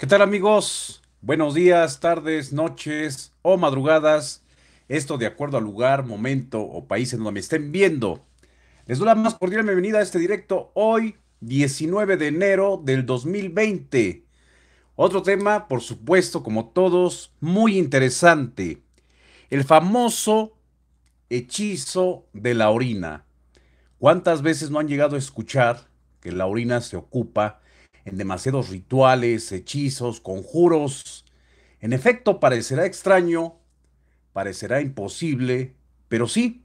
¿Qué tal amigos? Buenos días, tardes, noches o madrugadas. Esto de acuerdo al lugar, momento o país en donde me estén viendo. Les doy la más cordial bienvenida a este directo hoy, 19 de enero del 2020. Otro tema, por supuesto, como todos, muy interesante. El famoso hechizo de la orina. ¿Cuántas veces no han llegado a escuchar que la orina se ocupa en demasiados rituales, hechizos, conjuros. En efecto, parecerá extraño, parecerá imposible, pero sí,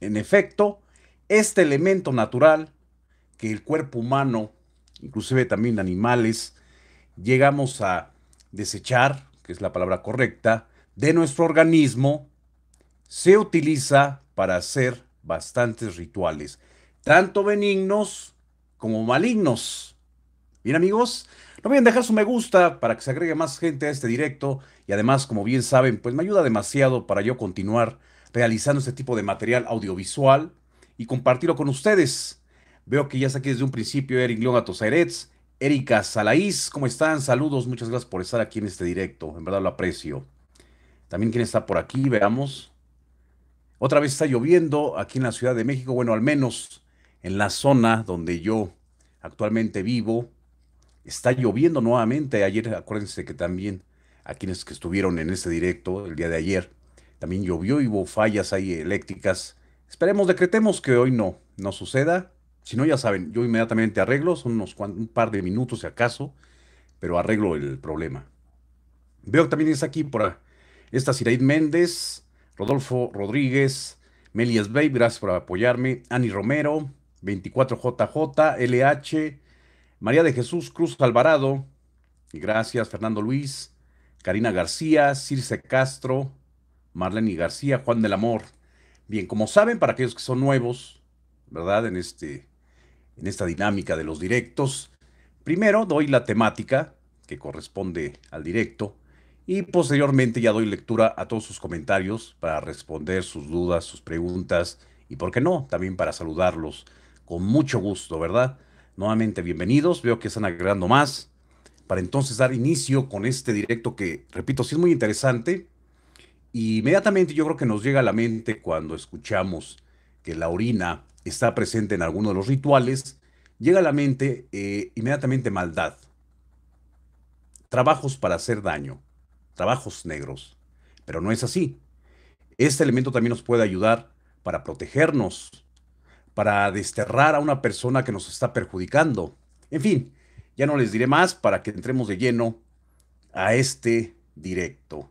en efecto, este elemento natural que el cuerpo humano, inclusive también animales, llegamos a desechar, que es la palabra correcta, de nuestro organismo, se utiliza para hacer bastantes rituales, tanto benignos como malignos. Bien amigos, no olviden dejar su me gusta para que se agregue más gente a este directo y además, como bien saben, pues me ayuda demasiado para yo continuar realizando este tipo de material audiovisual y compartirlo con ustedes. Veo que ya está aquí desde un principio Eric León Atosairets, Erika Salaís, ¿cómo están? Saludos, muchas gracias por estar aquí en este directo, en verdad lo aprecio. También quién está por aquí, veamos. Otra vez está lloviendo aquí en la Ciudad de México, bueno, al menos en la zona donde yo actualmente vivo. Está lloviendo nuevamente. Ayer, acuérdense que también a quienes que estuvieron en este directo el día de ayer, también llovió y hubo fallas ahí eléctricas. Esperemos, decretemos que hoy no, no suceda. Si no, ya saben, yo inmediatamente arreglo, son unos un par de minutos si acaso, pero arreglo el problema. Veo que también está aquí por esta Siraid Méndez, Rodolfo Rodríguez, Melias Babe, gracias por apoyarme, Ani Romero, 24JJ, LH, María de Jesús Cruz Alvarado, gracias Fernando Luis, Karina García, Circe Castro, Marlene García, Juan del Amor. Bien, como saben, para aquellos que son nuevos, ¿verdad? En, este, en esta dinámica de los directos, primero doy la temática que corresponde al directo y posteriormente ya doy lectura a todos sus comentarios para responder sus dudas, sus preguntas y, ¿por qué no?, también para saludarlos con mucho gusto, ¿verdad? Nuevamente, bienvenidos. Veo que están agregando más para entonces dar inicio con este directo que, repito, sí es muy interesante. Y inmediatamente yo creo que nos llega a la mente cuando escuchamos que la orina está presente en alguno de los rituales, llega a la mente eh, inmediatamente maldad, trabajos para hacer daño, trabajos negros. Pero no es así. Este elemento también nos puede ayudar para protegernos para desterrar a una persona que nos está perjudicando. En fin, ya no les diré más para que entremos de lleno a este directo.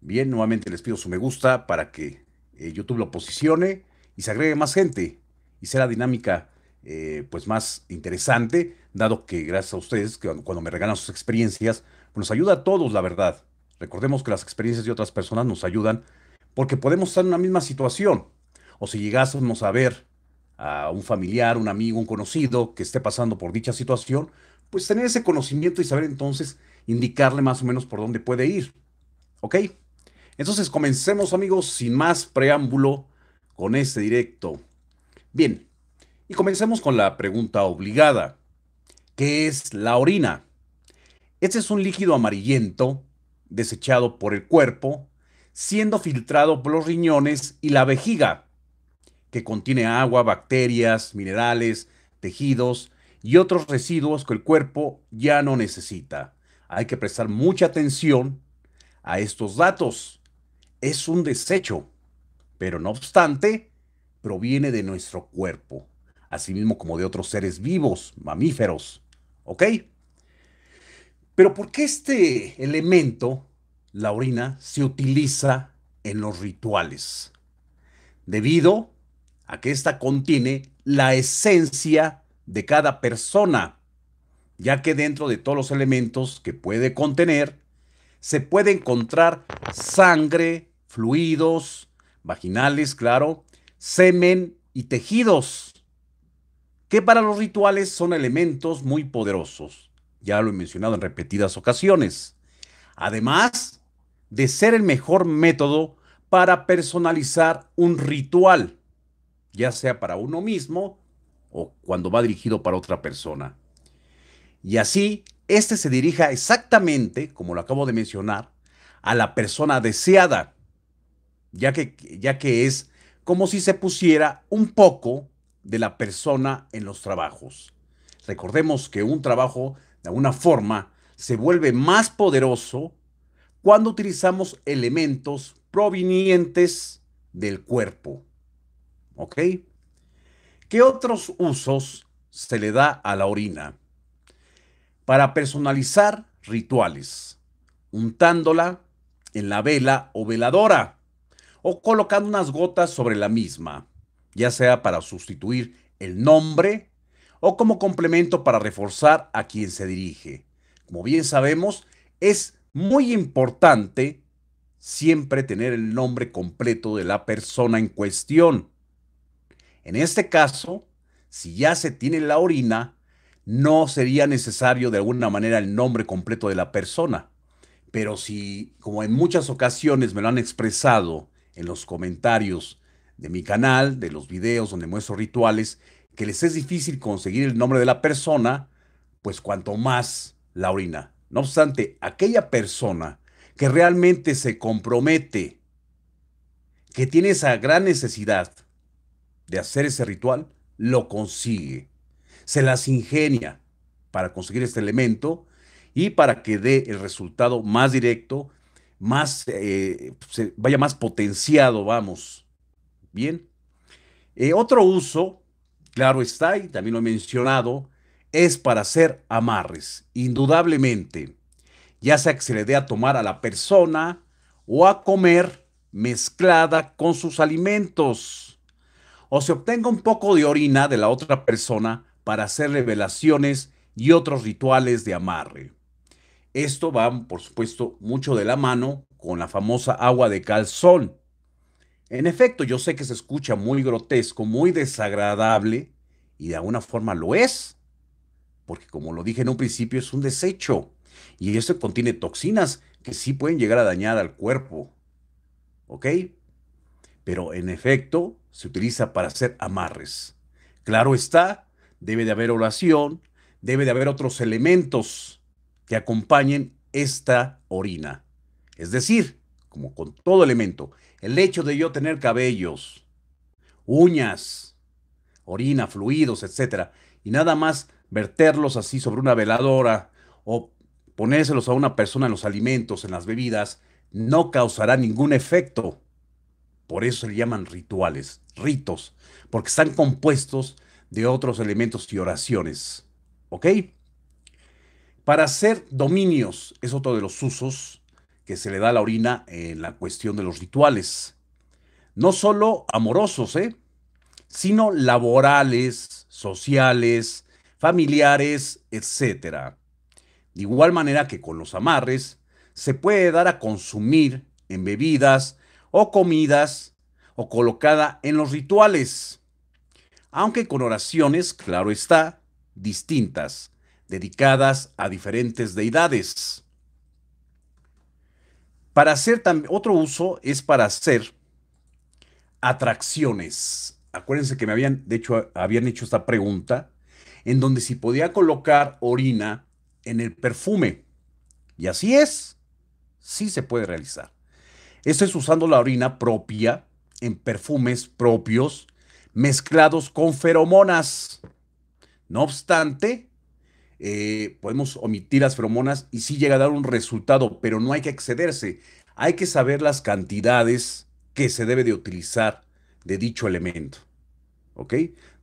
Bien, nuevamente les pido su me gusta para que eh, YouTube lo posicione y se agregue más gente y sea la dinámica eh, pues más interesante, dado que gracias a ustedes, que cuando me regalan sus experiencias, pues nos ayuda a todos, la verdad. Recordemos que las experiencias de otras personas nos ayudan porque podemos estar en la misma situación. O si llegásemos a ver a un familiar, un amigo, un conocido que esté pasando por dicha situación, pues tener ese conocimiento y saber entonces indicarle más o menos por dónde puede ir. ¿Ok? Entonces comencemos amigos sin más preámbulo con este directo. Bien, y comencemos con la pregunta obligada. ¿Qué es la orina? Este es un líquido amarillento desechado por el cuerpo, siendo filtrado por los riñones y la vejiga que contiene agua, bacterias, minerales, tejidos y otros residuos que el cuerpo ya no necesita. Hay que prestar mucha atención a estos datos. Es un desecho, pero no obstante, proviene de nuestro cuerpo, así mismo como de otros seres vivos, mamíferos. ¿Ok? Pero ¿por qué este elemento, la orina, se utiliza en los rituales? Debido a que ésta contiene la esencia de cada persona, ya que dentro de todos los elementos que puede contener, se puede encontrar sangre, fluidos, vaginales, claro, semen y tejidos, que para los rituales son elementos muy poderosos. Ya lo he mencionado en repetidas ocasiones. Además de ser el mejor método para personalizar un ritual ya sea para uno mismo o cuando va dirigido para otra persona. Y así, este se dirija exactamente, como lo acabo de mencionar, a la persona deseada, ya que, ya que es como si se pusiera un poco de la persona en los trabajos. Recordemos que un trabajo, de alguna forma, se vuelve más poderoso cuando utilizamos elementos provenientes del cuerpo. ¿Ok? ¿Qué otros usos se le da a la orina? Para personalizar rituales, untándola en la vela o veladora, o colocando unas gotas sobre la misma, ya sea para sustituir el nombre o como complemento para reforzar a quien se dirige. Como bien sabemos, es muy importante siempre tener el nombre completo de la persona en cuestión en este caso, si ya se tiene la orina, no sería necesario de alguna manera el nombre completo de la persona. Pero si, como en muchas ocasiones me lo han expresado en los comentarios de mi canal, de los videos donde muestro rituales, que les es difícil conseguir el nombre de la persona, pues cuanto más la orina. No obstante, aquella persona que realmente se compromete, que tiene esa gran necesidad de hacer ese ritual, lo consigue. Se las ingenia para conseguir este elemento y para que dé el resultado más directo, más, eh, vaya más potenciado, vamos. Bien. Eh, otro uso, claro está, y también lo he mencionado, es para hacer amarres, indudablemente. Ya sea que se le dé a tomar a la persona o a comer mezclada con sus alimentos o se obtenga un poco de orina de la otra persona para hacer revelaciones y otros rituales de amarre. Esto va, por supuesto, mucho de la mano con la famosa agua de calzón. En efecto, yo sé que se escucha muy grotesco, muy desagradable, y de alguna forma lo es, porque como lo dije en un principio, es un desecho, y eso contiene toxinas que sí pueden llegar a dañar al cuerpo. ¿Ok? Pero en efecto, se utiliza para hacer amarres. Claro está, debe de haber oración, debe de haber otros elementos que acompañen esta orina. Es decir, como con todo elemento, el hecho de yo tener cabellos, uñas, orina, fluidos, etcétera, y nada más verterlos así sobre una veladora o ponérselos a una persona en los alimentos, en las bebidas, no causará ningún efecto. Por eso le llaman rituales, ritos, porque están compuestos de otros elementos y oraciones. ¿Ok? Para hacer dominios es otro de los usos que se le da a la orina en la cuestión de los rituales. No solo amorosos, ¿eh? sino laborales, sociales, familiares, etc. De igual manera que con los amarres, se puede dar a consumir en bebidas, o comidas o colocada en los rituales, aunque con oraciones, claro está, distintas, dedicadas a diferentes deidades. Para hacer otro uso es para hacer atracciones. Acuérdense que me habían, de hecho, habían hecho esta pregunta, en donde si podía colocar orina en el perfume. Y así es, sí se puede realizar. Esto es usando la orina propia en perfumes propios mezclados con feromonas. No obstante, eh, podemos omitir las feromonas y sí llega a dar un resultado, pero no hay que excederse. Hay que saber las cantidades que se debe de utilizar de dicho elemento. ¿Ok?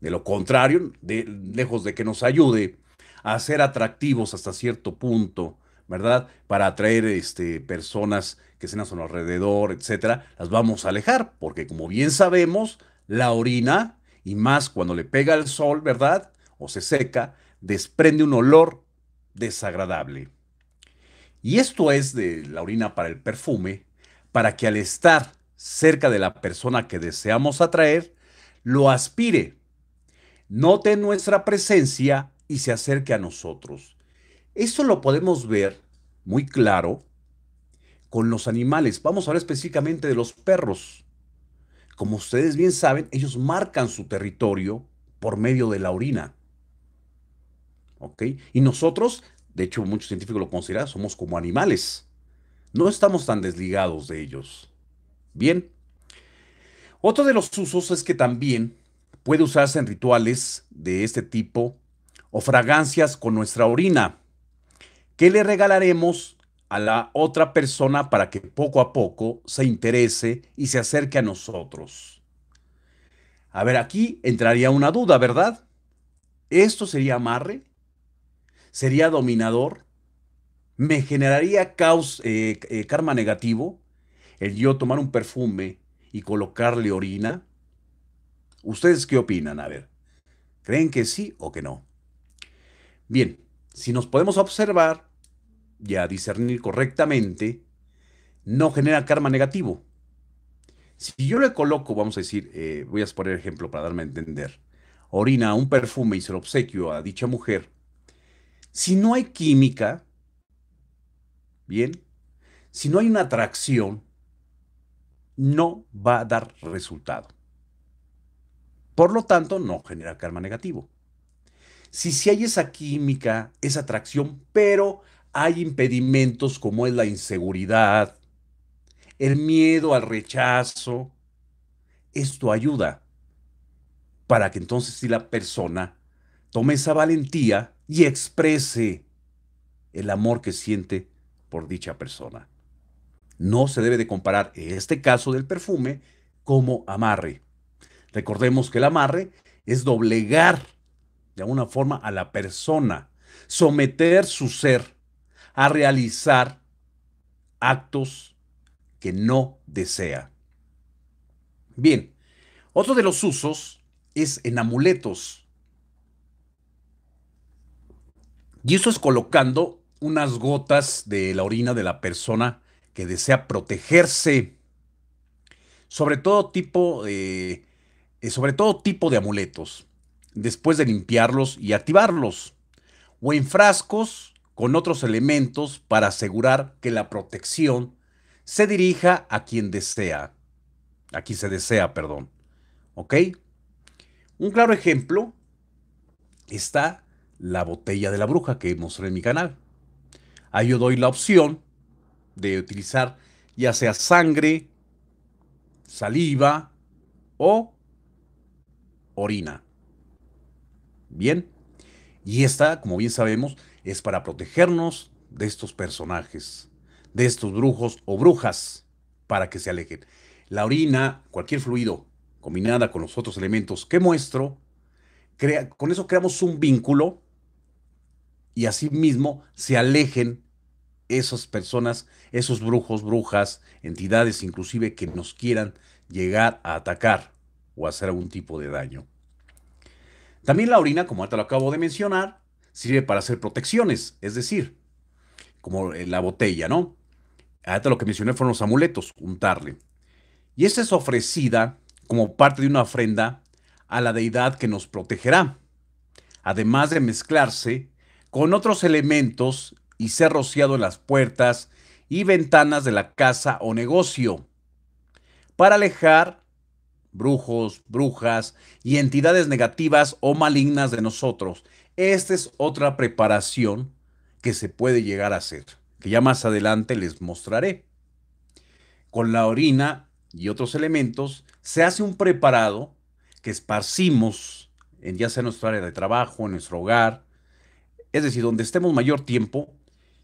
De lo contrario, lejos de que nos ayude a ser atractivos hasta cierto punto, ¿verdad? Para atraer este, personas que escenas a alrededor, etcétera, las vamos a alejar, porque como bien sabemos, la orina, y más cuando le pega el sol, ¿verdad? O se seca, desprende un olor desagradable. Y esto es de la orina para el perfume, para que al estar cerca de la persona que deseamos atraer, lo aspire, note nuestra presencia y se acerque a nosotros. Esto lo podemos ver muy claro con los animales. Vamos a hablar específicamente de los perros. Como ustedes bien saben, ellos marcan su territorio por medio de la orina. ¿Ok? Y nosotros, de hecho muchos científicos lo consideran, somos como animales. No estamos tan desligados de ellos. Bien. Otro de los usos es que también puede usarse en rituales de este tipo o fragancias con nuestra orina, ¿Qué le regalaremos a la otra persona para que poco a poco se interese y se acerque a nosotros. A ver, aquí entraría una duda, ¿verdad? ¿Esto sería amarre? ¿Sería dominador? ¿Me generaría caos, eh, eh, karma negativo? El yo tomar un perfume y colocarle orina. ¿Ustedes qué opinan? A ver, ¿creen que sí o que no? Bien, si nos podemos observar, y a discernir correctamente, no genera karma negativo. Si yo le coloco, vamos a decir, eh, voy a poner ejemplo para darme a entender, orina un perfume y se lo obsequio a dicha mujer, si no hay química, bien, si no hay una atracción, no va a dar resultado. Por lo tanto, no genera karma negativo. Si si hay esa química, esa atracción, pero hay impedimentos como es la inseguridad, el miedo al rechazo. Esto ayuda para que entonces si la persona tome esa valentía y exprese el amor que siente por dicha persona. No se debe de comparar este caso del perfume como amarre. Recordemos que el amarre es doblegar de alguna forma a la persona, someter su ser a realizar actos que no desea. Bien, otro de los usos es en amuletos. Y eso es colocando unas gotas de la orina de la persona que desea protegerse. Sobre todo tipo, eh, sobre todo tipo de amuletos. Después de limpiarlos y activarlos. O en frascos con otros elementos para asegurar que la protección se dirija a quien desea. a quien se desea, perdón. ¿Ok? Un claro ejemplo está la botella de la bruja que mostré en mi canal. Ahí yo doy la opción de utilizar ya sea sangre, saliva o orina. Bien. Y esta, como bien sabemos, es para protegernos de estos personajes, de estos brujos o brujas, para que se alejen. La orina, cualquier fluido, combinada con los otros elementos que muestro, crea, con eso creamos un vínculo y asimismo se alejen esas personas, esos brujos, brujas, entidades inclusive que nos quieran llegar a atacar o hacer algún tipo de daño. También la orina, como hasta lo acabo de mencionar, sirve para hacer protecciones, es decir, como eh, la botella, ¿no? Ahorita lo que mencioné fueron los amuletos, juntarle. Y esta es ofrecida como parte de una ofrenda a la deidad que nos protegerá, además de mezclarse con otros elementos y ser rociado en las puertas y ventanas de la casa o negocio, para alejar brujos, brujas y entidades negativas o malignas de nosotros, esta es otra preparación que se puede llegar a hacer, que ya más adelante les mostraré. Con la orina y otros elementos se hace un preparado que esparcimos en ya sea nuestro nuestra área de trabajo, en nuestro hogar, es decir, donde estemos mayor tiempo,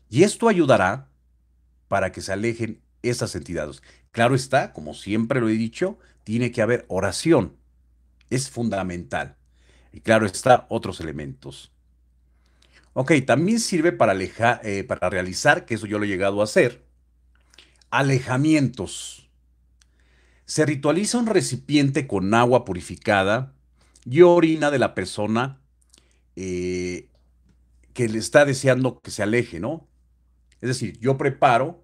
y esto ayudará para que se alejen esas entidades. Claro está, como siempre lo he dicho, tiene que haber oración. Es fundamental y claro está, otros elementos. Ok, también sirve para, eh, para realizar, que eso yo lo he llegado a hacer, alejamientos. Se ritualiza un recipiente con agua purificada y orina de la persona eh, que le está deseando que se aleje, ¿no? Es decir, yo preparo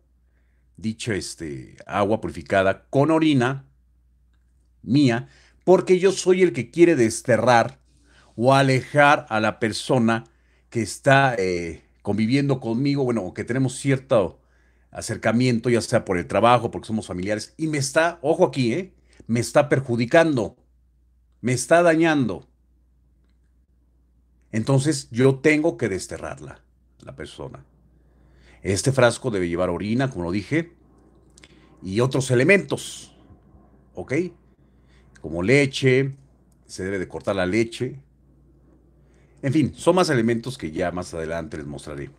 dicho este, agua purificada con orina mía, porque yo soy el que quiere desterrar o alejar a la persona que está eh, conviviendo conmigo, bueno, que tenemos cierto acercamiento, ya sea por el trabajo, porque somos familiares, y me está, ojo aquí, eh, me está perjudicando, me está dañando. Entonces yo tengo que desterrarla, la persona. Este frasco debe llevar orina, como lo dije, y otros elementos, ¿ok? Como leche, se debe de cortar la leche, en fin, son más elementos que ya más adelante les mostraré.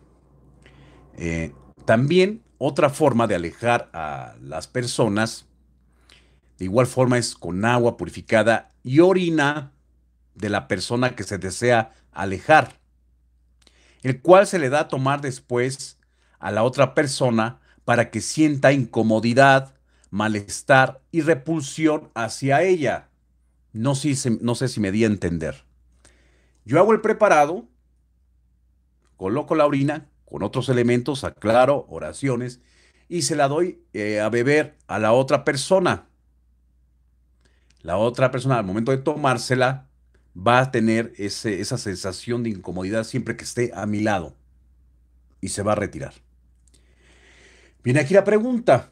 Eh, también otra forma de alejar a las personas, de igual forma es con agua purificada y orina de la persona que se desea alejar, el cual se le da a tomar después a la otra persona para que sienta incomodidad, malestar y repulsión hacia ella. No sé, no sé si me di a entender. Yo hago el preparado, coloco la orina con otros elementos, aclaro oraciones y se la doy eh, a beber a la otra persona. La otra persona al momento de tomársela va a tener esa sensación de incomodidad siempre que esté a mi lado y se va a retirar. Viene aquí la pregunta,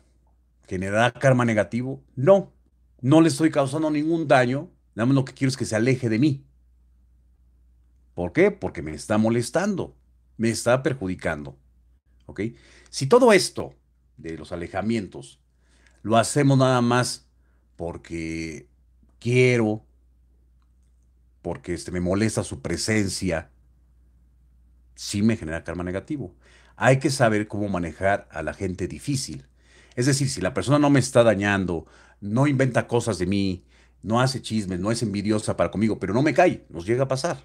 ¿generará karma negativo? No, no le estoy causando ningún daño, nada más lo que quiero es que se aleje de mí. ¿Por qué? Porque me está molestando, me está perjudicando. ¿Ok? Si todo esto de los alejamientos lo hacemos nada más porque quiero, porque este, me molesta su presencia, sí me genera karma negativo. Hay que saber cómo manejar a la gente difícil. Es decir, si la persona no me está dañando, no inventa cosas de mí, no hace chismes, no es envidiosa para conmigo, pero no me cae, nos llega a pasar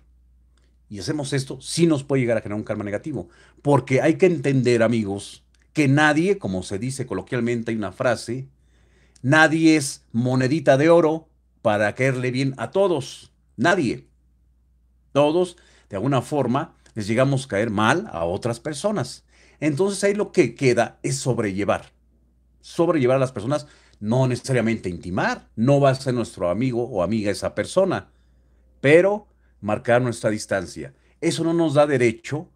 y hacemos esto, sí nos puede llegar a generar un karma negativo. Porque hay que entender, amigos, que nadie, como se dice coloquialmente, hay una frase, nadie es monedita de oro para caerle bien a todos. Nadie. Todos, de alguna forma, les llegamos a caer mal a otras personas. Entonces ahí lo que queda es sobrellevar. Sobrellevar a las personas, no necesariamente intimar. No va a ser nuestro amigo o amiga esa persona. Pero marcar nuestra distancia. Eso no nos da derecho,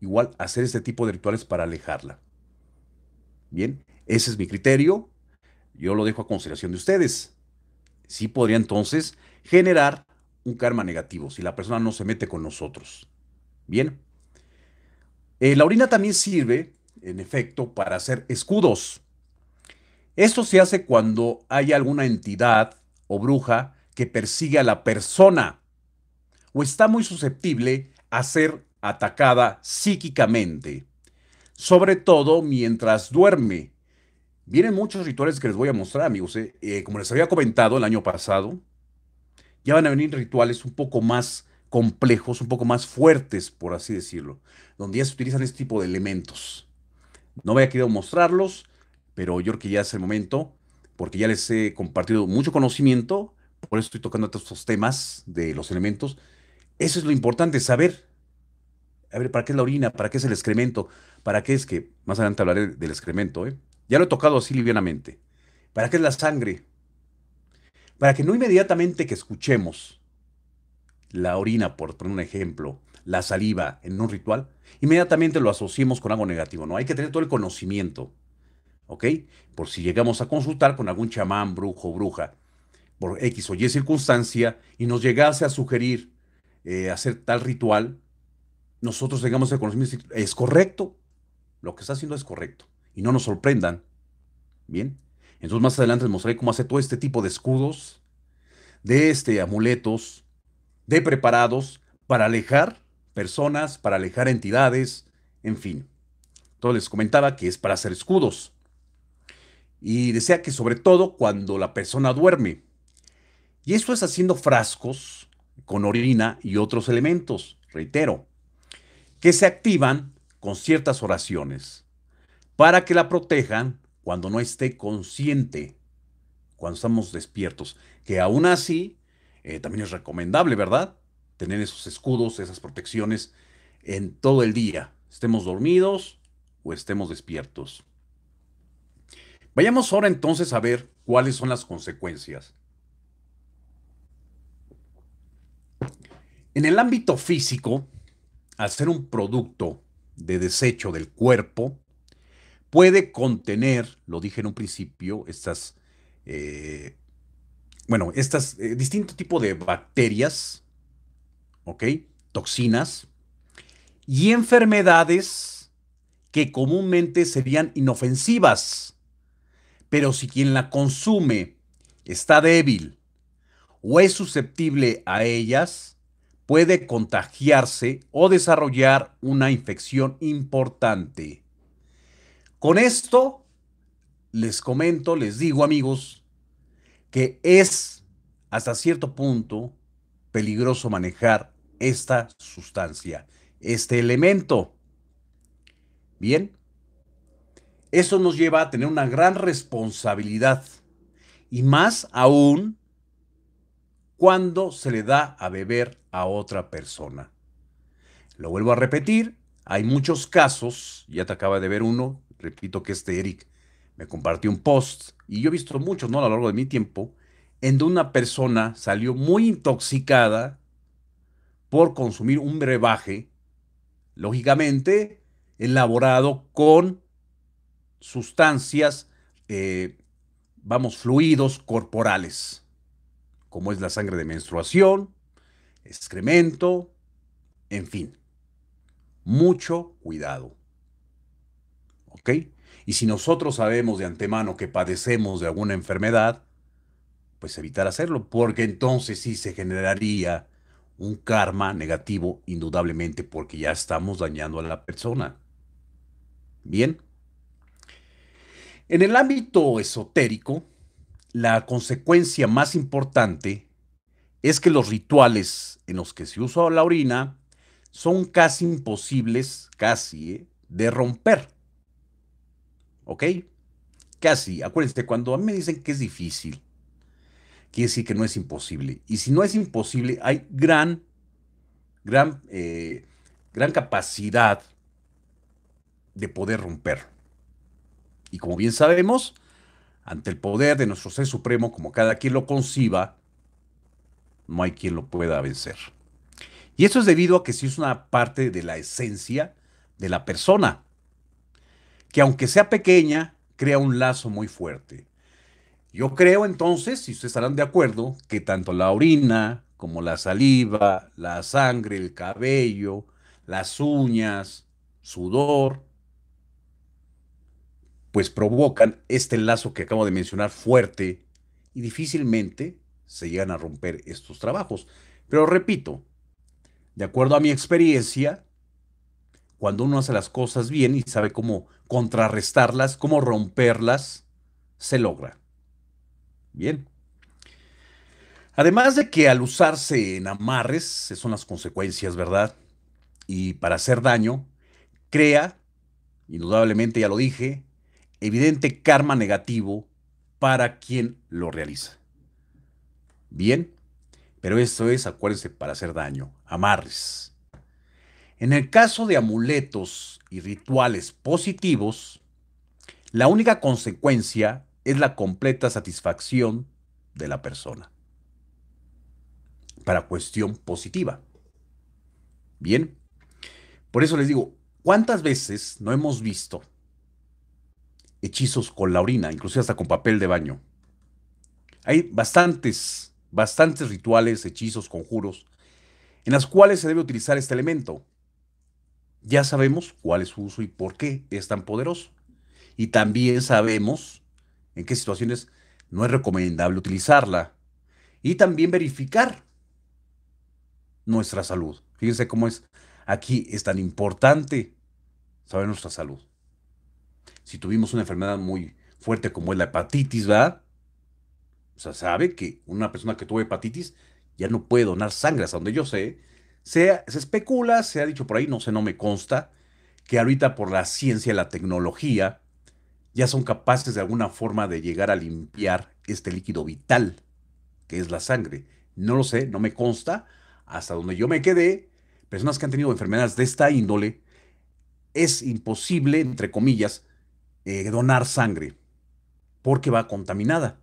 igual, a hacer este tipo de rituales para alejarla. Bien, ese es mi criterio. Yo lo dejo a consideración de ustedes. Sí podría entonces generar un karma negativo si la persona no se mete con nosotros. Bien. Eh, la orina también sirve, en efecto, para hacer escudos. Esto se hace cuando hay alguna entidad o bruja que persigue a la persona o está muy susceptible a ser atacada psíquicamente, sobre todo mientras duerme. Vienen muchos rituales que les voy a mostrar, amigos. Eh. Eh, como les había comentado el año pasado, ya van a venir rituales un poco más complejos, un poco más fuertes, por así decirlo, donde ya se utilizan este tipo de elementos. No me había querido mostrarlos, pero yo creo que ya es el momento, porque ya les he compartido mucho conocimiento, por eso estoy tocando estos temas de los elementos, eso es lo importante, saber. A ver, ¿para qué es la orina? ¿Para qué es el excremento? ¿Para qué es que, más adelante hablaré del excremento, ¿eh? ya lo he tocado así livianamente? ¿Para qué es la sangre? Para que no inmediatamente que escuchemos la orina, por poner un ejemplo, la saliva en un ritual, inmediatamente lo asociemos con algo negativo. No, hay que tener todo el conocimiento, ¿ok? Por si llegamos a consultar con algún chamán, brujo, bruja, por X o Y circunstancia, y nos llegase a sugerir eh, hacer tal ritual, nosotros tengamos el conocimiento, es correcto, lo que está haciendo es correcto, y no nos sorprendan. Bien, entonces más adelante les mostraré cómo hace todo este tipo de escudos, de este, amuletos, de preparados para alejar personas, para alejar entidades, en fin. Entonces les comentaba que es para hacer escudos. Y decía que sobre todo cuando la persona duerme. Y eso es haciendo frascos con orina y otros elementos, reitero, que se activan con ciertas oraciones para que la protejan cuando no esté consciente, cuando estamos despiertos, que aún así eh, también es recomendable, ¿verdad? Tener esos escudos, esas protecciones en todo el día, estemos dormidos o estemos despiertos. Vayamos ahora entonces a ver cuáles son las consecuencias. En el ámbito físico, al ser un producto de desecho del cuerpo puede contener, lo dije en un principio, estas, eh, bueno, estas, eh, distinto tipo de bacterias, ¿ok? Toxinas y enfermedades que comúnmente serían inofensivas, pero si quien la consume está débil o es susceptible a ellas, puede contagiarse o desarrollar una infección importante. Con esto, les comento, les digo amigos, que es hasta cierto punto peligroso manejar esta sustancia, este elemento. Bien, eso nos lleva a tener una gran responsabilidad y más aún cuando se le da a beber a otra persona. Lo vuelvo a repetir, hay muchos casos, ya te acaba de ver uno, repito que este Eric me compartió un post, y yo he visto muchos, ¿no? A lo largo de mi tiempo, en donde una persona salió muy intoxicada por consumir un brebaje, lógicamente elaborado con sustancias, eh, vamos, fluidos corporales, como es la sangre de menstruación, excremento, en fin. Mucho cuidado. ¿Ok? Y si nosotros sabemos de antemano que padecemos de alguna enfermedad, pues evitar hacerlo, porque entonces sí se generaría un karma negativo indudablemente porque ya estamos dañando a la persona. Bien. En el ámbito esotérico, la consecuencia más importante es que los rituales en los que se usa la orina son casi imposibles, casi, ¿eh? de romper. ¿Ok? Casi. Acuérdense, cuando a mí me dicen que es difícil, quiere decir que no es imposible. Y si no es imposible, hay gran, gran, eh, gran capacidad de poder romper. Y como bien sabemos, ante el poder de nuestro ser supremo, como cada quien lo conciba, no hay quien lo pueda vencer. Y eso es debido a que si es una parte de la esencia de la persona, que aunque sea pequeña, crea un lazo muy fuerte. Yo creo entonces, si ustedes estarán de acuerdo, que tanto la orina como la saliva, la sangre, el cabello, las uñas, sudor, pues provocan este lazo que acabo de mencionar fuerte y difícilmente se llegan a romper estos trabajos. Pero repito, de acuerdo a mi experiencia, cuando uno hace las cosas bien y sabe cómo contrarrestarlas, cómo romperlas, se logra. Bien. Además de que al usarse en amarres, son las consecuencias, ¿verdad? Y para hacer daño, crea, indudablemente ya lo dije, evidente karma negativo para quien lo realiza. Bien, pero esto es, acuérdense, para hacer daño, amarres. En el caso de amuletos y rituales positivos, la única consecuencia es la completa satisfacción de la persona. Para cuestión positiva. Bien, por eso les digo, ¿cuántas veces no hemos visto hechizos con la orina, incluso hasta con papel de baño? Hay bastantes bastantes rituales, hechizos, conjuros, en las cuales se debe utilizar este elemento. Ya sabemos cuál es su uso y por qué es tan poderoso. Y también sabemos en qué situaciones no es recomendable utilizarla. Y también verificar nuestra salud. Fíjense cómo es aquí es tan importante saber nuestra salud. Si tuvimos una enfermedad muy fuerte como es la hepatitis, ¿verdad? O sea, sabe que una persona que tuvo hepatitis ya no puede donar sangre, hasta donde yo sé. Se, se especula, se ha dicho por ahí, no sé, no me consta, que ahorita por la ciencia y la tecnología ya son capaces de alguna forma de llegar a limpiar este líquido vital, que es la sangre. No lo sé, no me consta. Hasta donde yo me quedé, personas que han tenido enfermedades de esta índole, es imposible, entre comillas, eh, donar sangre, porque va contaminada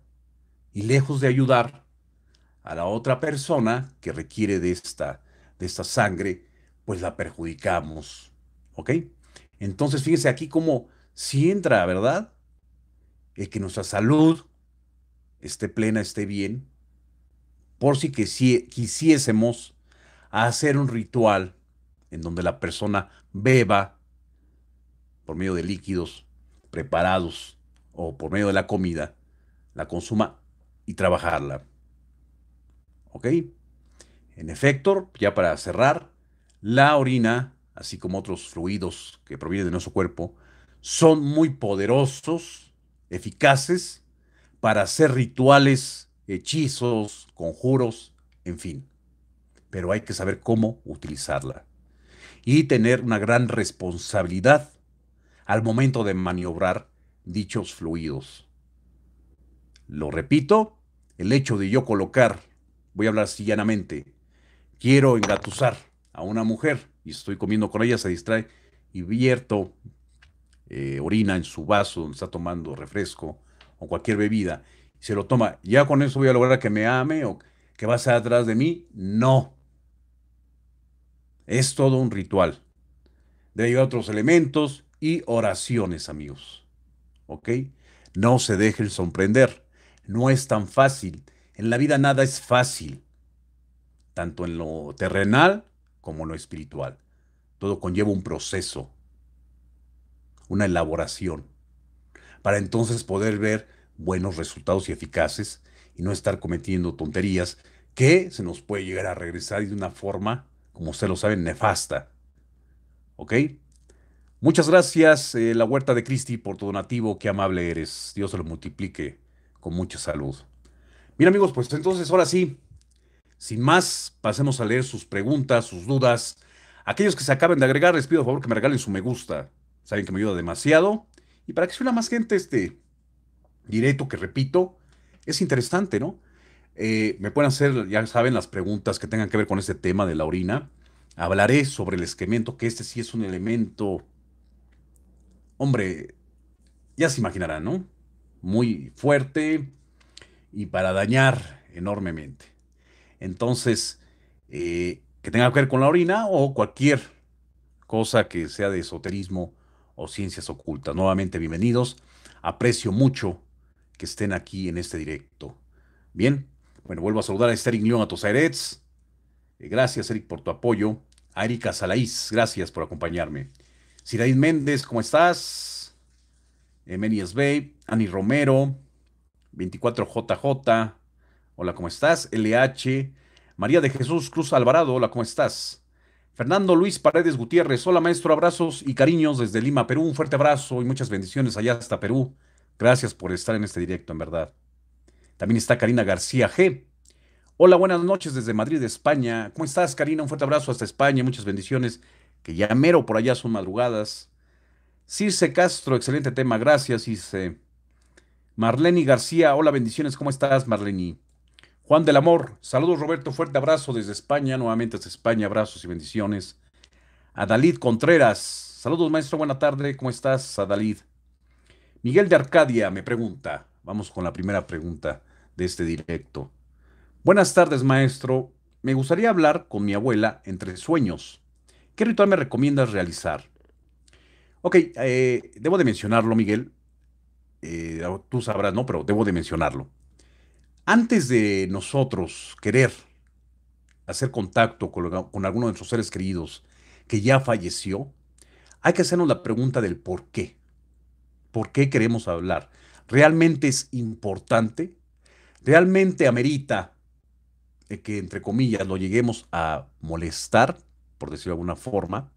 y lejos de ayudar a la otra persona que requiere de esta, de esta sangre, pues la perjudicamos. ¿Ok? Entonces, fíjense aquí cómo si entra, ¿verdad? El que nuestra salud esté plena, esté bien, por si quisiésemos hacer un ritual en donde la persona beba por medio de líquidos preparados o por medio de la comida, la consuma trabajarla. ¿Ok? En efecto, ya para cerrar, la orina, así como otros fluidos que provienen de nuestro cuerpo, son muy poderosos, eficaces, para hacer rituales, hechizos, conjuros, en fin. Pero hay que saber cómo utilizarla y tener una gran responsabilidad al momento de maniobrar dichos fluidos. Lo repito, el hecho de yo colocar, voy a hablar así llanamente, quiero engatusar a una mujer y estoy comiendo con ella, se distrae y vierto eh, orina en su vaso donde está tomando refresco o cualquier bebida se lo toma, ¿ya con eso voy a lograr que me ame o que va a atrás de mí? No. Es todo un ritual. de llevar otros elementos y oraciones, amigos. ¿Ok? No se dejen sorprender. No es tan fácil. En la vida nada es fácil, tanto en lo terrenal como en lo espiritual. Todo conlleva un proceso, una elaboración, para entonces poder ver buenos resultados y eficaces y no estar cometiendo tonterías que se nos puede llegar a regresar de una forma, como usted lo saben, nefasta. ¿Ok? Muchas gracias, eh, la huerta de Cristi, por tu donativo. Qué amable eres. Dios se lo multiplique con mucha salud. Mira amigos, pues entonces ahora sí, sin más, pasemos a leer sus preguntas, sus dudas. Aquellos que se acaben de agregar, les pido por favor que me regalen su me gusta. Saben que me ayuda demasiado. Y para que suena más gente este directo que repito, es interesante, ¿no? Eh, me pueden hacer, ya saben, las preguntas que tengan que ver con este tema de la orina. Hablaré sobre el esquemento, que este sí es un elemento... Hombre, ya se imaginarán, ¿no? muy fuerte y para dañar enormemente. Entonces, eh, que tenga que ver con la orina o cualquier cosa que sea de esoterismo o ciencias ocultas. Nuevamente, bienvenidos. Aprecio mucho que estén aquí en este directo. Bien, bueno, vuelvo a saludar a Esther León, a Tosaerets. Eh, gracias, Eric, por tu apoyo. A Erika Salaís, gracias por acompañarme. Siraid Méndez, ¿cómo estás? Emeni Bay, Ani Romero, 24JJ, hola, ¿cómo estás? LH, María de Jesús Cruz Alvarado, hola, ¿cómo estás? Fernando Luis Paredes Gutiérrez, hola maestro, abrazos y cariños desde Lima, Perú, un fuerte abrazo y muchas bendiciones allá hasta Perú. Gracias por estar en este directo, en verdad. También está Karina García G. Hola, buenas noches desde Madrid, España. ¿Cómo estás, Karina? Un fuerte abrazo hasta España, muchas bendiciones. Que ya mero por allá son madrugadas. Circe Castro, excelente tema, gracias, Circe. Marleni García, hola, bendiciones, ¿cómo estás, Marleni? Juan del Amor, saludos, Roberto, fuerte abrazo desde España, nuevamente desde España, abrazos y bendiciones. Adalid Contreras, saludos, maestro, buena tarde, ¿cómo estás, Adalid? Miguel de Arcadia me pregunta, vamos con la primera pregunta de este directo. Buenas tardes, maestro, me gustaría hablar con mi abuela entre sueños. ¿Qué ritual me recomiendas realizar? Ok, eh, debo de mencionarlo, Miguel. Eh, tú sabrás, ¿no? Pero debo de mencionarlo. Antes de nosotros querer hacer contacto con, con alguno de nuestros seres queridos que ya falleció, hay que hacernos la pregunta del por qué. ¿Por qué queremos hablar? ¿Realmente es importante? ¿Realmente amerita que, entre comillas, lo lleguemos a molestar, por decirlo de alguna forma?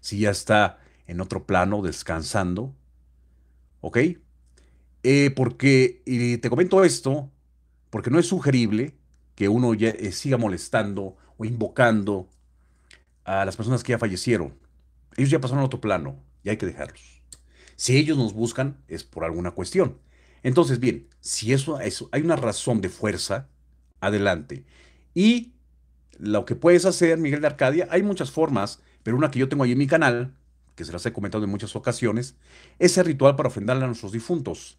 Si ya está en otro plano, descansando. ¿Ok? Eh, porque, y te comento esto, porque no es sugerible que uno eh, siga molestando o invocando a las personas que ya fallecieron. Ellos ya pasaron a otro plano y hay que dejarlos. Si ellos nos buscan es por alguna cuestión. Entonces, bien, si eso, eso hay una razón de fuerza, adelante. Y lo que puedes hacer, Miguel de Arcadia, hay muchas formas, pero una que yo tengo ahí en mi canal que se las he comentado en muchas ocasiones, ese ritual para ofrendarle a nuestros difuntos.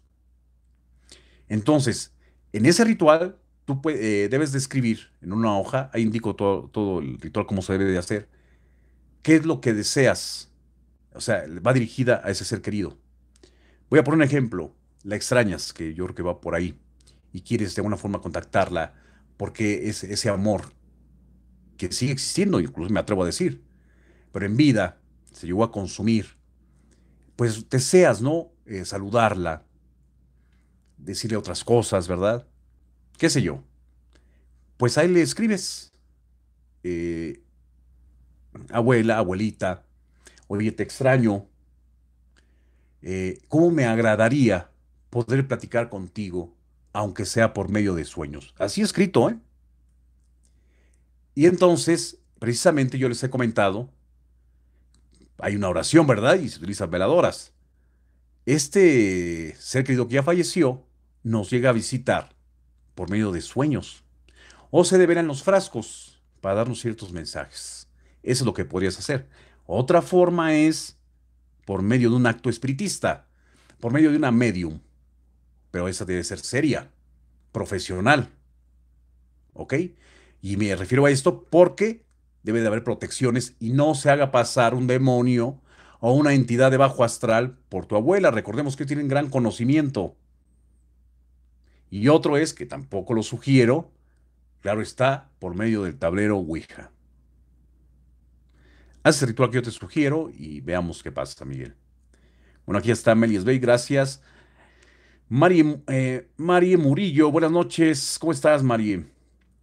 Entonces, en ese ritual, tú eh, debes describir en una hoja, ahí indico todo, el ritual, cómo se debe de hacer, qué es lo que deseas. O sea, va dirigida a ese ser querido. Voy a poner un ejemplo, la extrañas, que yo creo que va por ahí, y quieres de alguna forma contactarla, porque es ese amor que sigue existiendo, incluso me atrevo a decir, pero en vida se llegó a consumir, pues deseas, ¿no? Eh, saludarla, decirle otras cosas, ¿verdad? ¿Qué sé yo? Pues ahí le escribes, eh, abuela, abuelita, oye, te extraño, eh, ¿cómo me agradaría poder platicar contigo, aunque sea por medio de sueños? Así escrito, ¿eh? Y entonces, precisamente yo les he comentado hay una oración, ¿verdad? Y se utilizan veladoras. Este ser querido que ya falleció nos llega a visitar por medio de sueños o se develan los frascos para darnos ciertos mensajes. Eso es lo que podrías hacer. Otra forma es por medio de un acto espiritista, por medio de una medium, pero esa debe ser seria, profesional. ¿Ok? Y me refiero a esto porque debe de haber protecciones y no se haga pasar un demonio o una entidad de bajo astral por tu abuela. Recordemos que tienen gran conocimiento. Y otro es, que tampoco lo sugiero, claro está, por medio del tablero Ouija. Haz el ritual que yo te sugiero y veamos qué pasa, Miguel. Bueno, aquí está Melies gracias. Eh, Marie, Murillo, buenas noches. ¿Cómo estás, Marie?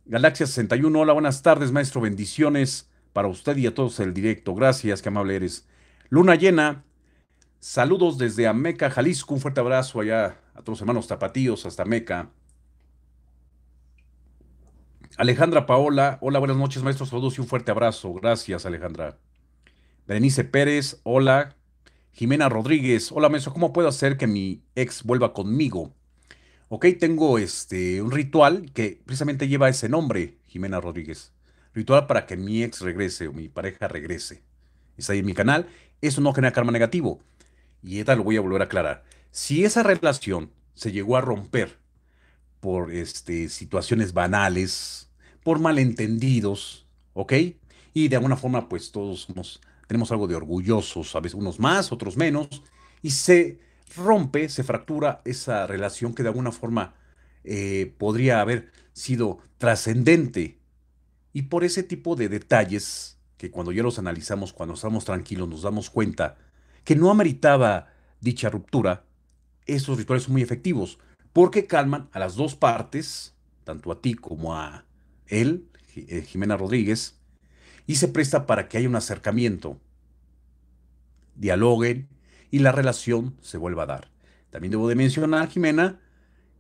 Galaxia 61, hola, buenas tardes, maestro. Bendiciones para usted y a todos el directo. Gracias, qué amable eres. Luna llena, saludos desde Ameca, Jalisco. Un fuerte abrazo allá a todos hermanos tapatíos hasta Ameca. Alejandra Paola, hola, buenas noches, maestro. Saludos y un fuerte abrazo. Gracias, Alejandra. Berenice Pérez, hola. Jimena Rodríguez, hola, maestro. ¿Cómo puedo hacer que mi ex vuelva conmigo? Ok, tengo este, un ritual que precisamente lleva ese nombre, Jimena Rodríguez. Ritual para que mi ex regrese o mi pareja regrese. Está ahí en mi canal. Eso no genera karma negativo. Y esta lo voy a volver a aclarar. Si esa relación se llegó a romper por este, situaciones banales, por malentendidos, ¿ok? Y de alguna forma, pues todos tenemos algo de orgullosos, a veces unos más, otros menos, y se rompe, se fractura esa relación que de alguna forma eh, podría haber sido trascendente. Y por ese tipo de detalles, que cuando ya los analizamos, cuando estamos tranquilos, nos damos cuenta que no ameritaba dicha ruptura, esos rituales son muy efectivos, porque calman a las dos partes, tanto a ti como a él, eh, Jimena Rodríguez, y se presta para que haya un acercamiento. Dialoguen, y la relación se vuelva a dar. También debo de mencionar, Jimena,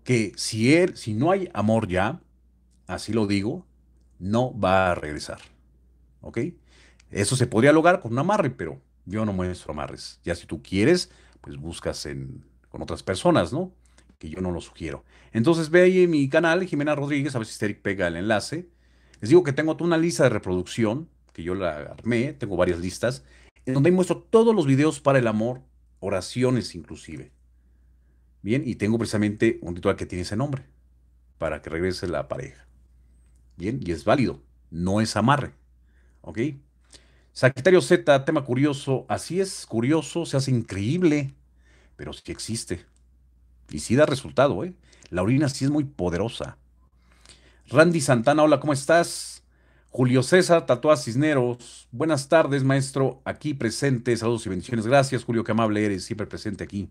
que si, él, si no hay amor ya, así lo digo, no va a regresar. ¿Ok? Eso se podría lograr con un amarre, pero yo no muestro amarres. Ya si tú quieres, pues buscas en, con otras personas, ¿no? Que yo no lo sugiero. Entonces ve ahí en mi canal, Jimena Rodríguez, a ver si Eric pega el enlace. Les digo que tengo toda una lista de reproducción, que yo la armé, tengo varias listas, en donde muestro todos los videos para el amor oraciones inclusive. Bien, y tengo precisamente un ritual que tiene ese nombre, para que regrese la pareja. Bien, y es válido, no es amarre. ¿Ok? Sagitario Z, tema curioso, así es, curioso, se hace increíble, pero sí existe. Y sí da resultado, ¿eh? La orina sí es muy poderosa. Randy Santana, hola, ¿cómo estás? Julio César Tatuá Cisneros, buenas tardes, maestro, aquí presente, saludos y bendiciones. Gracias, Julio, qué amable eres, siempre presente aquí.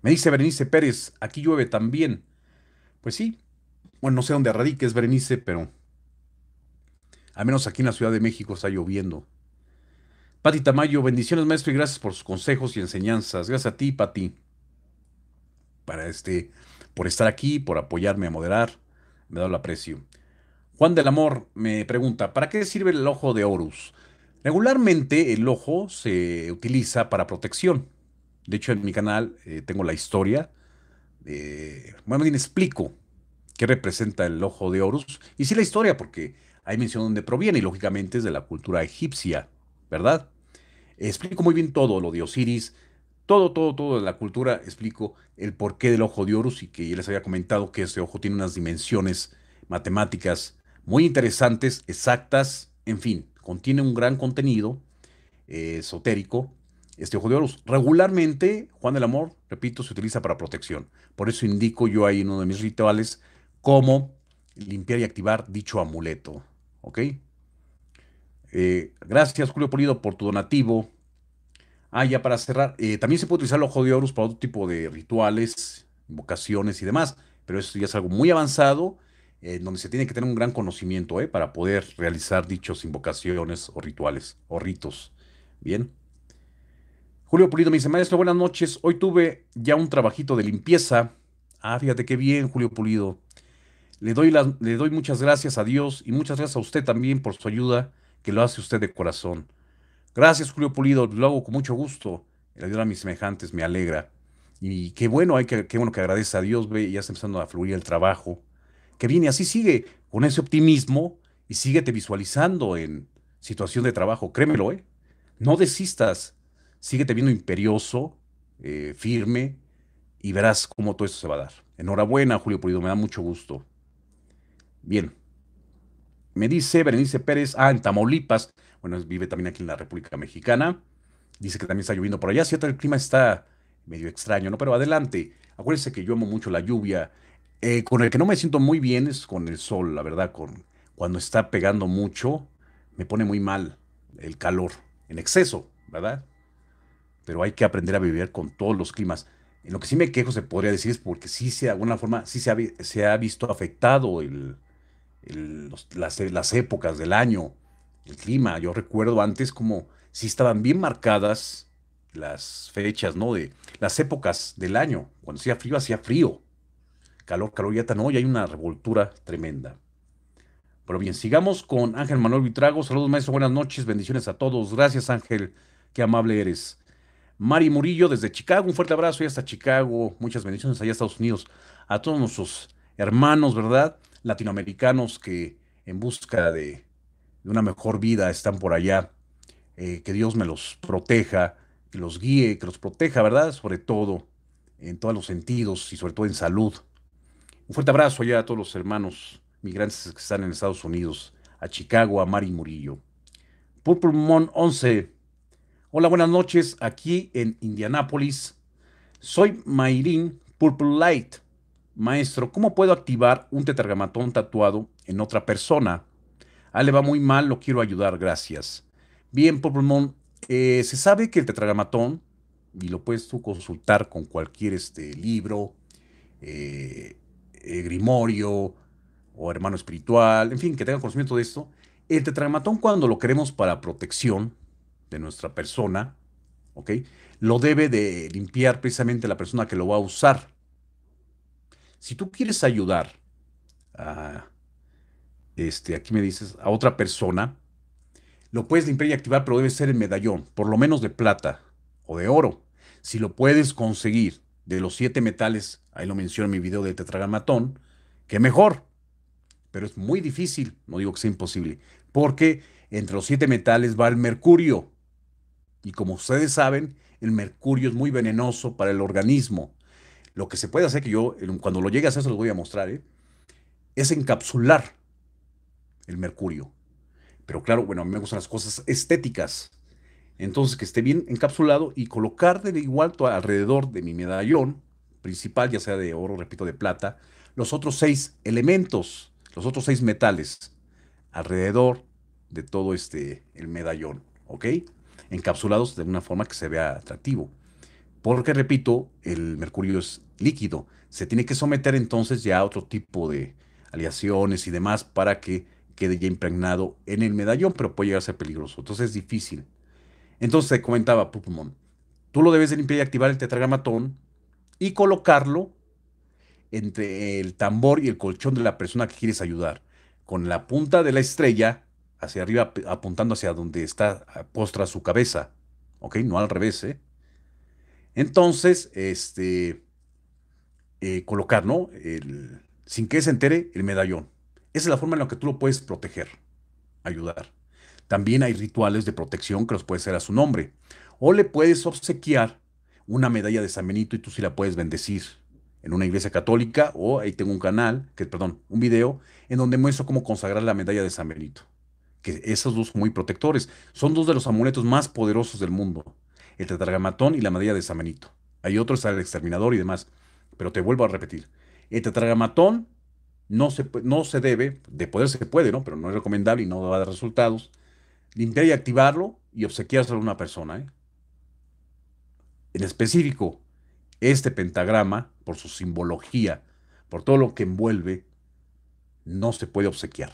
Me dice Berenice Pérez, aquí llueve también. Pues sí, bueno, no sé dónde radiques, Berenice, pero al menos aquí en la Ciudad de México está lloviendo. Pati Tamayo, bendiciones, maestro, y gracias por sus consejos y enseñanzas. Gracias a ti, Pati, para este, por estar aquí, por apoyarme a moderar. Me da el aprecio. Juan del Amor me pregunta, ¿para qué sirve el ojo de Horus? Regularmente el ojo se utiliza para protección. De hecho, en mi canal eh, tengo la historia, muy bueno, bien explico qué representa el ojo de Horus y sí la historia, porque hay mención dónde proviene y lógicamente es de la cultura egipcia, ¿verdad? Explico muy bien todo lo de Osiris, todo, todo, todo de la cultura, explico el porqué del ojo de Horus y que ya les había comentado que ese ojo tiene unas dimensiones matemáticas muy interesantes, exactas, en fin, contiene un gran contenido eh, esotérico. Este ojo de oros, Regularmente, Juan del Amor, repito, se utiliza para protección. Por eso indico yo ahí en uno de mis rituales cómo limpiar y activar dicho amuleto. ¿Ok? Eh, gracias, Julio Polido, por tu donativo. Ah, ya para cerrar, eh, también se puede utilizar el ojo de oros para otro tipo de rituales, invocaciones y demás, pero eso ya es algo muy avanzado donde se tiene que tener un gran conocimiento ¿eh? para poder realizar dichos invocaciones o rituales o ritos. Bien. Julio Pulido me dice, maestro, buenas noches. Hoy tuve ya un trabajito de limpieza. Ah, fíjate qué bien, Julio Pulido. Le doy, le doy muchas gracias a Dios y muchas gracias a usted también por su ayuda, que lo hace usted de corazón. Gracias, Julio Pulido, lo hago con mucho gusto. El ayudar a mis semejantes me alegra. Y qué bueno, hay que, qué bueno que agradece a Dios, ve, ya está empezando a fluir el trabajo que viene. Así sigue con ese optimismo y síguete visualizando en situación de trabajo. Créemelo, ¿eh? No desistas. Síguete viendo imperioso, eh, firme y verás cómo todo esto se va a dar. Enhorabuena, Julio Pulido, me da mucho gusto. Bien. Me dice Berenice Pérez, ah, en Tamaulipas. Bueno, vive también aquí en la República Mexicana. Dice que también está lloviendo por allá. Cierto, el clima está medio extraño, ¿no? Pero adelante. Acuérdense que yo amo mucho la lluvia, eh, con el que no me siento muy bien es con el sol, la verdad, con cuando está pegando mucho, me pone muy mal el calor, en exceso, ¿verdad? Pero hay que aprender a vivir con todos los climas. En lo que sí me quejo, se podría decir, es porque sí, de alguna forma, sí se ha, visto afectado el, las, las, épocas del año, el clima. Yo recuerdo antes como sí estaban bien marcadas las fechas, ¿no? De las épocas del año. Cuando hacía frío, hacía frío calor, calor, ya no, hoy hay una revoltura tremenda. Pero bien, sigamos con Ángel Manuel Vitrago. Saludos, maestro, buenas noches, bendiciones a todos. Gracias, Ángel, qué amable eres. Mari Murillo desde Chicago, un fuerte abrazo y hasta Chicago. Muchas bendiciones allá Estados Unidos. A todos nuestros hermanos, ¿verdad? Latinoamericanos que en busca de, una mejor vida están por allá. Eh, que Dios me los proteja, que los guíe, que los proteja, ¿verdad? Sobre todo en todos los sentidos y sobre todo en salud. Un fuerte abrazo allá a todos los hermanos migrantes que están en Estados Unidos, a Chicago, a Mari Murillo. Purple Mon 11. Hola, buenas noches. Aquí en Indianápolis. Soy Mayrin Purple Light. Maestro, ¿cómo puedo activar un tetragamatón tatuado en otra persona? Ah, le va muy mal, lo quiero ayudar, gracias. Bien, Purple Mon, eh, se sabe que el tetragamatón, y lo puedes tú consultar con cualquier este, libro, eh, eh, grimorio o Hermano Espiritual, en fin, que tenga conocimiento de esto, el tetramatón cuando lo queremos para protección de nuestra persona, ¿ok? Lo debe de limpiar precisamente la persona que lo va a usar. Si tú quieres ayudar a, este, aquí me dices, a otra persona, lo puedes limpiar y activar, pero debe ser el medallón, por lo menos de plata o de oro. Si lo puedes conseguir, de los siete metales, ahí lo mencioné en mi video de tetragamatón, que mejor. Pero es muy difícil, no digo que sea imposible, porque entre los siete metales va el mercurio. Y como ustedes saben, el mercurio es muy venenoso para el organismo. Lo que se puede hacer, que yo cuando lo llegue a hacer se voy a mostrar, ¿eh? es encapsular el mercurio. Pero claro, bueno, a mí me gustan las cosas estéticas. Entonces, que esté bien encapsulado y colocar de igual alrededor de mi medallón principal, ya sea de oro, repito, de plata, los otros seis elementos, los otros seis metales alrededor de todo este el medallón, ¿ok? Encapsulados de una forma que se vea atractivo. Porque, repito, el mercurio es líquido. Se tiene que someter entonces ya a otro tipo de aleaciones y demás para que quede ya impregnado en el medallón, pero puede llegar a ser peligroso. Entonces es difícil. Entonces te comentaba, Pupumón, tú lo debes de limpiar y activar el tetragramatón y colocarlo entre el tambor y el colchón de la persona que quieres ayudar, con la punta de la estrella hacia arriba apuntando hacia donde está postra su cabeza, ¿ok? No al revés, ¿eh? Entonces, este, eh, colocar, ¿no? El, sin que se entere el medallón. Esa es la forma en la que tú lo puedes proteger, ayudar. También hay rituales de protección que los puedes hacer a su nombre. O le puedes obsequiar una medalla de San Benito y tú sí la puedes bendecir en una iglesia católica o ahí tengo un canal, que perdón, un video en donde muestro cómo consagrar la medalla de San Benito. Que esos dos muy protectores, son dos de los amuletos más poderosos del mundo, el tetragamatón y la medalla de San Benito. Hay otros está el exterminador y demás, pero te vuelvo a repetir, el tetragamatón no se, no se debe, de poder se puede, ¿no? Pero no es recomendable y no va a dar resultados limpiar y activarlo y obsequiárselo a una persona. ¿eh? En específico, este pentagrama, por su simbología, por todo lo que envuelve, no se puede obsequiar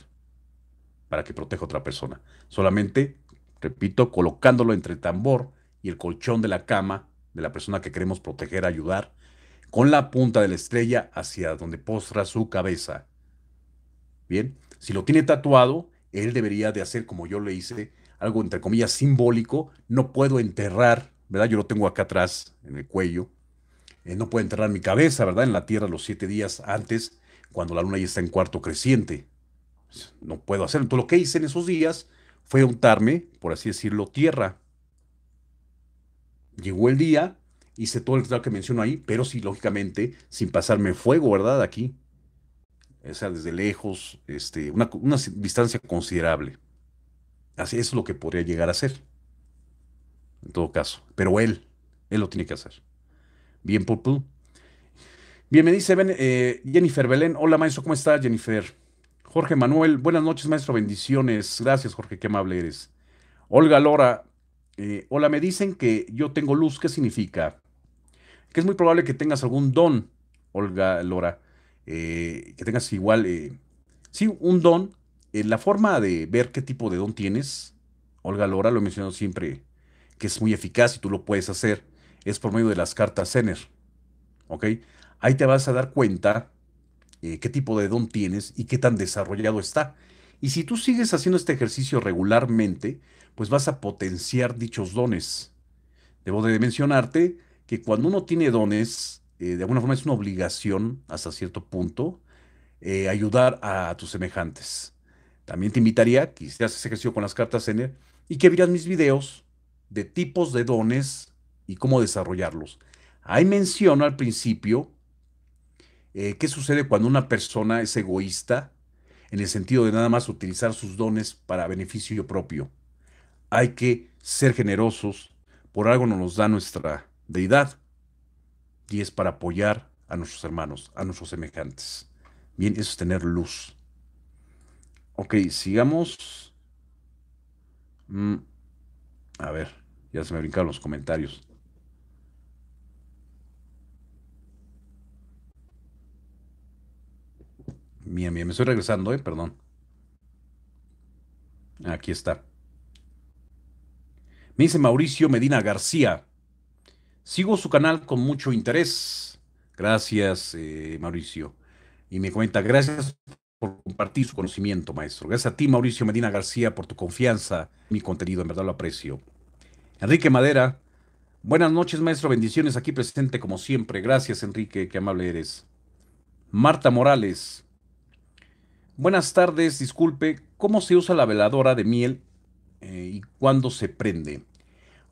para que proteja a otra persona. Solamente, repito, colocándolo entre el tambor y el colchón de la cama de la persona que queremos proteger, ayudar, con la punta de la estrella hacia donde postra su cabeza. Bien, si lo tiene tatuado, él debería de hacer como yo le hice, algo entre comillas simbólico, no puedo enterrar, ¿verdad? Yo lo tengo acá atrás, en el cuello, eh, no puedo enterrar mi cabeza, ¿verdad? En la tierra los siete días antes, cuando la luna ya está en cuarto creciente. No puedo hacerlo. Entonces lo que hice en esos días fue untarme, por así decirlo, tierra. Llegó el día, hice todo el ritual que menciono ahí, pero sí, lógicamente, sin pasarme fuego, ¿verdad? Aquí o sea, desde lejos, este, una, distancia considerable. Así es lo que podría llegar a ser, en todo caso. Pero él, él lo tiene que hacer. Bien, por, Bien, me dice eh, Jennifer Belén. Hola, maestro, ¿cómo estás, Jennifer? Jorge Manuel, buenas noches, maestro, bendiciones. Gracias, Jorge, qué amable eres. Olga Lora, eh, hola, me dicen que yo tengo luz, ¿qué significa? Que es muy probable que tengas algún don, Olga Lora. Eh, que tengas igual, si eh, sí, un don. Eh, la forma de ver qué tipo de don tienes, Olga Lora lo mencionó siempre, que es muy eficaz y tú lo puedes hacer, es por medio de las cartas Zener. ¿Ok? Ahí te vas a dar cuenta qué tipo de don tienes y qué tan desarrollado está. Y si tú sigues haciendo este ejercicio regularmente, pues vas a potenciar dichos dones. Debo de mencionarte que cuando uno tiene dones, eh, de alguna forma es una obligación hasta cierto punto eh, ayudar a tus semejantes. También te invitaría quizás ese ejercicio con las cartas en él y que vieras mis videos de tipos de dones y cómo desarrollarlos. Ahí menciono al principio eh, qué sucede cuando una persona es egoísta en el sentido de nada más utilizar sus dones para beneficio propio. Hay que ser generosos, por algo nos da nuestra deidad y es para apoyar a nuestros hermanos, a nuestros semejantes. Bien, eso es tener luz. Ok, sigamos. Mm, a ver, ya se me brincaron los comentarios. mía, mía, me estoy regresando, ¿eh? perdón. Aquí está. Me dice Mauricio Medina García. Sigo su canal con mucho interés. Gracias, eh, Mauricio. Y me comenta, gracias por compartir su conocimiento, maestro. Gracias a ti, Mauricio Medina García, por tu confianza mi contenido. En verdad lo aprecio. Enrique Madera, buenas noches, maestro. Bendiciones aquí presente como siempre. Gracias, Enrique. Qué amable eres. Marta Morales, buenas tardes. Disculpe, ¿cómo se usa la veladora de miel eh, y cuándo se prende?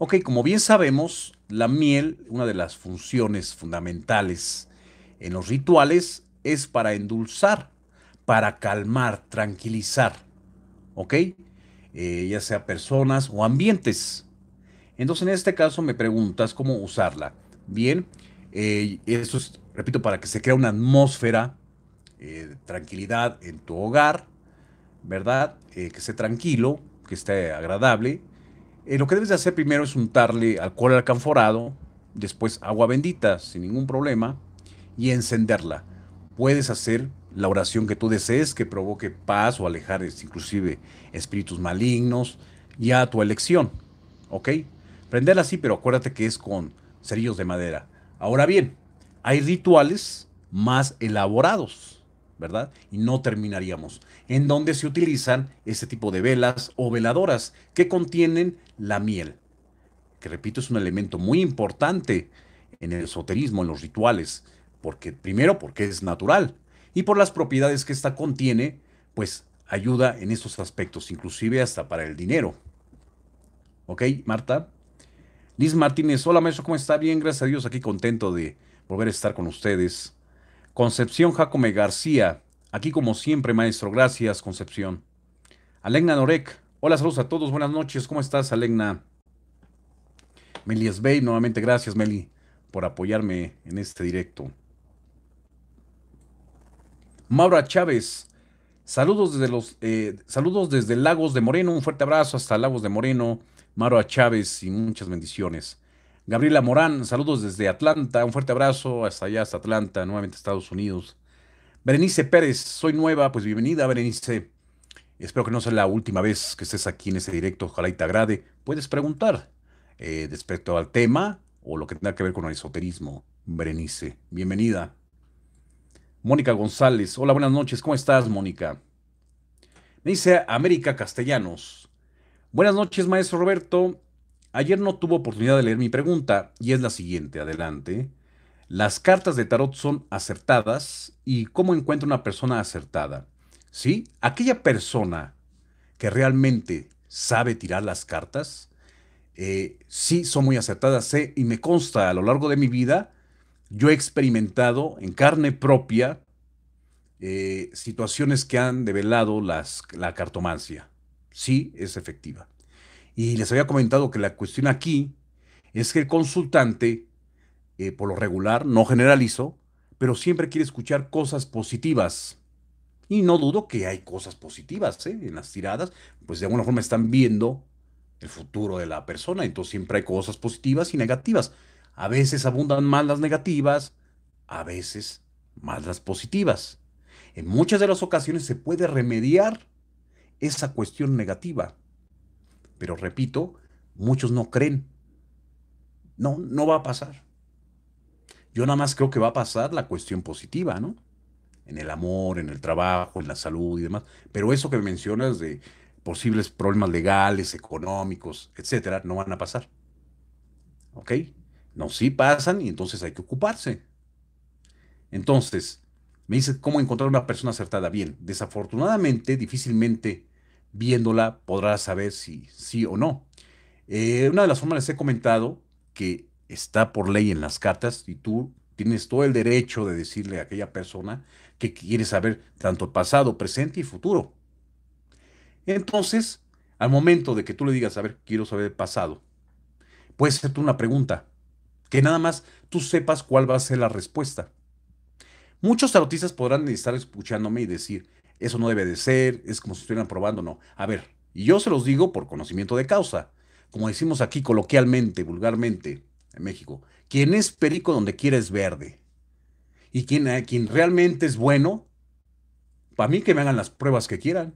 Ok, como bien sabemos, la miel, una de las funciones fundamentales en los rituales, es para endulzar, para calmar, tranquilizar. ¿Ok? Eh, ya sea personas o ambientes. Entonces, en este caso, me preguntas cómo usarla. Bien, eh, eso es, repito, para que se crea una atmósfera eh, de tranquilidad en tu hogar, ¿verdad? que esté tranquilo, que esté agradable eh, lo que debes de hacer primero es untarle alcohol alcanforado, después agua bendita sin ningún problema y encenderla. Puedes hacer la oración que tú desees que provoque paz o alejar inclusive espíritus malignos, ya a tu elección. ¿Ok? Prenderla así, pero acuérdate que es con cerillos de madera. Ahora bien, hay rituales más elaborados ¿verdad? Y no terminaríamos. En donde se utilizan este tipo de velas o veladoras que contienen la miel, que repito es un elemento muy importante en el esoterismo, en los rituales, porque primero porque es natural y por las propiedades que esta contiene, pues ayuda en estos aspectos, inclusive hasta para el dinero. ¿Ok, Marta? Liz Martínez, hola maestro, ¿cómo está? Bien, gracias a Dios, aquí contento de volver a estar con ustedes. Concepción Jacome García, aquí como siempre, maestro. Gracias, Concepción. Alegna Norek, hola, saludos a todos, buenas noches. ¿Cómo estás, Alegna? Meli Esbey, nuevamente gracias, Meli, por apoyarme en este directo. Maura Chávez, saludos desde los eh, saludos desde Lagos de Moreno, un fuerte abrazo hasta Lagos de Moreno, Maura Chávez y muchas bendiciones. Gabriela Morán, saludos desde Atlanta, un fuerte abrazo hasta allá, hasta Atlanta, nuevamente Estados Unidos. Berenice Pérez, soy nueva, pues bienvenida, Berenice. Espero que no sea la última vez que estés aquí en ese directo, ojalá y te agrade. Puedes preguntar eh, respecto al tema o lo que tenga que ver con el esoterismo. Berenice, bienvenida. Mónica González, hola, buenas noches, ¿cómo estás, Mónica? Me dice América Castellanos. Buenas noches, maestro Roberto. Ayer no tuve oportunidad de leer mi pregunta y es la siguiente, adelante. ¿Las cartas de tarot son acertadas? ¿Y cómo encuentra una persona acertada? ¿Sí? Aquella persona que realmente sabe tirar las cartas, eh, sí son muy acertadas, y me consta a lo largo de mi vida, yo he experimentado en carne propia eh, situaciones que han develado las, la cartomancia. Sí, es efectiva. Y les había comentado que la cuestión aquí es que el consultante, eh, por lo regular, no generalizo, pero siempre quiere escuchar cosas positivas. Y no dudo que hay cosas positivas ¿eh? en las tiradas, pues de alguna forma están viendo el futuro de la persona, entonces siempre hay cosas positivas y negativas. A veces abundan más las negativas, a veces más las positivas. En muchas de las ocasiones se puede remediar esa cuestión negativa pero repito, muchos no creen. No, no va a pasar. Yo nada más creo que va a pasar la cuestión positiva, ¿no? En el amor, en el trabajo, en la salud y demás. Pero eso que mencionas de posibles problemas legales, económicos, etcétera, no van a pasar. ¿Ok? No, sí pasan y entonces hay que ocuparse. Entonces, me dice cómo encontrar una persona acertada. Bien, desafortunadamente, difícilmente viéndola podrás saber si sí o no. Eh, una de las formas les he comentado que está por ley en las cartas y tú tienes todo el derecho de decirle a aquella persona que quiere saber tanto pasado, presente y futuro. Entonces, al momento de que tú le digas, a ver, quiero saber el pasado, puedes hacerte una pregunta, que nada más tú sepas cuál va a ser la respuesta. Muchos tarotistas podrán estar escuchándome y decir, eso no debe de ser, es como si estuvieran probando, no. A ver, y yo se los digo por conocimiento de causa, como decimos aquí coloquialmente, vulgarmente, en México, quien es perico donde quiera es verde. Y quien, eh, realmente es bueno, para mí que me hagan las pruebas que quieran.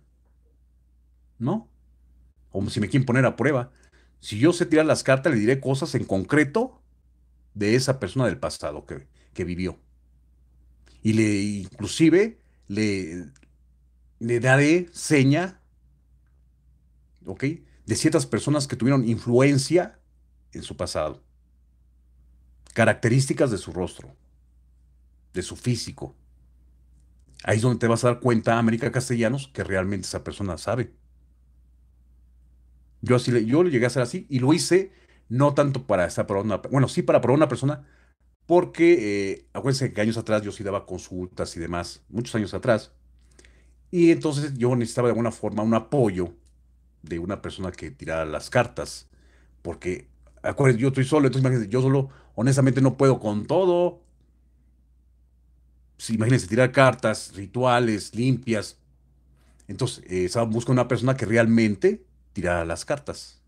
¿No? O si me quieren poner a prueba. Si yo sé tirar las cartas, le diré cosas en concreto de esa persona del pasado que, que vivió. Y le inclusive le le daré seña, ¿ok? De ciertas personas que tuvieron influencia en su pasado. Características de su rostro, de su físico. Ahí es donde te vas a dar cuenta, América Castellanos, que realmente esa persona sabe. Yo así le, yo llegué a hacer así y lo hice no tanto para estar persona bueno, sí para probar una persona, porque eh, acuérdense que años atrás yo sí daba consultas y demás, muchos años atrás, y entonces yo necesitaba de alguna forma un apoyo de una persona que tirara las cartas, porque, acuérdense, yo estoy solo, entonces imagínense, yo solo, honestamente no puedo con todo. imagínense, tirar cartas, rituales, limpias. Entonces, eh, estaba buscando una persona que realmente tirara las cartas.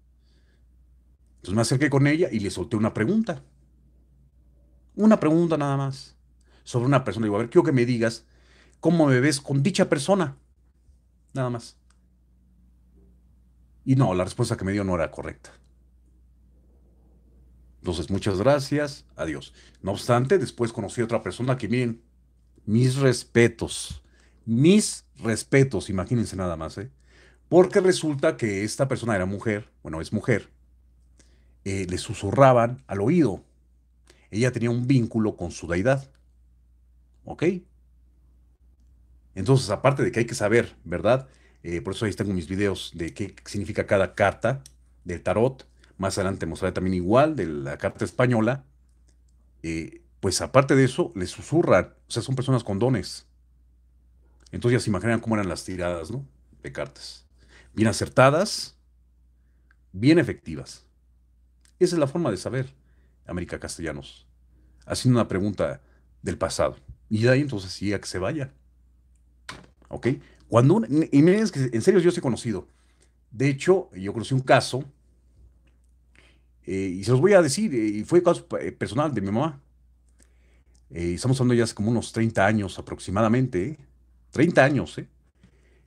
Entonces me acerqué con ella y le solté una pregunta. Una pregunta nada más. Sobre una persona. Digo, a ver, quiero que me digas cómo me ves con dicha persona. Nada más. Y no, la respuesta que me dio no era correcta. Entonces, muchas gracias, adiós. No obstante, después conocí a otra persona que, miren, mis respetos, mis respetos, imagínense nada más, ¿eh? Porque resulta que esta persona era mujer, bueno, es mujer, eh, le susurraban al oído. Ella tenía un vínculo con su deidad, ¿ok? Entonces, aparte de que hay que saber, ¿verdad? Eh, por eso ahí tengo mis videos de qué significa cada carta del tarot. Más adelante mostraré también igual de la carta española. Eh, pues aparte de eso, les susurran. O sea, son personas con dones. Entonces ya se imaginan cómo eran las tiradas, ¿no? De cartas. Bien acertadas, bien efectivas. Esa es la forma de saber, América Castellanos. Haciendo una pregunta del pasado. Y de ahí entonces sí que se vaya. ¿Ok? Cuando un, y miren, en serio, yo os he conocido. De hecho, yo conocí un caso, eh, y se los voy a decir, eh, y fue fue caso eh, personal de mi mamá. estamos hablando ya hace como unos 30 años aproximadamente, 30 años, ¿eh?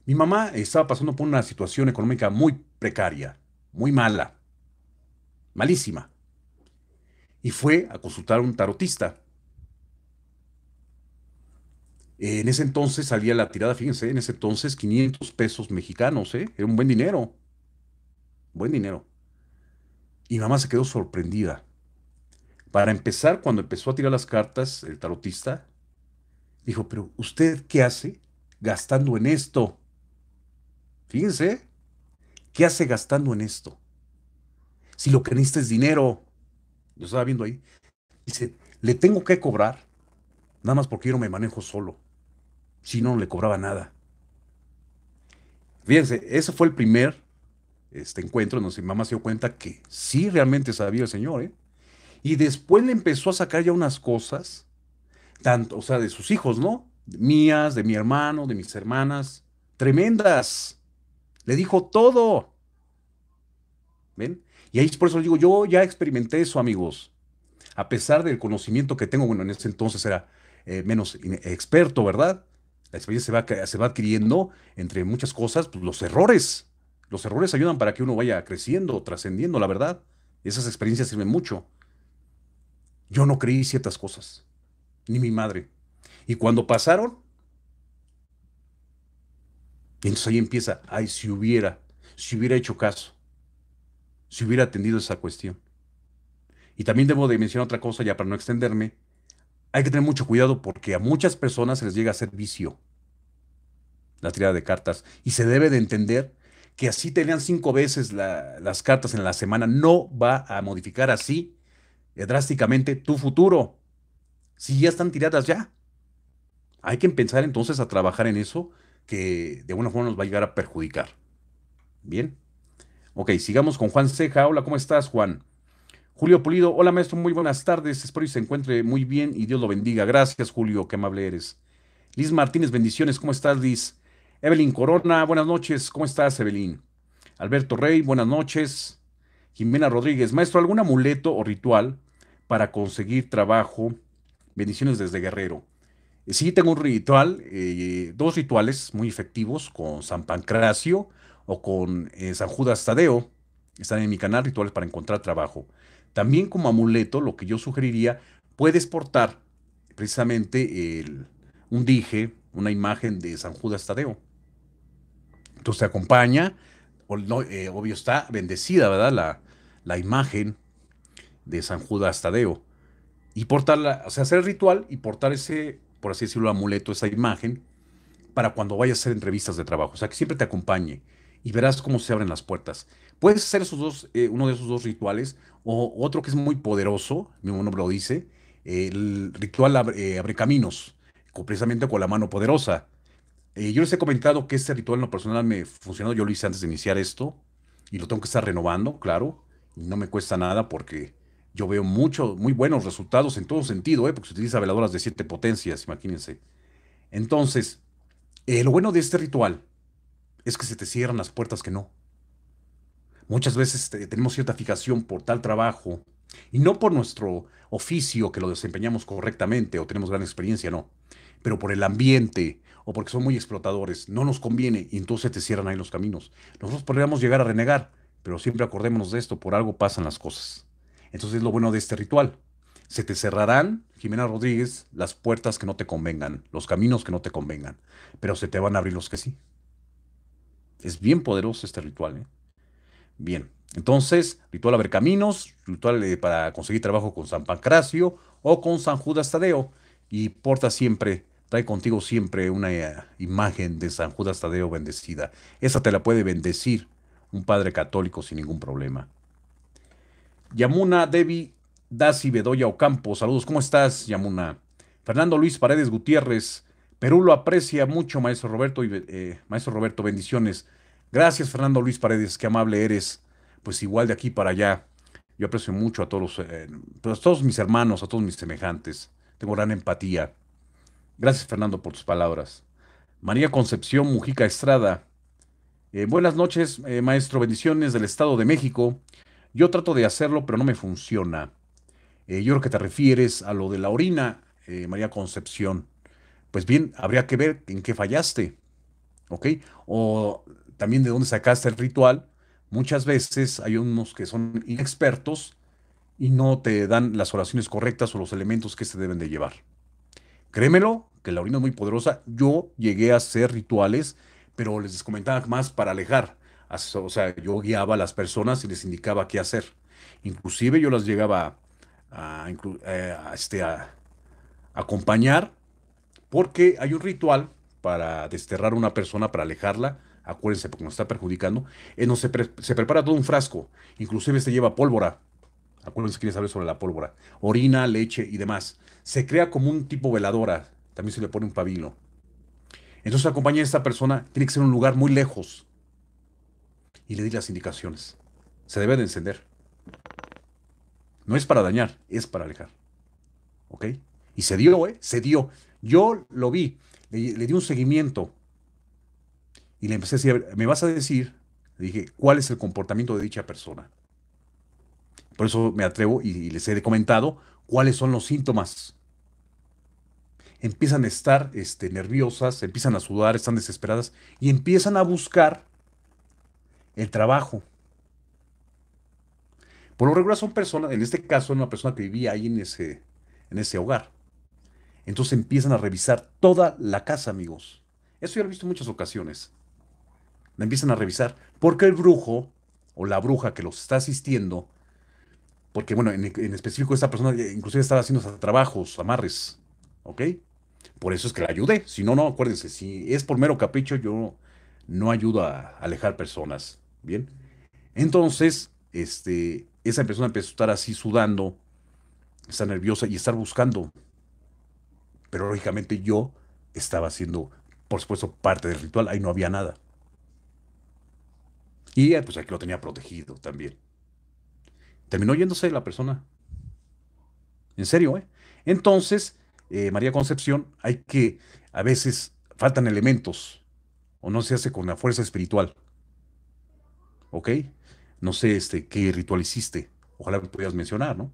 Mi mamá estaba pasando por una situación económica muy precaria, muy mala, malísima. Y fue a consultar a un tarotista en ese entonces salía la tirada, fíjense, en ese entonces 500 pesos mexicanos, ¿eh? Era un buen dinero. Buen dinero. Y mamá se quedó sorprendida. Para empezar, cuando empezó a tirar las cartas, el tarotista dijo, pero ¿usted qué hace gastando en esto? Fíjense, ¿qué hace gastando en esto? Si lo que necesita es dinero. Yo estaba viendo ahí. Dice, le tengo que cobrar nada más porque yo no me manejo solo si no, le cobraba nada. Fíjense, ese fue el primer este encuentro donde mi mamá se dio cuenta que sí realmente sabía el Señor. ¿eh? Y después le empezó a sacar ya unas cosas, tanto, o sea, de sus hijos, ¿no? Mías, de mi hermano, de mis hermanas, tremendas. Le dijo todo. ¿Ven? Y ahí es por eso digo, yo ya experimenté eso, amigos. A pesar del conocimiento que tengo, bueno, en ese entonces era eh, menos experto, ¿verdad? La experiencia se va, se va adquiriendo, entre muchas cosas, pues, los errores. Los errores ayudan para que uno vaya creciendo, trascendiendo, la verdad. Esas experiencias sirven mucho. Yo no creí ciertas cosas, ni mi madre. Y cuando pasaron, entonces ahí empieza, ay, si hubiera, si hubiera hecho caso, si hubiera atendido esa cuestión. Y también debo de mencionar otra cosa ya para no extenderme, hay que tener mucho cuidado porque a muchas personas se les llega a ser vicio la tirada de cartas y se debe de entender que así te cinco veces las cartas en la semana no va a modificar así eh, drásticamente tu futuro. Si ya están tiradas ya. Hay que empezar entonces a trabajar en eso que de alguna forma nos va a llegar a perjudicar. Bien. Ok, sigamos con Juan Ceja. Hola, ¿cómo estás, Juan? Julio Pulido, hola maestro, muy buenas tardes. Espero que se encuentre muy bien y Dios lo bendiga. Gracias, Julio, qué amable eres. Liz Martínez, bendiciones, ¿cómo estás, Liz? Evelyn Corona, buenas noches, ¿cómo estás, Evelyn? Alberto Rey, buenas noches. Jimena Rodríguez, maestro, ¿algún amuleto o ritual para conseguir trabajo? Bendiciones desde Guerrero. Eh, sí, tengo un ritual, eh, dos rituales muy efectivos con San Pancracio o con eh, San Judas Tadeo. Están en mi canal, rituales para encontrar trabajo. También como amuleto, lo que yo sugeriría, puedes portar precisamente el, un dije, una imagen de San Judas Tadeo. Entonces te acompaña, eh, obvio está bendecida, ¿verdad? La, la imagen de San Judas Tadeo. Y portarla, o sea, hacer el ritual y portar ese, por así decirlo, amuleto, esa imagen, para cuando vayas a hacer entrevistas de trabajo. O sea, que siempre te acompañe y verás cómo se abren las puertas. Puedes hacer dos, eh, uno de esos dos rituales o otro que es muy poderoso, mi nombre lo dice, el ritual abre, eh, caminos, precisamente con la mano poderosa. Eh, yo les he comentado que este ritual en lo personal me funcionó, yo lo hice antes de iniciar esto y lo tengo que estar renovando, claro, y no me cuesta nada porque yo veo muchos, muy buenos resultados en todo sentido, porque se utiliza veladoras de siete potencias, imagínense. Entonces, lo bueno de este ritual es que se te cierran las puertas que no. Muchas veces tenemos cierta fijación por tal trabajo y no por nuestro oficio que lo desempeñamos correctamente o tenemos gran experiencia, no, pero por el ambiente o porque son muy explotadores, no nos conviene y entonces te cierran ahí los caminos. Nosotros podríamos llegar a renegar, pero siempre acordémonos de esto, por algo pasan las cosas. Entonces es lo bueno de este ritual. Se te cerrarán, Jimena Rodríguez, las puertas que no te convengan, los caminos que no te convengan, pero se te van a abrir los que sí. Es bien poderoso este ritual. ¿eh? Bien, entonces, ritual a ver caminos, ritual eh, para conseguir trabajo con San Pancracio o con San Judas Tadeo. Y porta siempre, trae contigo siempre una eh, imagen de San Judas Tadeo bendecida. Esa te la puede bendecir un padre católico sin ningún problema. Yamuna Devi Daci Bedoya Ocampo, saludos, ¿cómo estás, Yamuna? Fernando Luis Paredes Gutiérrez, Perú lo aprecia mucho, maestro Roberto. Y, eh, maestro Roberto, bendiciones. Gracias, Fernando Luis Paredes, qué amable eres. Pues igual de aquí para allá. Yo aprecio mucho a todos, eh, pues todos mis hermanos, a todos mis semejantes. Tengo gran empatía. Gracias, Fernando, por tus palabras. María Concepción Mujica Estrada. Eh, buenas noches, maestro. Bendiciones del Estado de México. Yo trato de hacerlo, pero no me funciona. yo creo que te refieres a lo de la orina, María Concepción. Pues bien, habría que ver en qué fallaste, ¿ok? O también de dónde sacaste el ritual. Muchas veces hay unos que son inexpertos y no te dan las oraciones correctas o los elementos que se deben de llevar. Créemelo, que la orina es muy poderosa. Yo llegué a hacer rituales, pero les comentaba más para alejar. O sea, yo guiaba a las personas y les indicaba qué hacer. Inclusive yo las llegaba a, eh, este, a acompañar porque hay un ritual para desterrar a una persona, para alejarla, acuérdense, porque nos está perjudicando, en se, prepara todo un frasco, inclusive se lleva pólvora, acuérdense que quiere saber sobre la pólvora, orina, leche y demás. Se crea como un tipo veladora, también se le pone un pabilo. Entonces acompaña a esta persona, tiene que ser un lugar muy lejos y le di las indicaciones. Se debe de encender. No es para dañar, es para alejar. ¿Ok? Y se dio, ¿eh? Se dio. Yo lo vi, le, di un seguimiento y le empecé a decir, me vas a decir, le dije, ¿cuál es el comportamiento de dicha persona? Por eso me atrevo y, les he comentado cuáles son los síntomas. Empiezan a estar este, nerviosas, empiezan a sudar, están desesperadas y empiezan a buscar el trabajo. Por lo regular son personas, en este caso una persona que vivía ahí en ese, en ese hogar. Entonces empiezan a revisar toda la casa, amigos. Eso ya lo he visto en muchas ocasiones. La empiezan a revisar porque el brujo o la bruja que los está asistiendo, porque bueno, en, específico esta persona eh, inclusive estaba haciendo trabajos, amarres, ¿ok? Por eso es que la ayudé. Si no, no, acuérdense, si es por mero capricho, yo no ayudo a alejar personas, ¿bien? Entonces, este, esa persona empezó a estar así sudando, está nerviosa y estar buscando pero lógicamente yo estaba haciendo, por supuesto, parte del ritual, ahí no había nada. Y pues aquí lo tenía protegido también. Terminó yéndose la persona. En serio, ¿eh? Entonces, eh, María Concepción, hay que, a veces faltan elementos, o no se hace con la fuerza espiritual. ¿Ok? No sé este, qué ritual hiciste. Ojalá me pudieras mencionar, ¿no?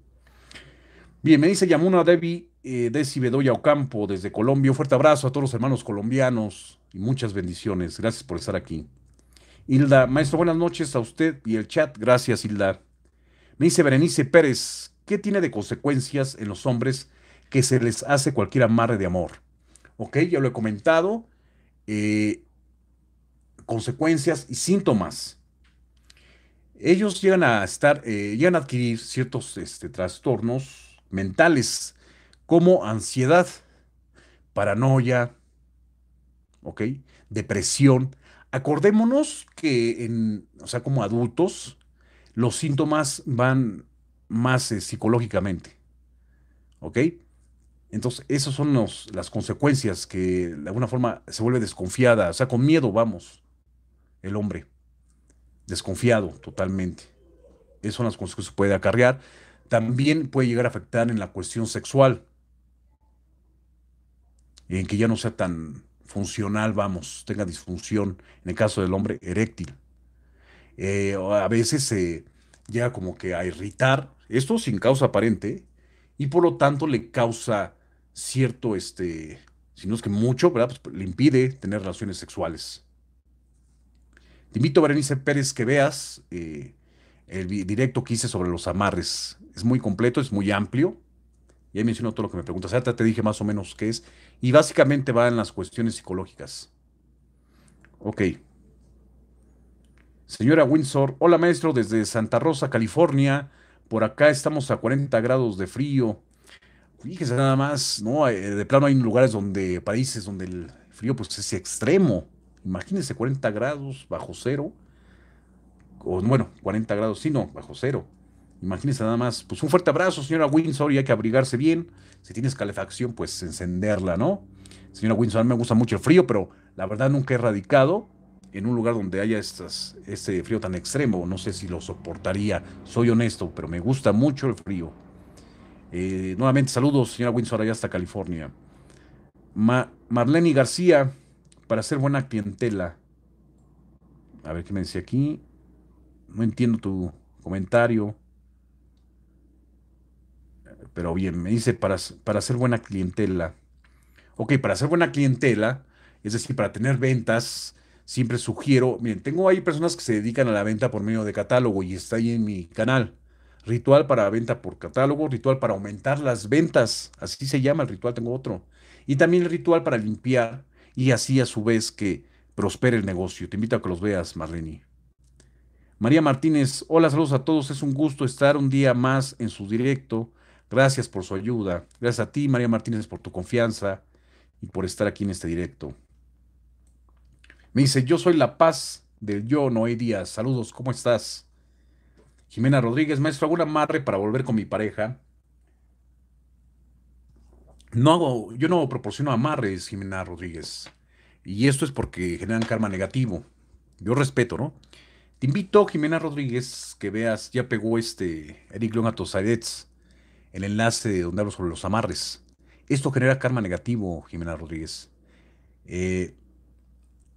Bien, me dice a Devi eh, Desi Bedoya Ocampo desde Colombia. Un fuerte abrazo a todos los hermanos colombianos y muchas bendiciones. Gracias por estar aquí. Hilda, maestro, buenas noches a usted y el chat. Gracias, Hilda. Me dice Berenice Pérez, ¿qué tiene de consecuencias en los hombres que se les hace cualquier amarre de amor? Ok, ya lo he comentado. Eh, consecuencias y síntomas. Ellos llegan a estar, eh, a adquirir ciertos este, trastornos mentales como ansiedad, paranoia, ¿ok? Depresión. Acordémonos que, en, sea, como adultos, los síntomas van más eh, psicológicamente, Entonces, esas son las consecuencias que de alguna forma se vuelve desconfiada, o sea, con miedo vamos, el hombre, desconfiado totalmente. Esas son las consecuencias que se puede acarrear. También puede llegar a afectar en la cuestión sexual en que ya no sea tan funcional, vamos, tenga disfunción, en el caso del hombre eréctil. Eh, a veces se llega como que a irritar, esto sin causa aparente, y por lo tanto le causa cierto, este, si no es que mucho, ¿verdad? Pues, le impide tener relaciones sexuales. Te invito, Berenice Pérez, que veas eh, el directo que hice sobre los amarres. Es muy completo, es muy amplio. Y ahí menciono todo lo que me preguntas. Ya te dije más o menos qué es. Y básicamente va en las cuestiones psicológicas. Ok. Señora Windsor, hola maestro desde Santa Rosa, California. Por acá estamos a 40 grados de frío. Fíjese nada más, ¿no? Eh, de plano hay lugares donde, países donde el frío pues es extremo. Imagínese 40 grados bajo cero. bueno, 40 grados, sí, no, bajo cero. Imagínese nada más. Pues un fuerte abrazo, señora Windsor, y hay que abrigarse bien. Si tienes calefacción, pues encenderla, ¿no? Señora Winsor, me gusta mucho el frío, pero la verdad nunca he radicado en un lugar donde haya estas, este frío tan extremo. No sé si lo soportaría. Soy honesto, pero me gusta mucho el frío. Eh, nuevamente, saludos, señora Winsor, allá hasta California. Marlene García, para ser buena clientela. A ver qué me dice aquí. No entiendo tu comentario. Pero bien, me dice, para, para hacer buena clientela. Ok, para hacer buena clientela, es decir, para tener ventas, siempre sugiero, miren, tengo ahí personas que se dedican a la venta por medio de catálogo y está ahí en mi canal. Ritual para venta por catálogo, ritual para aumentar las ventas, así se llama el ritual, tengo otro. Y también el ritual para limpiar y así a su vez que prospere el negocio. Te invito a que los veas, Marlene. María Martínez, hola, saludos a todos, es un gusto estar un día más en su directo. Gracias por su ayuda. Gracias a ti, María Martínez, por tu confianza y por estar aquí en este directo. Me dice, yo soy la paz del yo, hay Díaz. Saludos, ¿cómo estás? Jimena Rodríguez, maestro, un amarre para volver con mi pareja? No yo no proporciono amarres, Jimena Rodríguez. Y esto es porque generan karma negativo. Yo respeto, ¿no? Te invito, Jimena Rodríguez, que veas, ya pegó este Eric León a aires el enlace donde hablo sobre los amarres. Esto genera karma negativo, Jimena Rodríguez. Eh,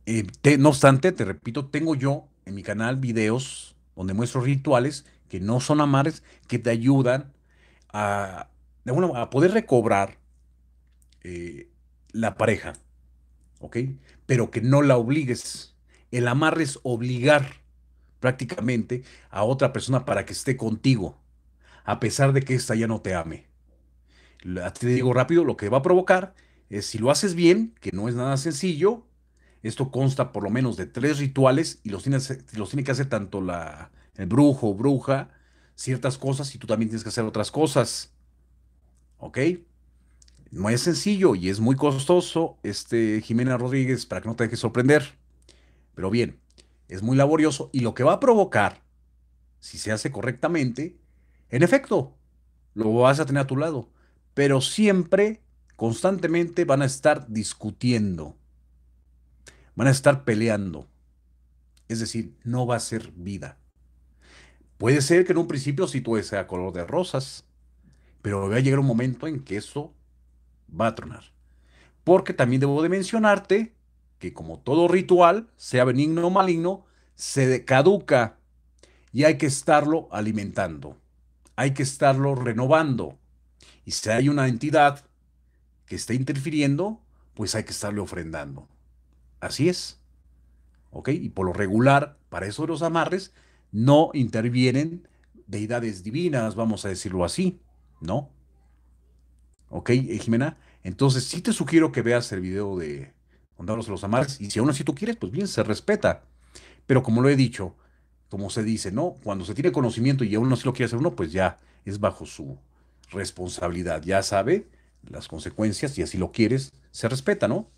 eh, no obstante, te repito, tengo yo en mi canal videos donde muestro rituales que no son amarres, que te ayudan a, poder recobrar eh, la pareja, ¿ok? Pero que no la obligues. El amarre es obligar prácticamente a otra persona para que esté contigo a pesar de que esta ya no te ame. Te digo rápido, lo que va a provocar es si lo haces bien, que no es nada sencillo, esto consta por lo menos de tres rituales y los tiene, los tiene que hacer tanto la, el brujo o bruja, ciertas cosas y tú también tienes que hacer otras cosas. ¿Ok? No es sencillo y es muy costoso, este Jimena Rodríguez, para que no te dejes sorprender. Pero bien, es muy laborioso y lo que va a provocar, si se hace correctamente, en efecto, lo vas a tener a tu lado, pero siempre, constantemente van a estar discutiendo, van a estar peleando. Es decir, no va a ser vida. Puede ser que en un principio sí tú sea color de rosas, pero va a llegar un momento en que eso va a tronar. Porque también debo de mencionarte que como todo ritual, sea benigno o maligno, se caduca y hay que estarlo alimentando hay que estarlo renovando. Y si hay una entidad que está interfiriendo, pues hay que estarle ofrendando. Así es. ¿Ok? Y por lo regular, para eso de los amarres, no intervienen deidades divinas, vamos a decirlo así, ¿no? ¿Ok, eh, Jimena? Entonces, sí te sugiero que veas el video de de los amarres. Y si aún así tú quieres, pues bien, se respeta. Pero como lo he dicho, como se dice, ¿no? Cuando se tiene conocimiento y aún no lo quiere hacer uno, pues ya es bajo su responsabilidad, ya sabe las consecuencias y así lo quieres, se respeta, ¿no?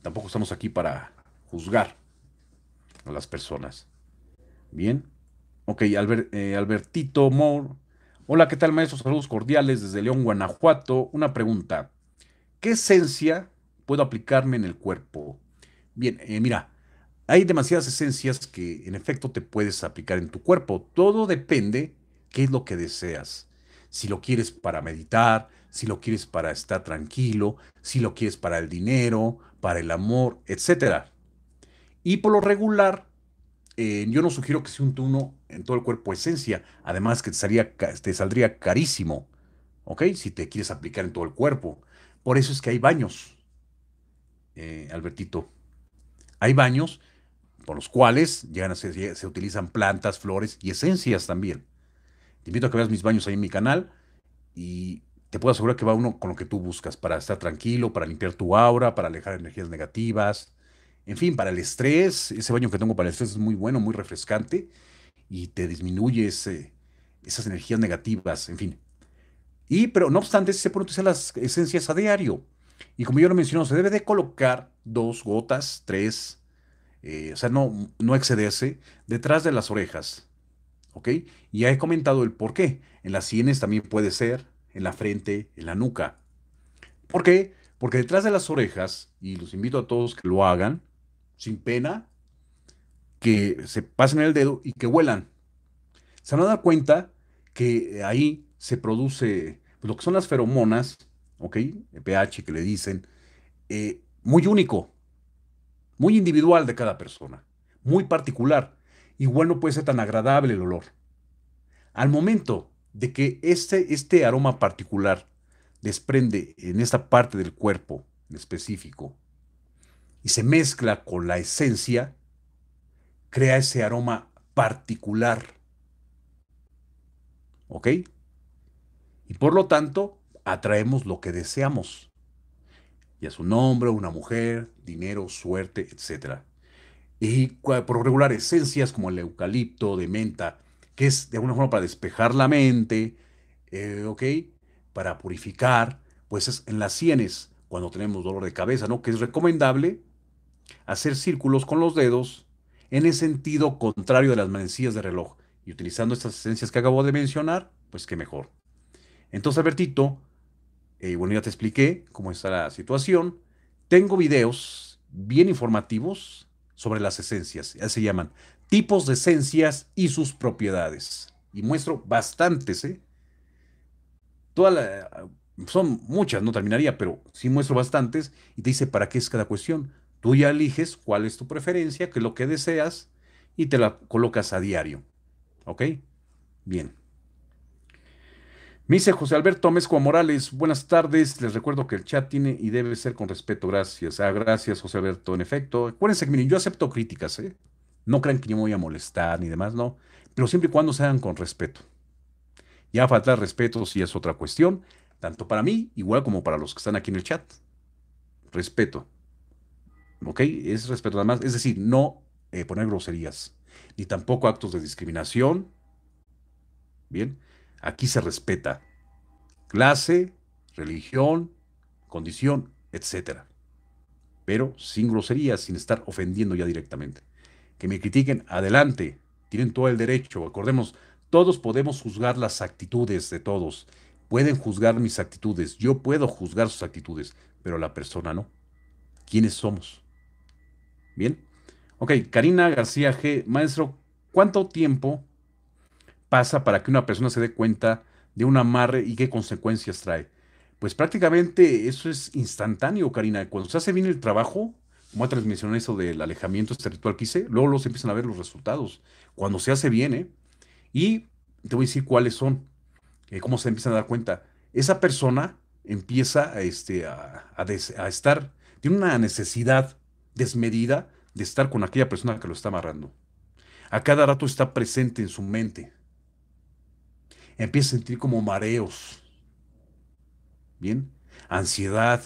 Tampoco estamos aquí para juzgar a las personas. Bien. Ok, eh, Albertito Moore. Hola, ¿qué tal, maestro? Saludos cordiales desde León, Guanajuato. Una pregunta. ¿Qué esencia puedo aplicarme en el cuerpo? Bien, eh, mira, hay demasiadas esencias que en efecto te puedes aplicar en tu cuerpo. Todo depende qué es lo que deseas. Si lo quieres para meditar, si lo quieres para estar tranquilo, si lo quieres para el dinero, para el amor, etc. Y por lo regular, eh, yo no sugiero que sea un uno en todo el cuerpo esencia, además que te, saldría carísimo, ¿ok? Si te quieres aplicar en todo el cuerpo. Por eso es que hay baños, eh, Albertito. Hay baños por los cuales llegan a se utilizan plantas, flores y esencias también. Te invito a que veas mis baños ahí en mi canal y te puedo asegurar que va uno con lo que tú buscas para estar tranquilo, para limpiar tu aura, para alejar energías negativas, en fin, para el estrés. Ese baño que tengo para el estrés es muy bueno, muy refrescante y te disminuye ese, esas energías negativas, en fin. Y, pero no obstante, se pueden utilizar las esencias a diario. Y como yo lo mencioné, se debe de colocar dos gotas, tres, eh, o sea, no, no excederse, detrás de las orejas. ¿Ok? Ya he comentado el por qué. En las sienes también puede ser, en la frente, en la nuca. ¿Por qué? Porque detrás de las orejas, y los invito a todos que lo hagan, sin pena, que se pasen el dedo y que huelan. Se van a dar cuenta que ahí se produce lo que son las feromonas, ¿ok? El pH que le dicen, eh, muy único, muy individual de cada persona, muy particular. Igual no puede ser tan agradable el olor. Al momento de que este, este aroma particular desprende en esta parte del cuerpo en específico y se mezcla con la esencia, crea ese aroma particular. ¿Ok? Y por lo tanto, atraemos lo que deseamos y a su nombre, una mujer, dinero, suerte, etc. Y por regular esencias como el eucalipto, de menta, que es de alguna forma para despejar la mente, eh, Para purificar, pues es en las sienes, cuando tenemos dolor de cabeza, ¿no? Que es recomendable hacer círculos con los dedos en el sentido contrario de las manecillas de reloj. Y utilizando estas esencias que acabo de mencionar, pues qué mejor. Entonces, Albertito, eh, bueno, ya te expliqué cómo está la situación. Tengo videos bien informativos sobre las esencias, se llaman tipos de esencias y sus propiedades. Y muestro bastantes, ¿eh? son muchas, no terminaría, pero sí muestro bastantes y te dice para qué es cada cuestión. Tú ya eliges cuál es tu preferencia, qué es lo que deseas y te la colocas a diario. ¿Ok? Bien. Me dice José Alberto Mezcua Morales, buenas tardes. Les recuerdo que el chat tiene y debe ser con respeto. Gracias. Ah, gracias, José Alberto. En efecto, acuérdense que miren, yo acepto críticas, ¿eh? No crean que yo me voy a molestar ni demás, no. Pero siempre y cuando se hagan con respeto. Ya faltar respeto si es otra cuestión, tanto para mí, igual como para los que están aquí en el chat. Respeto. ¿Ok? Es respeto además. Es decir, no eh, poner groserías, ni tampoco actos de discriminación. Bien Aquí se respeta clase, religión, condición, etc. Pero sin groserías, sin estar ofendiendo ya directamente. Que me critiquen, adelante, tienen todo el derecho. Acordemos, todos podemos juzgar las actitudes de todos. Pueden juzgar mis actitudes, yo puedo juzgar sus actitudes, pero la persona no. ¿Quiénes somos? Bien. Ok, Karina García G. Maestro, ¿cuánto tiempo pasa para que una persona se dé cuenta de un amarre y qué consecuencias trae? Pues prácticamente eso es instantáneo, Karina. Cuando se hace bien el trabajo, como antes mencioné eso del alejamiento este que hice, luego los empiezan a ver los resultados. Cuando se hace bien, ¿eh? Y te voy a decir cuáles son, eh, cómo se empiezan a dar cuenta. Esa persona empieza este, a estar, tiene una necesidad desmedida de estar con aquella persona que lo está amarrando. A cada rato está presente en su mente. Empieza a sentir como mareos. Bien, ansiedad,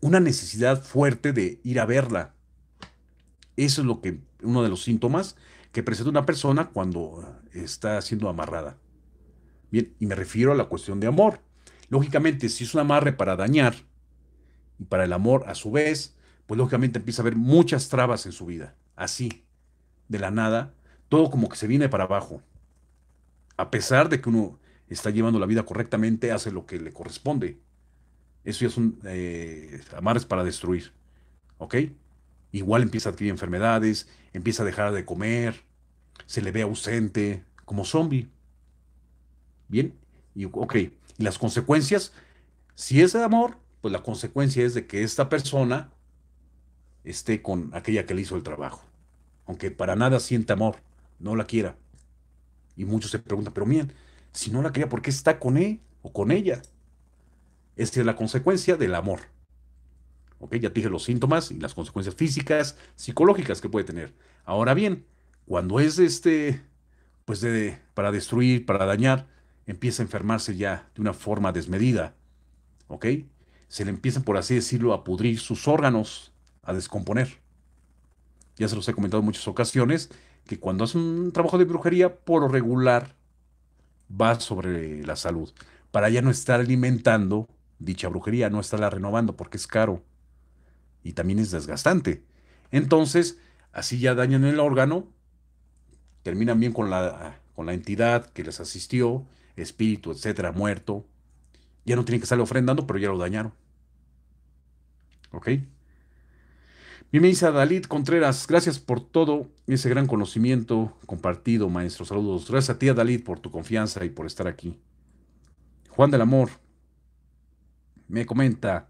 una necesidad fuerte de ir a verla. Eso es lo que uno de los síntomas que presenta una persona cuando está siendo amarrada. Bien, y me refiero a la cuestión de amor. Lógicamente, si es un amarre para dañar y para el amor a su vez, pues lógicamente empieza a haber muchas trabas en su vida. Así, de la nada, todo como que se viene para abajo a pesar de que uno está llevando la vida correctamente, hace lo que le corresponde. Eso ya es eh, un amar es para destruir. ¿Ok? Igual empieza a adquirir enfermedades, empieza a dejar de comer, se le ve ausente, como zombie. Bien, y ok. Y las consecuencias, si es de amor, pues la consecuencia es de que esta persona esté con aquella que le hizo el trabajo. Aunque para nada sienta amor, no la quiera. Y muchos se preguntan, pero miren, si no la quería, ¿por qué está con él o con ella? Esta es la consecuencia del amor. Ya dije los síntomas y las consecuencias físicas, psicológicas que puede tener. Ahora bien, cuando es este, pues de, para destruir, para dañar, empieza a enfermarse ya de una forma desmedida. Se le empiezan, por así decirlo, a pudrir sus órganos, a descomponer. Ya se los he comentado en muchas ocasiones, que cuando haces un trabajo de brujería, por regular, va sobre la salud, para ya no estar alimentando dicha brujería, no estarla renovando, porque es caro y también es desgastante. Entonces, así ya dañan el órgano, terminan bien con la, con la entidad que les asistió, espíritu, etcétera, muerto. Ya no tienen que estarle ofrendando, pero ya lo dañaron. ¿Ok? dice Dalit Contreras, gracias por todo ese gran conocimiento compartido, maestro. Saludos. Gracias a ti, Dalit, por tu confianza y por estar aquí. Juan del Amor me comenta,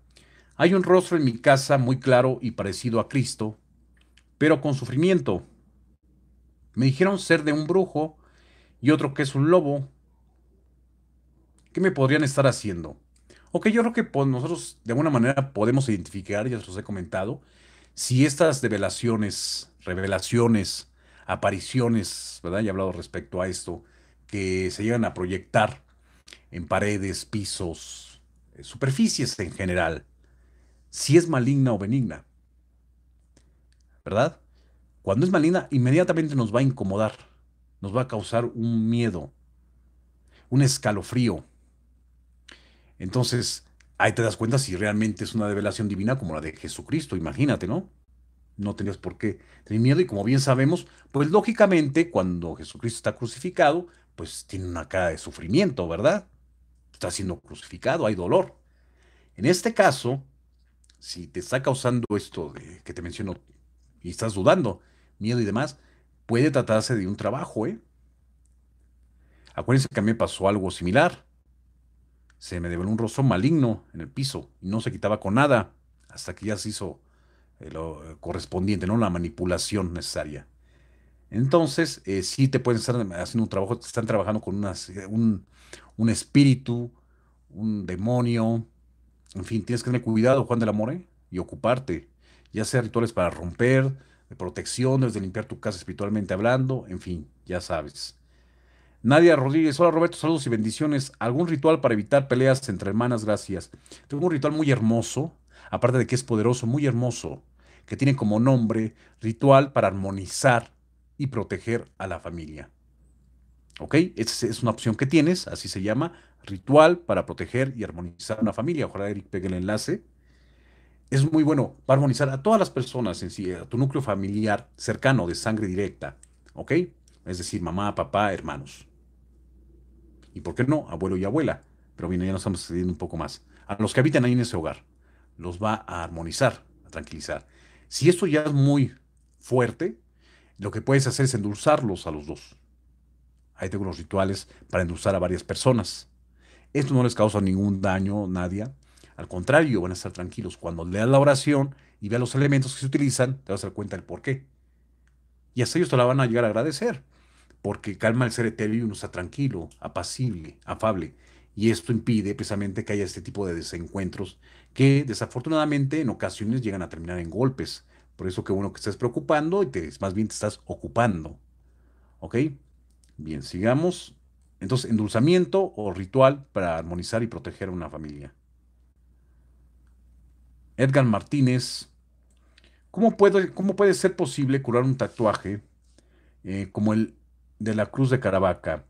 hay un rostro en mi casa muy claro y parecido a Cristo, pero con sufrimiento. Me dijeron ser de un brujo y otro que es un lobo. ¿Qué me podrían estar haciendo? Ok, yo creo que pues, nosotros de alguna manera podemos identificar, ya se los he comentado, si estas revelaciones, revelaciones, apariciones, ¿verdad? Ya he hablado respecto a esto, que se llegan a proyectar en paredes, pisos, eh, superficies en general, si es maligna o benigna, ¿verdad? Cuando es maligna, inmediatamente nos va a incomodar, nos va a causar un miedo, un escalofrío. Entonces, ahí te das cuenta si realmente es una revelación divina como la de Jesucristo, imagínate, ¿no? No tenías por qué tener miedo y como bien sabemos, pues lógicamente cuando Jesucristo está crucificado, pues tiene una cara de sufrimiento, ¿verdad? Está siendo crucificado, hay dolor. En este caso, si te está causando esto que te menciono y estás dudando, miedo y demás, puede tratarse de un trabajo, ¿eh? Acuérdense que a mí me pasó algo similar se me develó un rostro maligno en el piso y no se quitaba con nada hasta que ya se hizo eh, lo correspondiente, ¿no? La manipulación necesaria. Entonces, si eh, sí te pueden estar haciendo un trabajo, te están trabajando con unas, eh, un, espíritu, un demonio. En fin, tienes que tener cuidado, Juan de la More, y ocuparte. Ya sea rituales para romper, de protección, desde limpiar tu casa espiritualmente hablando, en fin, ya sabes. Nadia Rodríguez, hola Roberto, saludos y bendiciones. ¿Algún ritual para evitar peleas entre hermanas? Gracias. Tengo un ritual muy hermoso, aparte de que es poderoso, muy hermoso, que tiene como nombre ritual para armonizar y proteger a la familia. ¿Ok? Esa es una opción que tienes, así se llama, ritual para proteger y armonizar a una familia. Ojalá Eric pegue el enlace. Es muy bueno, para armonizar a todas las personas en sí, a tu núcleo familiar cercano, de sangre directa. ¿Ok? Es decir, mamá, papá, hermanos y por qué no, abuelo y abuela. Pero bien, ya nos estamos cediendo un poco más. A los que habitan ahí en ese hogar, los va a armonizar, a tranquilizar. Si esto ya es muy fuerte, lo que puedes hacer es endulzarlos a los dos. Ahí tengo los rituales para endulzar a varias personas. Esto no les causa ningún daño, nadie. Al contrario, van a estar tranquilos. Cuando leas la oración y veas los elementos que se utilizan, te vas a dar cuenta del por qué. Y hasta ellos te la van a llegar a agradecer porque calma el ser etéreo y uno está tranquilo, apacible, afable. Y esto impide precisamente que haya este tipo de desencuentros que desafortunadamente en ocasiones llegan a terminar en golpes. Por eso que uno que estás preocupando y te, más bien te estás ocupando. ¿Ok? Bien, sigamos. Entonces, endulzamiento o ritual para armonizar y proteger a una familia. Edgar Martínez. ¿Cómo, cómo puede ser posible curar un tatuaje eh, como el de la Cruz de Caravaca.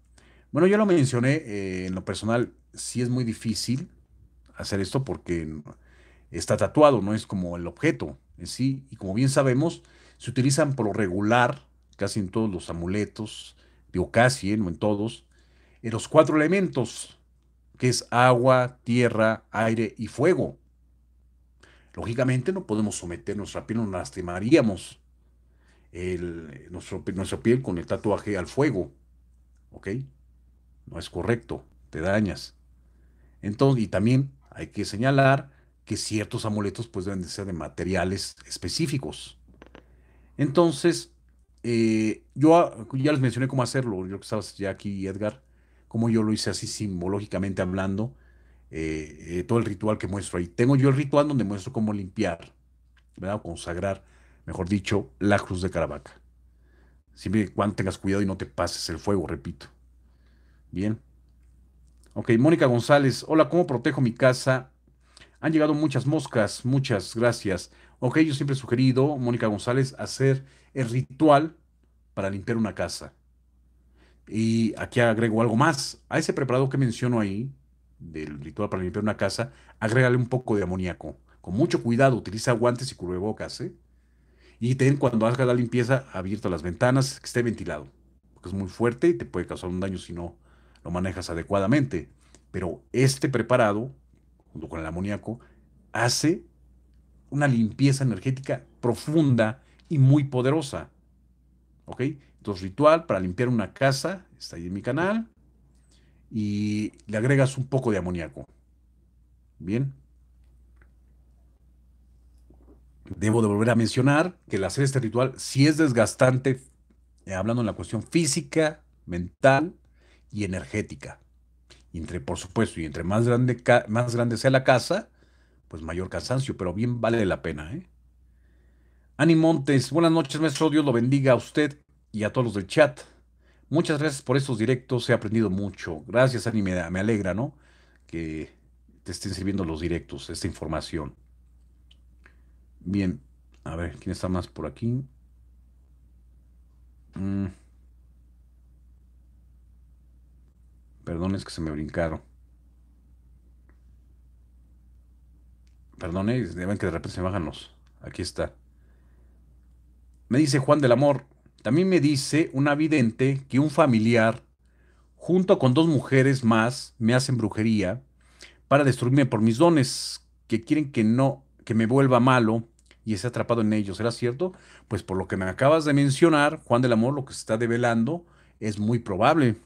Bueno, yo lo mencioné eh, en lo personal, sí es muy difícil hacer esto porque está tatuado, no es como el objeto en sí. Y como bien sabemos, se utilizan por lo regular, casi en todos los amuletos, digo casi, ¿eh? no en todos, en los cuatro elementos, que es agua, tierra, aire y fuego. Lógicamente no podemos someternos nuestra piel, nos lastimaríamos nuestra piel con el tatuaje al fuego. ¿Ok? No es correcto, te dañas. Entonces, y también hay que señalar que ciertos amuletos pues deben de ser de materiales específicos. Entonces, eh, yo ya les mencioné cómo hacerlo, yo que estabas ya aquí, Edgar, como yo lo hice así simbológicamente hablando, eh, eh, todo el ritual que muestro ahí. Tengo yo el ritual donde muestro cómo limpiar, ¿verdad? O consagrar mejor dicho, la cruz de Caravaca. Siempre y tengas cuidado y no te pases el fuego, repito. Bien. Ok, Mónica González. Hola, ¿cómo protejo mi casa? Han llegado muchas moscas, muchas gracias. Ok, yo siempre he sugerido, Mónica González, hacer el ritual para limpiar una casa. Y aquí agrego algo más. A ese preparado que menciono ahí, del ritual para limpiar una casa, agrégale un poco de amoníaco. Con mucho cuidado, utiliza guantes y curvebocas, ¿eh? Y ten cuando hagas la limpieza abierto las ventanas, que esté ventilado, porque es muy fuerte y te puede causar un daño si no lo manejas adecuadamente. Pero este preparado, junto con el amoníaco, hace una limpieza energética profunda y muy poderosa. ¿Ok? Entonces, ritual para limpiar una casa, está ahí en mi canal, y le agregas un poco de amoníaco. Bien. Debo de volver a mencionar que el hacer este ritual sí es desgastante, eh, hablando en la cuestión física, mental y energética. entre, por supuesto, y entre más grande, más grande sea la casa, pues mayor cansancio, pero bien vale la pena. ¿eh? Ani Montes, buenas noches, maestro. Dios lo bendiga a usted y a todos los del chat. Muchas gracias por estos directos, he aprendido mucho. Gracias, Ani, me, me alegra, ¿no? Que te estén sirviendo los directos, esta información. Bien, a ver, ¿quién está más por aquí? Mm. es que se me brincaron. Perdone, eh, deben que de repente se bajan los. Aquí está. Me dice Juan del Amor. También me dice una vidente que un familiar, junto con dos mujeres más, me hacen brujería para destruirme por mis dones, que quieren que no, que me vuelva malo y ha atrapado en ellos. ¿era cierto? Pues por lo que me acabas de mencionar, Juan del Amor lo que se está develando es muy probable.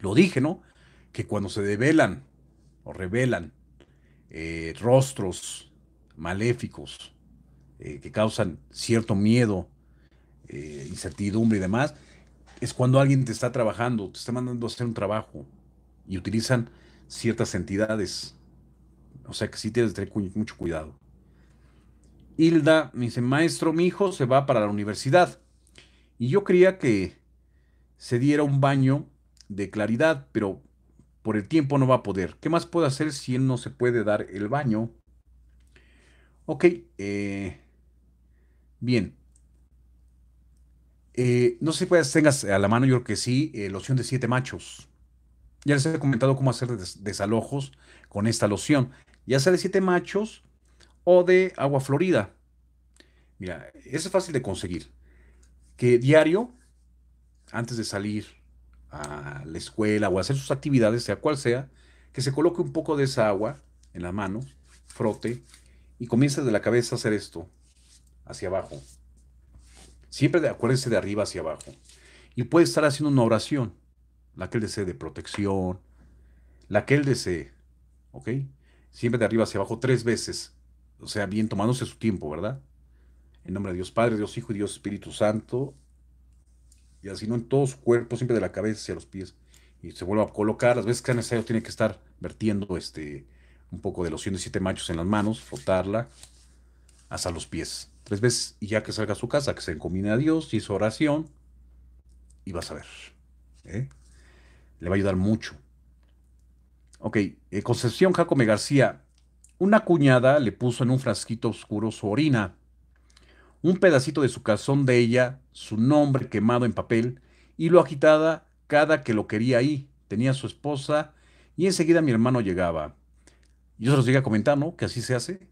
Lo dije, ¿no? Que cuando se develan o revelan eh, rostros maléficos eh, que causan cierto miedo, eh, incertidumbre y demás, es cuando alguien te está trabajando, te está mandando a hacer un trabajo y utilizan ciertas entidades. O sea que sí tienes que tener mucho cuidado. Hilda me dice, maestro, mi hijo se va para la universidad. Y yo quería que se diera un baño de claridad, pero por el tiempo no va a poder. ¿Qué más puedo hacer si él no se puede dar el baño? Ok, eh, bien. Eh, no sé si tengas a la mano, yo creo que sí, eh, loción de siete machos. Ya les he comentado cómo hacer desalojos con esta loción. Ya sale de siete machos o de agua florida. Mira, eso es fácil de conseguir. Que diario, antes de salir a la escuela o hacer sus actividades, sea cual sea, que se coloque un poco de esa agua en la mano, frote y comience de la cabeza a hacer esto, hacia abajo. Siempre acuérdense de arriba hacia abajo. Y puede estar haciendo una oración, la que él desee de protección, la que él desee, ¿ok? Siempre de arriba hacia abajo tres veces o sea, bien tomándose su tiempo, ¿verdad? En nombre de Dios Padre, Dios Hijo y Dios Espíritu Santo. Y así no en todo su cuerpo, siempre de la cabeza hacia los pies. Y se vuelve a colocar. Las veces que sea necesario, tiene que estar vertiendo este, un poco de los de siete machos en las manos, frotarla hasta los pies. Tres veces y ya que salga a su casa, que se encomine a Dios y su oración. Y vas a ver. ¿eh? Le va a ayudar mucho. Ok, eh, Concepción Jacome García. Una cuñada le puso en un frasquito oscuro su orina, un pedacito de su calzón de ella, su nombre quemado en papel, y lo agitada cada que lo quería ahí. Tenía su esposa y enseguida mi hermano llegaba. Yo se los llegué a comentar, ¿no? Que así se hace.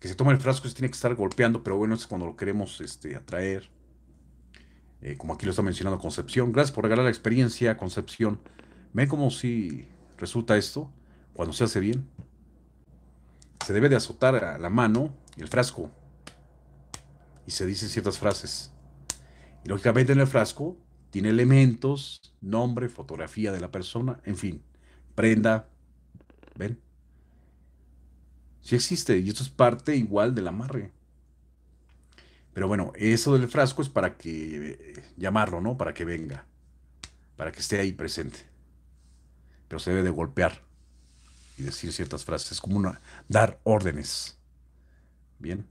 Que se toma el frasco y se tiene que estar golpeando, pero bueno, es cuando lo queremos este, atraer. Eh, como aquí lo está mencionando Concepción. Gracias por regalar la experiencia, Concepción. ve cómo si resulta esto cuando se hace bien? se debe de azotar a la mano y el frasco. Y se dicen ciertas frases. Y lógicamente en el frasco tiene elementos, nombre, fotografía de la persona, en fin, prenda. ¿Ven? Sí existe y esto es parte igual del amarre. Pero bueno, eso del frasco es para que eh, llamarlo, ¿no? Para que venga, para que esté ahí presente. Pero se debe de golpear y decir ciertas frases, como dar órdenes. Bien.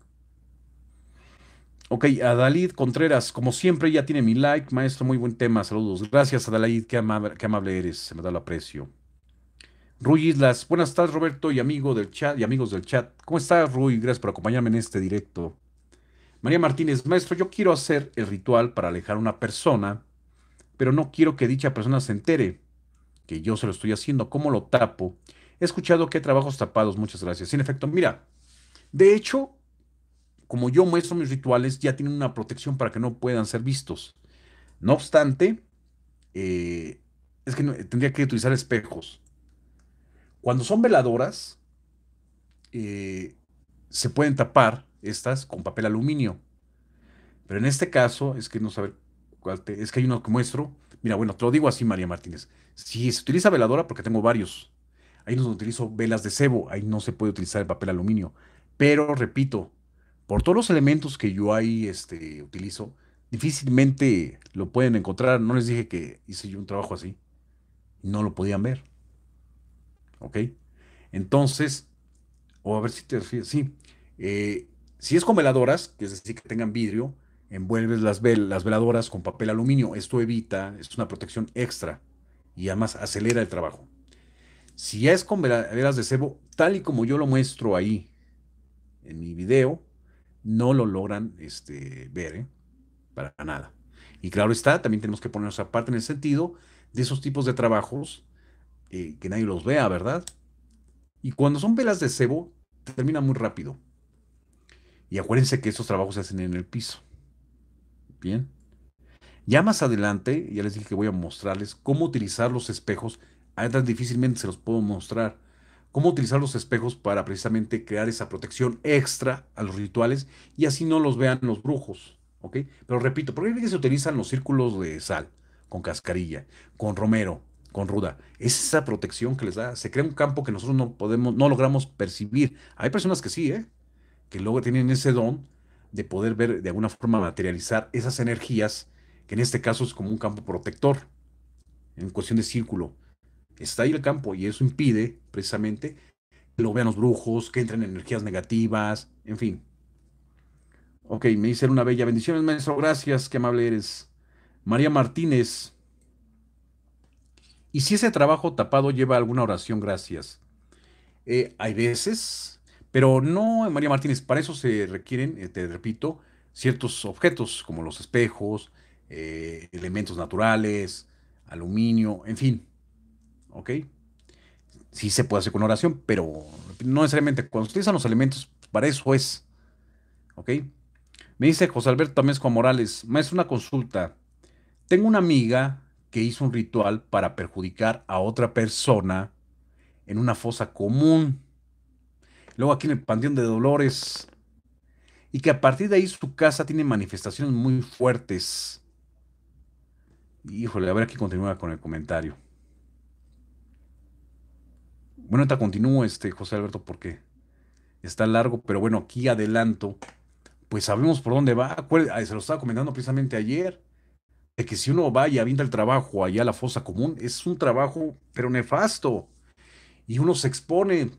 Ok, Adalid Contreras, como siempre, ya tiene mi like. Maestro, muy buen tema, saludos. Gracias, Adalid, qué amable, eres, se me da lo aprecio. ...Ruy Islas, buenas tardes, Roberto, y amigo del chat, y amigos del chat. ¿Cómo estás, Rui? Gracias por acompañarme en este directo. María Martínez, maestro, yo quiero hacer el ritual para alejar a una persona, pero no quiero que dicha persona se entere que yo se lo estoy haciendo. ¿Cómo lo tapo? He escuchado que trabajos tapados, muchas gracias. Sin efecto, mira, de hecho, como yo muestro mis rituales, ya tienen una protección para que no puedan ser vistos. No obstante, eh, es que tendría que utilizar espejos. Cuando son veladoras, eh, se pueden tapar estas con papel aluminio. Pero en este caso, es que no saber cuál te, es que hay uno que muestro. Mira, bueno, te lo digo así, María Martínez. Si se utiliza veladora, porque tengo varios, ahí no utilizo velas de cebo, ahí no se puede utilizar el papel aluminio. Pero repito, por todos los elementos que yo ahí este, utilizo, difícilmente lo pueden encontrar. No les dije que hice yo un trabajo así. No lo podían ver. ¿Ok? Entonces, o a ver si te refieres, sí. Eh, si es con veladoras, que es decir, que tengan vidrio, envuelves las, las veladoras con papel aluminio. Esto evita, es una protección extra y además acelera el trabajo. Si es con velas de cebo, tal y como yo lo muestro ahí en mi video, no lo logran este, ver ¿eh? para nada. Y claro está, también tenemos que ponernos aparte en el sentido de esos tipos de trabajos eh, que nadie los vea, ¿verdad? Y cuando son velas de cebo, termina muy rápido. Y acuérdense que estos trabajos se hacen en el piso. Bien. Ya más adelante, ya les dije que voy a mostrarles cómo utilizar los espejos Ahí difícilmente se los puedo mostrar. Cómo utilizar los espejos para precisamente crear esa protección extra a los rituales y así no los vean los brujos. ¿Ok? Pero repito, ¿por qué se utilizan los círculos de sal? Con cascarilla, con romero, con ruda. Es esa protección que les da. Se crea un campo que nosotros no podemos, no logramos percibir. Hay personas que sí, ¿eh? Que luego tienen ese don de poder ver, de alguna forma materializar esas energías, que en este caso es como un campo protector, en cuestión de círculo está ahí el campo y eso impide precisamente que lo vean los brujos, que entren energías negativas, en fin. Ok, me dice una bella bendición, maestro, gracias, qué amable eres. María Martínez. ¿Y si ese trabajo tapado lleva alguna oración, gracias? Eh, hay veces, pero no, María Martínez, para eso se requieren, eh, te repito, ciertos objetos como los espejos, eh, elementos naturales, aluminio, en fin, ¿ok? Sí se puede hacer con oración, pero no necesariamente. Cuando utilizan los alimentos, pues, para eso es, ¿ok? Me dice José Alberto Tamesco Morales, maestro, una consulta. Tengo una amiga que hizo un ritual para perjudicar a otra persona en una fosa común. Luego aquí en el Panteón de Dolores. Y que a partir de ahí su casa tiene manifestaciones muy fuertes. Híjole, a ver aquí continúa con el comentario. Bueno, ahorita continúo, este, José Alberto, porque está largo, pero bueno, aquí adelanto, pues sabemos por dónde va. Ah, se lo estaba comentando precisamente ayer, de que si uno va y avienta el trabajo allá a la fosa común, es un trabajo, pero nefasto. Y uno se expone,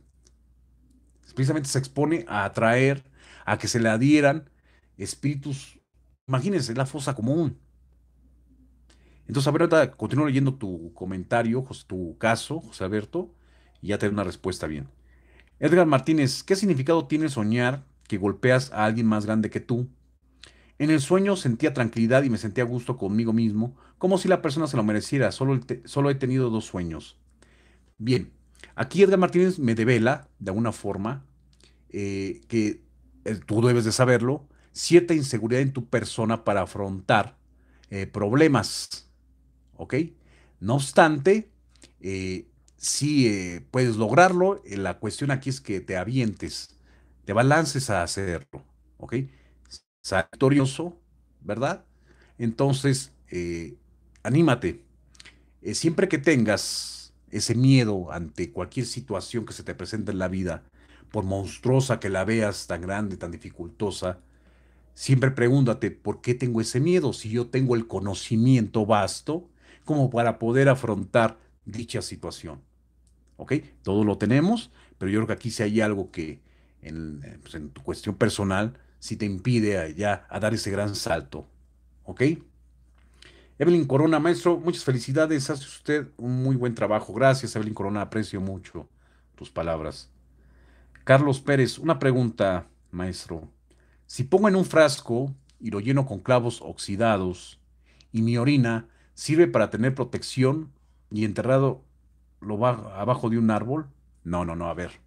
precisamente se expone a atraer, a que se le adhieran espíritus. Imagínense, la fosa común. Entonces, a ver, ahorita continúo leyendo tu comentario, tu caso, José Alberto y ya te una respuesta bien. Edgar Martínez, ¿qué significado tiene soñar que golpeas a alguien más grande que tú? En el sueño sentía tranquilidad y me sentía a gusto conmigo mismo, como si la persona se lo mereciera. Solo, solo he tenido dos sueños. Bien, aquí Edgar Martínez me devela, de alguna forma, eh, que eh, tú debes de saberlo, cierta inseguridad en tu persona para afrontar eh, problemas. ¿Ok? No obstante, eh, si eh, puedes lograrlo. Eh, la cuestión aquí es que te avientes, te balances a hacerlo, ¿ok? Sactorioso, ¿verdad? Entonces, eh, anímate. siempre que tengas ese miedo ante cualquier situación que se te presente en la vida, por monstruosa que la veas, tan grande, tan dificultosa, siempre pregúntate, ¿por qué tengo ese miedo? Si yo tengo el conocimiento vasto como para poder afrontar dicha situación. ¿ok? Todo lo tenemos, pero yo creo que aquí sí hay algo que pues, en, tu cuestión personal sí te impide ya a dar ese gran salto, ¿ok? Evelyn Corona, maestro, muchas felicidades, hace usted un muy buen trabajo. Gracias, Evelyn Corona, aprecio mucho tus palabras. Carlos Pérez, una pregunta, maestro. Si pongo en un frasco y lo lleno con clavos oxidados y mi orina sirve para tener protección y enterrado lo va abajo de un árbol. No, no, no, a ver.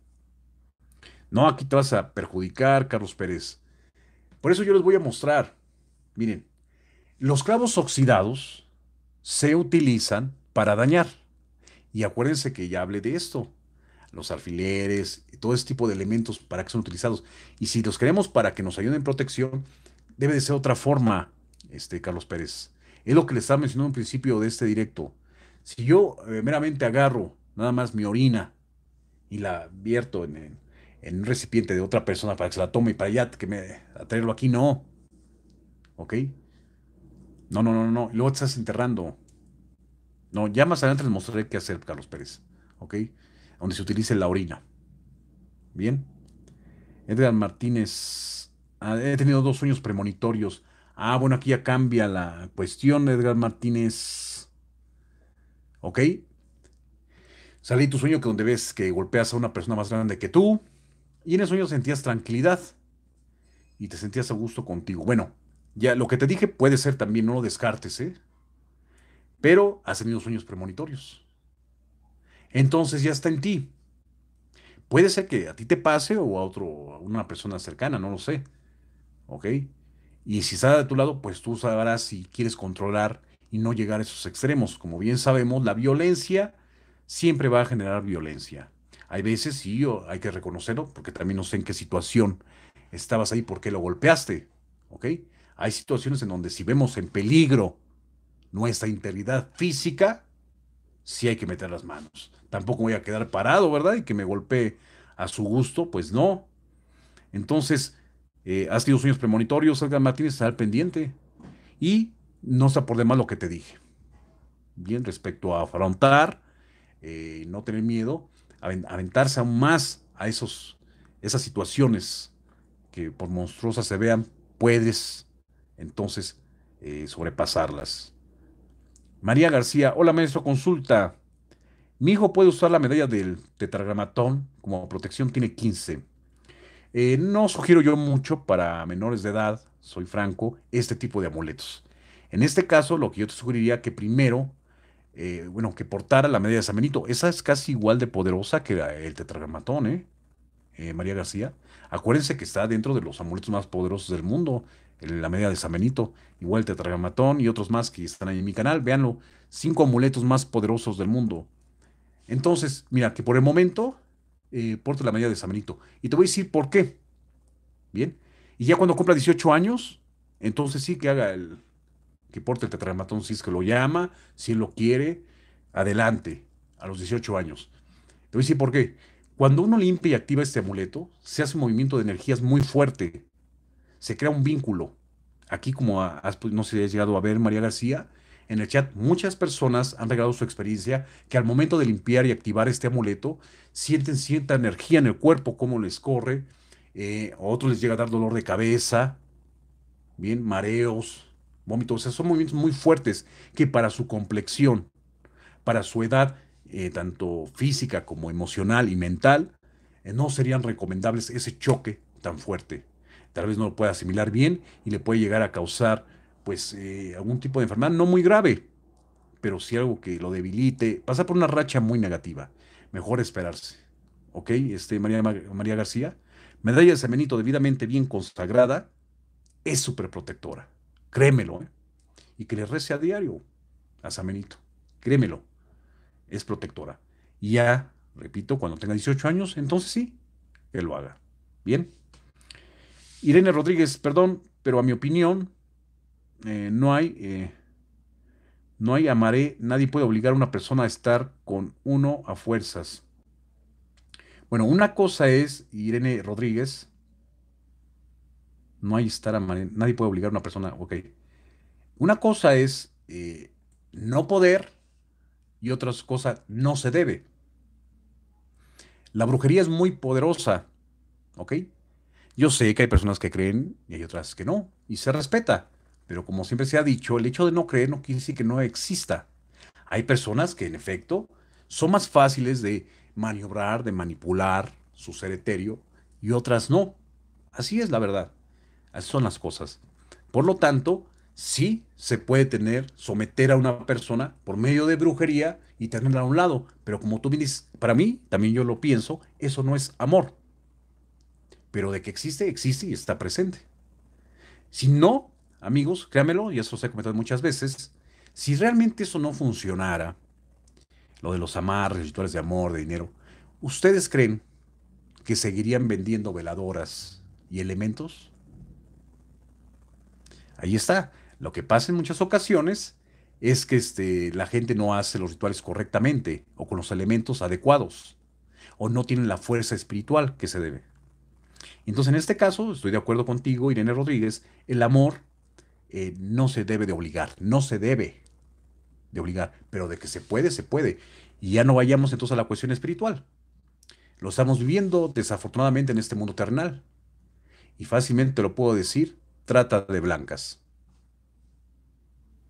No, aquí te vas a perjudicar, Carlos Pérez. Por eso yo les voy a mostrar. Miren, los clavos oxidados se utilizan para dañar. Y acuérdense que ya hablé de esto. Los alfileres, todo este tipo de elementos para que son utilizados. Y si los queremos para que nos ayuden en protección, debe de ser otra forma, este, Carlos Pérez. Es lo que les estaba mencionando en principio de este directo. Si yo eh, meramente agarro nada más mi orina y la vierto en, un recipiente de otra persona para que se la tome y para allá que me traerlo aquí, no. ¿Ok? No, no, no, no. Y luego estás enterrando. No, ya más adelante les mostraré qué hacer, Carlos Pérez. ¿Ok? Donde se utilice la orina. Bien. Edgar Martínez. Ah, he tenido dos sueños premonitorios. Ah, bueno, aquí ya cambia la cuestión, Edgar Martínez. ¿Ok? Salí tu sueño que donde ves que golpeas a una persona más grande que tú. Y en el sueño sentías tranquilidad. Y te sentías a gusto contigo. Bueno, ya lo que te dije puede ser también, no lo descartes, ¿eh? Pero has tenido sueños premonitorios. Entonces ya está en ti. Puede ser que a ti te pase o a otro, a una persona cercana, no lo sé. ¿Ok? Y si está de tu lado, pues tú sabrás si quieres controlar y no llegar a esos extremos. Como bien sabemos, la violencia siempre va a generar violencia. Hay veces, sí, hay que reconocerlo, porque también no sé en qué situación estabas ahí, por qué lo golpeaste, ¿ok? Hay situaciones en donde si vemos en peligro nuestra integridad física, sí hay que meter las manos. Tampoco voy a quedar parado, ¿verdad? Y que me golpee a su gusto, pues no. Entonces, eh, has tenido sueños premonitorios, Edgar Martínez, estar pendiente. Y no sea por demás lo que te dije. Bien, respecto a afrontar, eh, no tener miedo, aventarse aún más a esos, esas situaciones que por monstruosas se vean, puedes entonces eh, sobrepasarlas. María García, hola maestro, consulta. Mi hijo puede usar la medalla del tetragramatón como protección, tiene 15. Eh, no sugiero yo mucho para menores de edad, soy franco, este tipo de amuletos. En este caso, lo que yo te sugeriría que primero, eh, bueno, que portara la medalla de San Esa es casi igual de poderosa que el tetragamatón, ¿eh? ¿eh? María García. Acuérdense que está dentro de los amuletos más poderosos del mundo, la medalla de San igual el tetragramatón y otros más que están ahí en mi canal. Veanlo. cinco amuletos más poderosos del mundo. Entonces, mira, que por el momento eh, porte la medalla de San Y te voy a decir por qué. Bien. Y ya cuando cumpla 18 años, entonces sí que haga el, que el tetramatón si es que lo llama, si lo quiere, adelante, a los 18 años. Te voy a decir por qué. Cuando uno limpia y activa este amuleto, se hace un movimiento de energías muy fuerte. Se crea un vínculo. Aquí, como no sé si has llegado a ver, María García, en el chat muchas personas han regalado su experiencia que al momento de limpiar y activar este amuleto, sienten cierta energía en el cuerpo, cómo les corre. Eh, a otros les llega a dar dolor de cabeza, bien, mareos, Vómitos O sea, son movimientos muy fuertes que para su complexión, para su edad, eh, tanto física como emocional y mental, eh, no serían recomendables ese choque tan fuerte. Tal vez no lo pueda asimilar bien y le puede llegar a causar pues eh, algún tipo de enfermedad, no muy grave, pero sí algo que lo debilite, pasa por una racha muy negativa. Mejor esperarse. ¿Ok? Este, María, María García, medalla de semenito debidamente bien consagrada, es súper protectora. Créemelo. ¿eh? Y que le rece a diario a Samenito. Créemelo. Es protectora. Y ya, repito, cuando tenga 18 años, entonces sí, él lo haga. Bien. Irene Rodríguez, perdón, pero a mi opinión, eh, no hay. Eh, no hay amaré, nadie puede obligar a una persona a estar con uno a fuerzas. Bueno, una cosa es, Irene Rodríguez, no hay estar a nadie puede obligar a una persona, ok. Una cosa es eh, no poder y otra cosa no se debe. La brujería es muy poderosa, ok. Yo sé que hay personas que creen y hay otras que no, y se respeta, pero como siempre se ha dicho, el hecho de no creer no quiere decir que no exista. Hay personas que en efecto son más fáciles de maniobrar, de manipular su ser etéreo, y otras no. Así es la verdad son las cosas. Por lo tanto, sí se puede tener, someter a una persona por medio de brujería y tenerla a un lado. Pero como tú me dices, para mí, también yo lo pienso, eso no es amor. Pero de que existe, existe y está presente. Si no, amigos, créamelo, y eso se ha comentado muchas veces, si realmente eso no funcionara, lo de los amarres, rituales de amor, de dinero, ¿ustedes creen que seguirían vendiendo veladoras y elementos? ahí está. Lo que pasa en muchas ocasiones es que este, la gente no hace los rituales correctamente o con los elementos adecuados o no tiene la fuerza espiritual que se debe. Entonces, en este caso, estoy de acuerdo contigo, Irene Rodríguez, el amor eh, no se debe de obligar, no se debe de obligar, pero de que se puede, se puede. Y ya no vayamos entonces a la cuestión espiritual. Lo estamos viviendo desafortunadamente en este mundo terrenal. Y fácilmente te lo puedo decir, trata de blancas.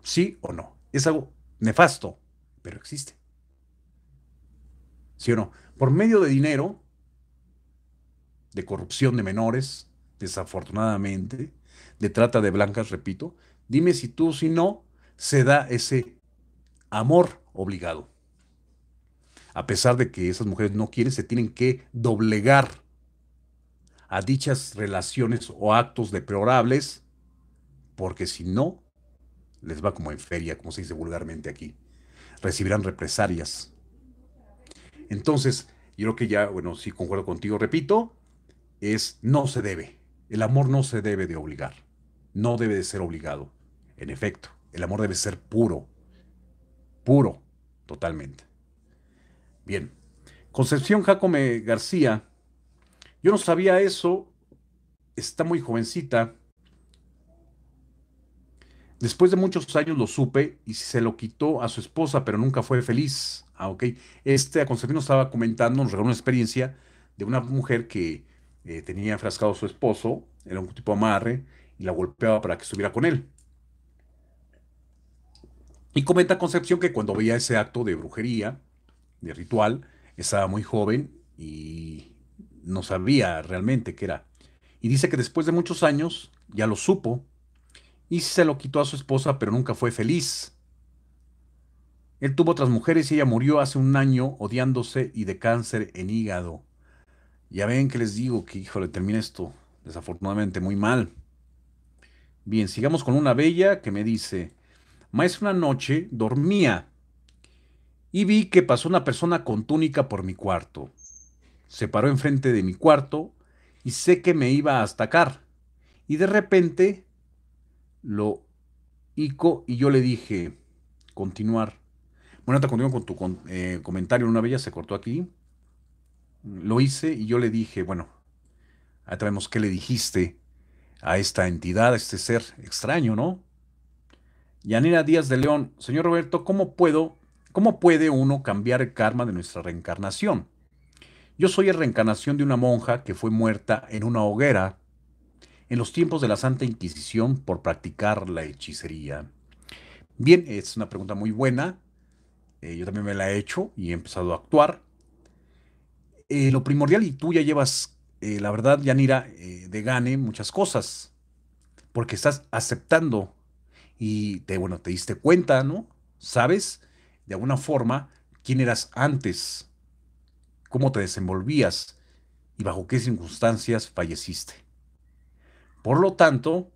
¿Sí o no? Es algo nefasto, pero existe. ¿Sí o no? Por medio de dinero, de corrupción de menores, desafortunadamente, de trata de blancas, repito, dime si tú, si no, se da ese amor obligado. A pesar de que esas mujeres no quieren, se tienen que doblegar a dichas relaciones o actos deplorables, porque si no, les va como en feria, como se dice vulgarmente aquí. Recibirán represalias. Entonces, yo creo que ya, bueno, si concuerdo contigo, repito, es no se debe. El amor no se debe de obligar. No debe de ser obligado. En efecto, el amor debe ser puro. Puro, totalmente. Bien. Concepción Jacome García yo no sabía eso. Está muy jovencita. Después de muchos años lo supe y se lo quitó a su esposa, pero nunca fue feliz. Ah, ok. Este, a nos estaba comentando, nos regaló una experiencia de una mujer que eh, tenía enfrascado a su esposo, era un tipo amarre, y la golpeaba para que estuviera con él. Y comenta Concepción que cuando veía ese acto de brujería, de ritual, estaba muy joven y no sabía realmente qué era. Y dice que después de muchos años ya lo supo y se lo quitó a su esposa, pero nunca fue feliz. Él tuvo otras mujeres y ella murió hace un año odiándose y de cáncer en hígado. Ya ven que les digo que, híjole, termina esto desafortunadamente muy mal. Bien, sigamos con una bella que me dice, maestra, una noche dormía y vi que pasó una persona con túnica por mi cuarto. Se paró enfrente de mi cuarto y sé que me iba a atacar. Y de repente lo hico y yo le dije, continuar. Bueno, te continúo con tu eh, comentario. Una bella se cortó aquí. Lo hice y yo le dije, bueno, ahí traemos qué le dijiste a esta entidad, a este ser extraño, ¿no? Yanira Díaz de León, señor Roberto, ¿cómo puedo, cómo puede uno cambiar el karma de nuestra reencarnación? Yo soy la reencarnación de una monja que fue muerta en una hoguera en los tiempos de la Santa Inquisición por practicar la hechicería. Bien, es una pregunta muy buena. Eh, yo también me la he hecho y he empezado a actuar. Eh, lo primordial, y tú ya llevas, eh, la verdad, Yanira, de gane muchas cosas, porque estás aceptando y te, bueno, te diste cuenta, ¿no? Sabes, de alguna forma, quién eras antes cómo te desenvolvías y bajo qué circunstancias falleciste. Por lo tanto,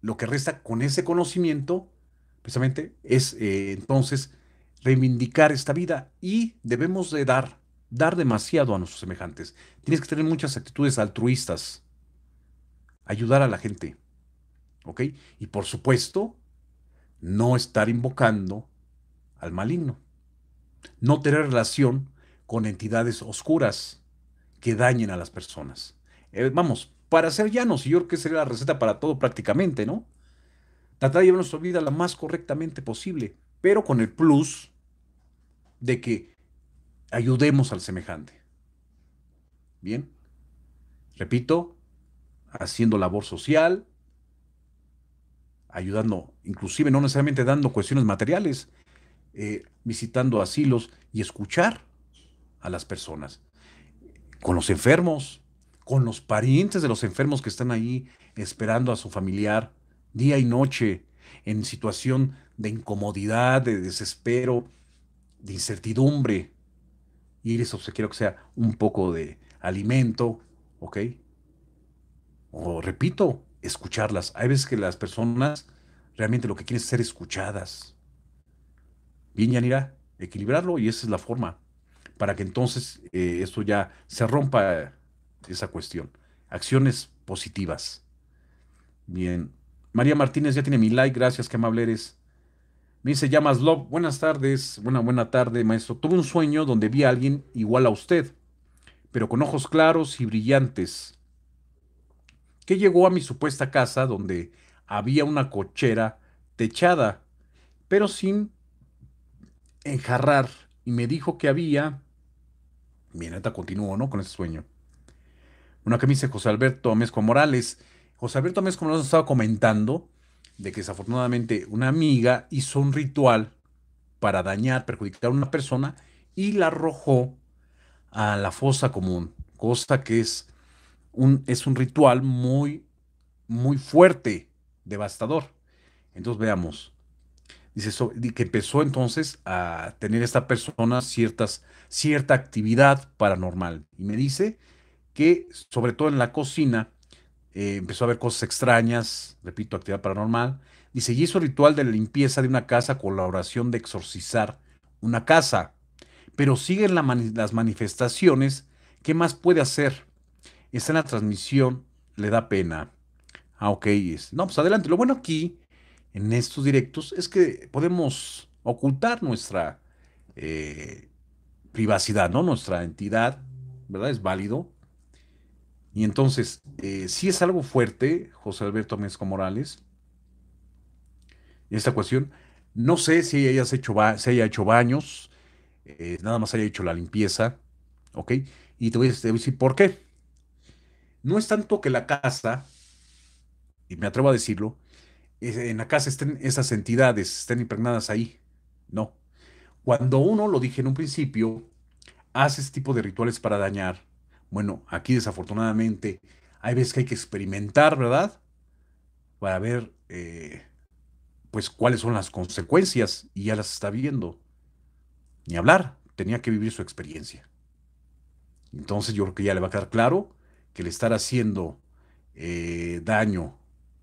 lo que resta con ese conocimiento, precisamente, es eh, entonces reivindicar esta vida y debemos de dar, dar demasiado a nuestros semejantes. Tienes que tener muchas actitudes altruistas, ayudar a la gente, ¿ok? Y por supuesto, no estar invocando al maligno, no tener relación con entidades oscuras que dañen a las personas. Eh, vamos, para ser llanos, y yo creo que sería la receta para todo prácticamente, ¿no? Tratar de llevar nuestra vida la más correctamente posible, pero con el plus de que ayudemos al semejante. Bien, repito, haciendo labor social, ayudando, inclusive no necesariamente dando cuestiones materiales, eh, visitando asilos y escuchar a las personas, con los enfermos, con los parientes de los enfermos que están ahí esperando a su familiar día y noche en situación de incomodidad, de desespero, de incertidumbre. Y se quiero que sea un poco de alimento, ¿ok? O repito, escucharlas. Hay veces que las personas realmente lo que quieren es ser escuchadas. Bien, Yanira, equilibrarlo y esa es la forma para que entonces eh, esto ya se rompa esa cuestión. Acciones positivas. Bien. María Martínez ya tiene mi like, gracias, qué amable eres. Me dice Llamas Love, buenas tardes, buena, buena tarde, maestro. Tuve un sueño donde vi a alguien igual a usted, pero con ojos claros y brillantes, que llegó a mi supuesta casa donde había una cochera techada, pero sin enjarrar, y me dijo que había Bien, neta continúo, ¿no? Con ese sueño. Una camisa me José Alberto Amesco Morales. José Alberto Amesco Morales nos estaba comentando de que desafortunadamente una amiga hizo un ritual para dañar, perjudicar a una persona y la arrojó a la fosa común, cosa que es un, es un ritual muy, muy fuerte, devastador. Entonces veamos. Dice, que empezó entonces a tener esta persona ciertas, cierta actividad paranormal. Y me dice que, sobre todo en la cocina, eh, empezó a ver cosas extrañas, repito, actividad paranormal. Dice, y hizo ritual de limpieza de una casa con la oración de exorcizar una casa. Pero siguen las manifestaciones. ¿Qué más puede hacer? Está en la transmisión, le da pena. Ah, ok. No, pues adelante. Lo bueno aquí en estos directos es que podemos ocultar nuestra eh, privacidad, ¿no? Nuestra entidad, ¿verdad? Es válido. Y entonces, eh, si es algo fuerte, José Alberto Mezco Morales, esta cuestión, no sé si, hayas hecho se haya hecho baños, eh, nada más haya hecho la limpieza, ¿ok? Y te voy, a, te voy a decir por qué. No es tanto que la casa, y me atrevo a decirlo, en la casa estén esas entidades, estén impregnadas ahí. No. Cuando uno, lo dije en un principio, hace este tipo de rituales para dañar, bueno, aquí desafortunadamente hay veces que hay que experimentar, ¿verdad? Para ver, eh, pues, cuáles son las consecuencias y ya las está viendo. Ni hablar, tenía que vivir su experiencia. Entonces yo creo que ya le va a quedar claro que el estar haciendo eh, daño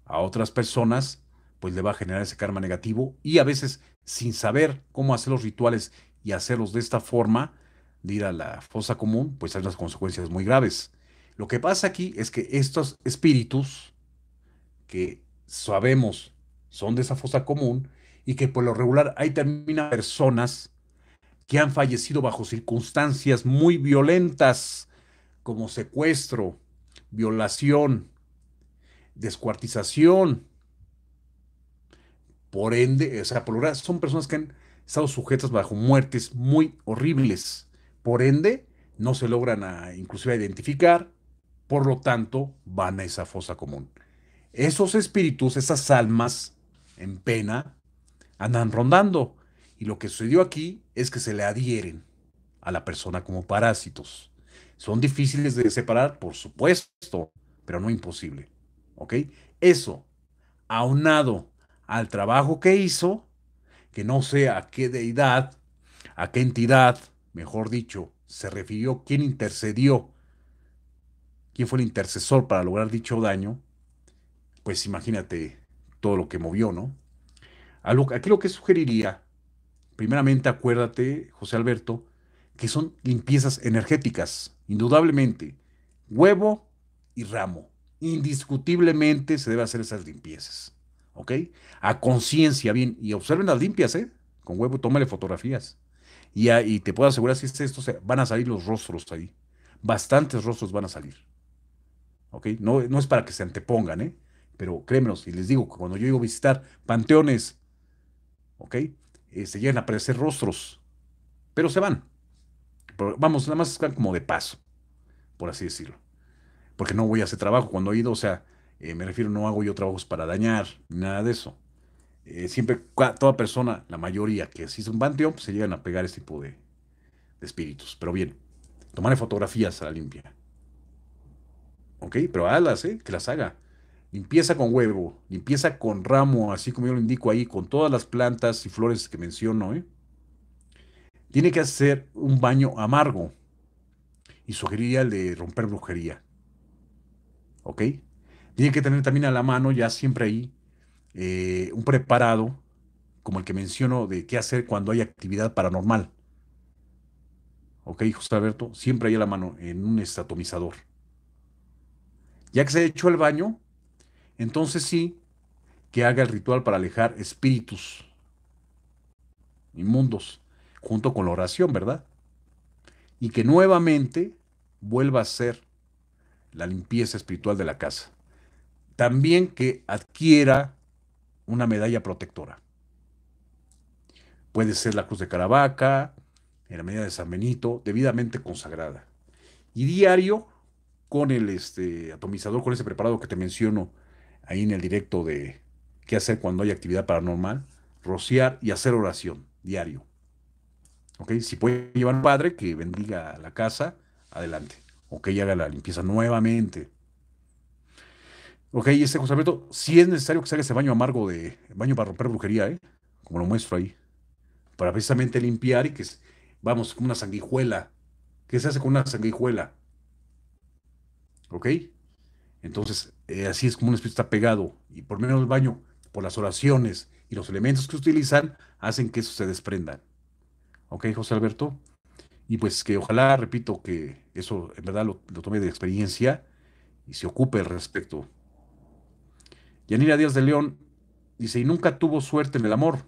a otras personas pues le va a generar ese karma negativo y a veces sin saber cómo hacer los rituales y hacerlos de esta forma, de ir a la fosa común, pues hay unas consecuencias muy graves. Lo que pasa aquí es que estos espíritus que sabemos son de esa fosa común y que por lo regular hay termina personas que han fallecido bajo circunstancias muy violentas como secuestro, violación, descuartización, por ende, o sea, son personas que han estado sujetas bajo muertes muy horribles. Por ende, no se logran a, inclusive identificar, por lo tanto, van a esa fosa común. Esos espíritus, esas almas en pena, andan rondando. Y lo que sucedió aquí es que se le adhieren a la persona como parásitos. Son difíciles de separar, por supuesto, pero no imposible. ¿Ok? Eso, aunado al trabajo que hizo, que no sé a qué deidad, a qué entidad, mejor dicho, se refirió, quién intercedió, quién fue el intercesor para lograr dicho daño, pues imagínate todo lo que movió, ¿no? Aquí lo que sugeriría, primeramente acuérdate, José Alberto, que son limpiezas energéticas, indudablemente, huevo y ramo. Indiscutiblemente se debe hacer esas limpiezas. ¿ok? A conciencia, bien, y observen las limpias, ¿eh? Con huevo, tómale fotografías. Y, te puedo asegurar si este, se van a salir los rostros ahí. Bastantes rostros van a salir. ¿Ok? No, no es para que se antepongan, ¿eh? Pero créemenos, y les digo, cuando yo a visitar panteones, ¿ok? Eh, se llegan a aparecer rostros, pero se van. vamos, nada más están como de paso, por así decirlo. Porque no voy a hacer trabajo cuando he ido, o sea, eh, me refiero, no hago yo trabajos para dañar, nada de eso. Eh, siempre, toda persona, la mayoría que se a un panteón, pues, se llegan a pegar este tipo de, espíritus. Pero bien, tomaré fotografías a la limpia. ¿Ok? Pero hazlas, eh, Que las haga. Limpieza con huevo, limpieza con ramo, así como yo lo indico ahí, con todas las plantas y flores que menciono, ¿eh? Tiene que hacer un baño amargo. Y sugeriría el de romper brujería. ¿Ok? Tiene que tener también a la mano, ya siempre ahí, eh, un preparado, como el que menciono, de qué hacer cuando hay actividad paranormal. Ok, José Alberto, siempre ahí a la mano, en un estatomizador. Ya que se ha hecho el baño, entonces sí, que haga el ritual para alejar espíritus inmundos, junto con la oración, ¿verdad? Y que nuevamente vuelva a ser la limpieza espiritual de la casa también que adquiera una medalla protectora. Puede ser la Cruz de Caravaca, en la medalla de San Benito, debidamente consagrada. Y diario, con el este, atomizador, con ese preparado que te menciono ahí en el directo de qué hacer cuando hay actividad paranormal, rociar y hacer oración diario. ¿Ok? Si puede llevar un padre que bendiga la casa, adelante. O que ella haga la limpieza nuevamente. Ok, este José Alberto, si es necesario que se haga ese baño amargo de baño para romper brujería, ¿eh? Como lo muestro ahí. Para precisamente limpiar y que, vamos, como una sanguijuela. ¿Qué se hace con una sanguijuela? ¿Ok? Entonces, eh, así es como un espíritu está pegado. Y por menos el baño, por las oraciones y los elementos que utilizan, hacen que eso se desprendan. ¿Ok, José Alberto? Y pues que ojalá, repito, que eso en verdad lo tome de experiencia y se ocupe al respecto. Yanira Díaz de León dice, y nunca tuvo suerte en el amor.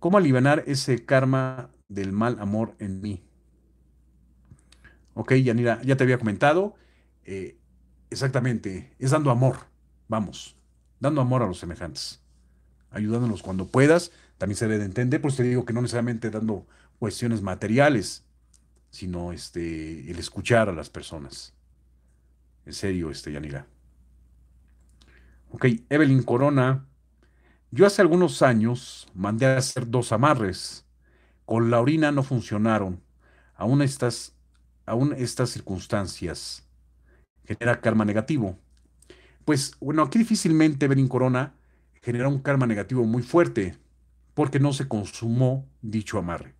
¿Cómo aliviar ese karma del mal amor en mí? Ok, Yanira, ya te había comentado. Eh, exactamente, es dando amor. Vamos, dando amor a los semejantes. Ayudándolos cuando puedas. También se debe de entender, por eso te digo que no necesariamente dando cuestiones materiales, sino este, el escuchar a las personas. En serio, este, Yanira. Ok, Evelyn Corona. Yo hace algunos años mandé a hacer dos amarres. Con la orina no funcionaron. Aún estas, aún estas circunstancias genera karma negativo. Pues bueno, aquí difícilmente Evelyn Corona genera un karma negativo muy fuerte porque no se consumó dicho amarre.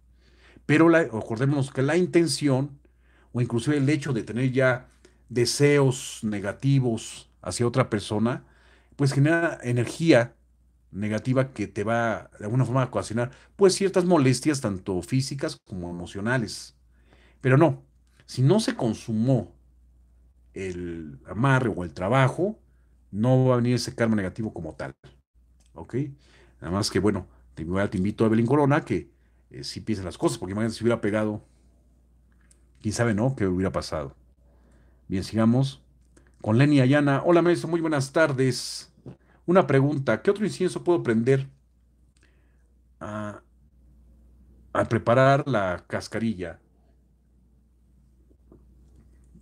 Pero recordemos que la intención o inclusive el hecho de tener ya deseos negativos hacia otra persona, pues genera energía negativa que te va de alguna forma a coaccionar pues ciertas molestias tanto físicas como emocionales. Pero no, si no se consumó el amarre o el trabajo, no va a venir ese karma negativo como tal. ¿Ok? Nada más que, bueno, te, invito a Evelyn Corona que eh, sí si las cosas, porque imagínate si hubiera pegado, quién sabe, ¿no? ¿Qué hubiera pasado? Bien, sigamos con Lenny Ayana. Hola, maestro, muy buenas tardes. Una pregunta, ¿qué otro incienso puedo prender a, preparar la cascarilla?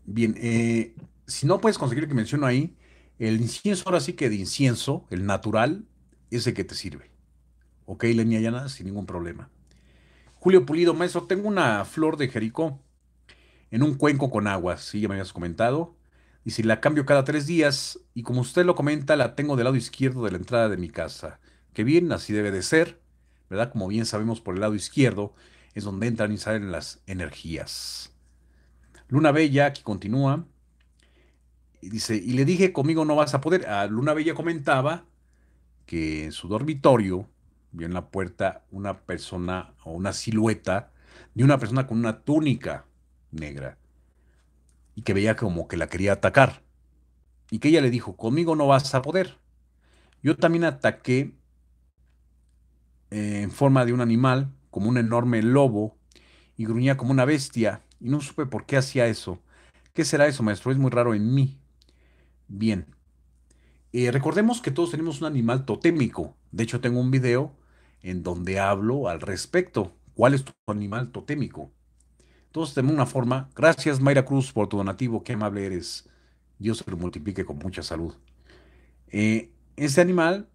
Bien, eh, si no puedes conseguir lo que menciono ahí, el incienso ahora sí que de incienso, el natural, es el que te sirve. Ok, Lenny Ayana, sin ningún problema. Julio Pulido, maestro, tengo una flor de Jericó en un cuenco con agua, sí, ya me habías comentado. Y si la cambio cada tres días, y como usted lo comenta, la tengo del lado izquierdo de la entrada de mi casa. Que bien, así debe de ser, ¿verdad? Como bien sabemos, por el lado izquierdo es donde entran y salen las energías. Luna Bella, aquí continúa, dice, y le dije, conmigo no vas a poder. A ah, Luna Bella comentaba que en su dormitorio vio en la puerta una persona o una silueta de una persona con una túnica negra y que veía como que la quería atacar. Y que ella le dijo, conmigo no vas a poder. Yo también ataqué eh, en forma de un animal, como un enorme lobo, y gruñía como una bestia, y no supe por qué hacía eso. ¿Qué será eso, maestro? Es muy raro en mí. Bien. Eh, recordemos que todos tenemos un animal totémico. De hecho, tengo un video en donde hablo al respecto. ¿Cuál es tu animal totémico? Todos tenemos una forma. Gracias, Mayra Cruz, por tu donativo. Qué amable eres. Dios te lo multiplique con mucha salud. Eh, este animal,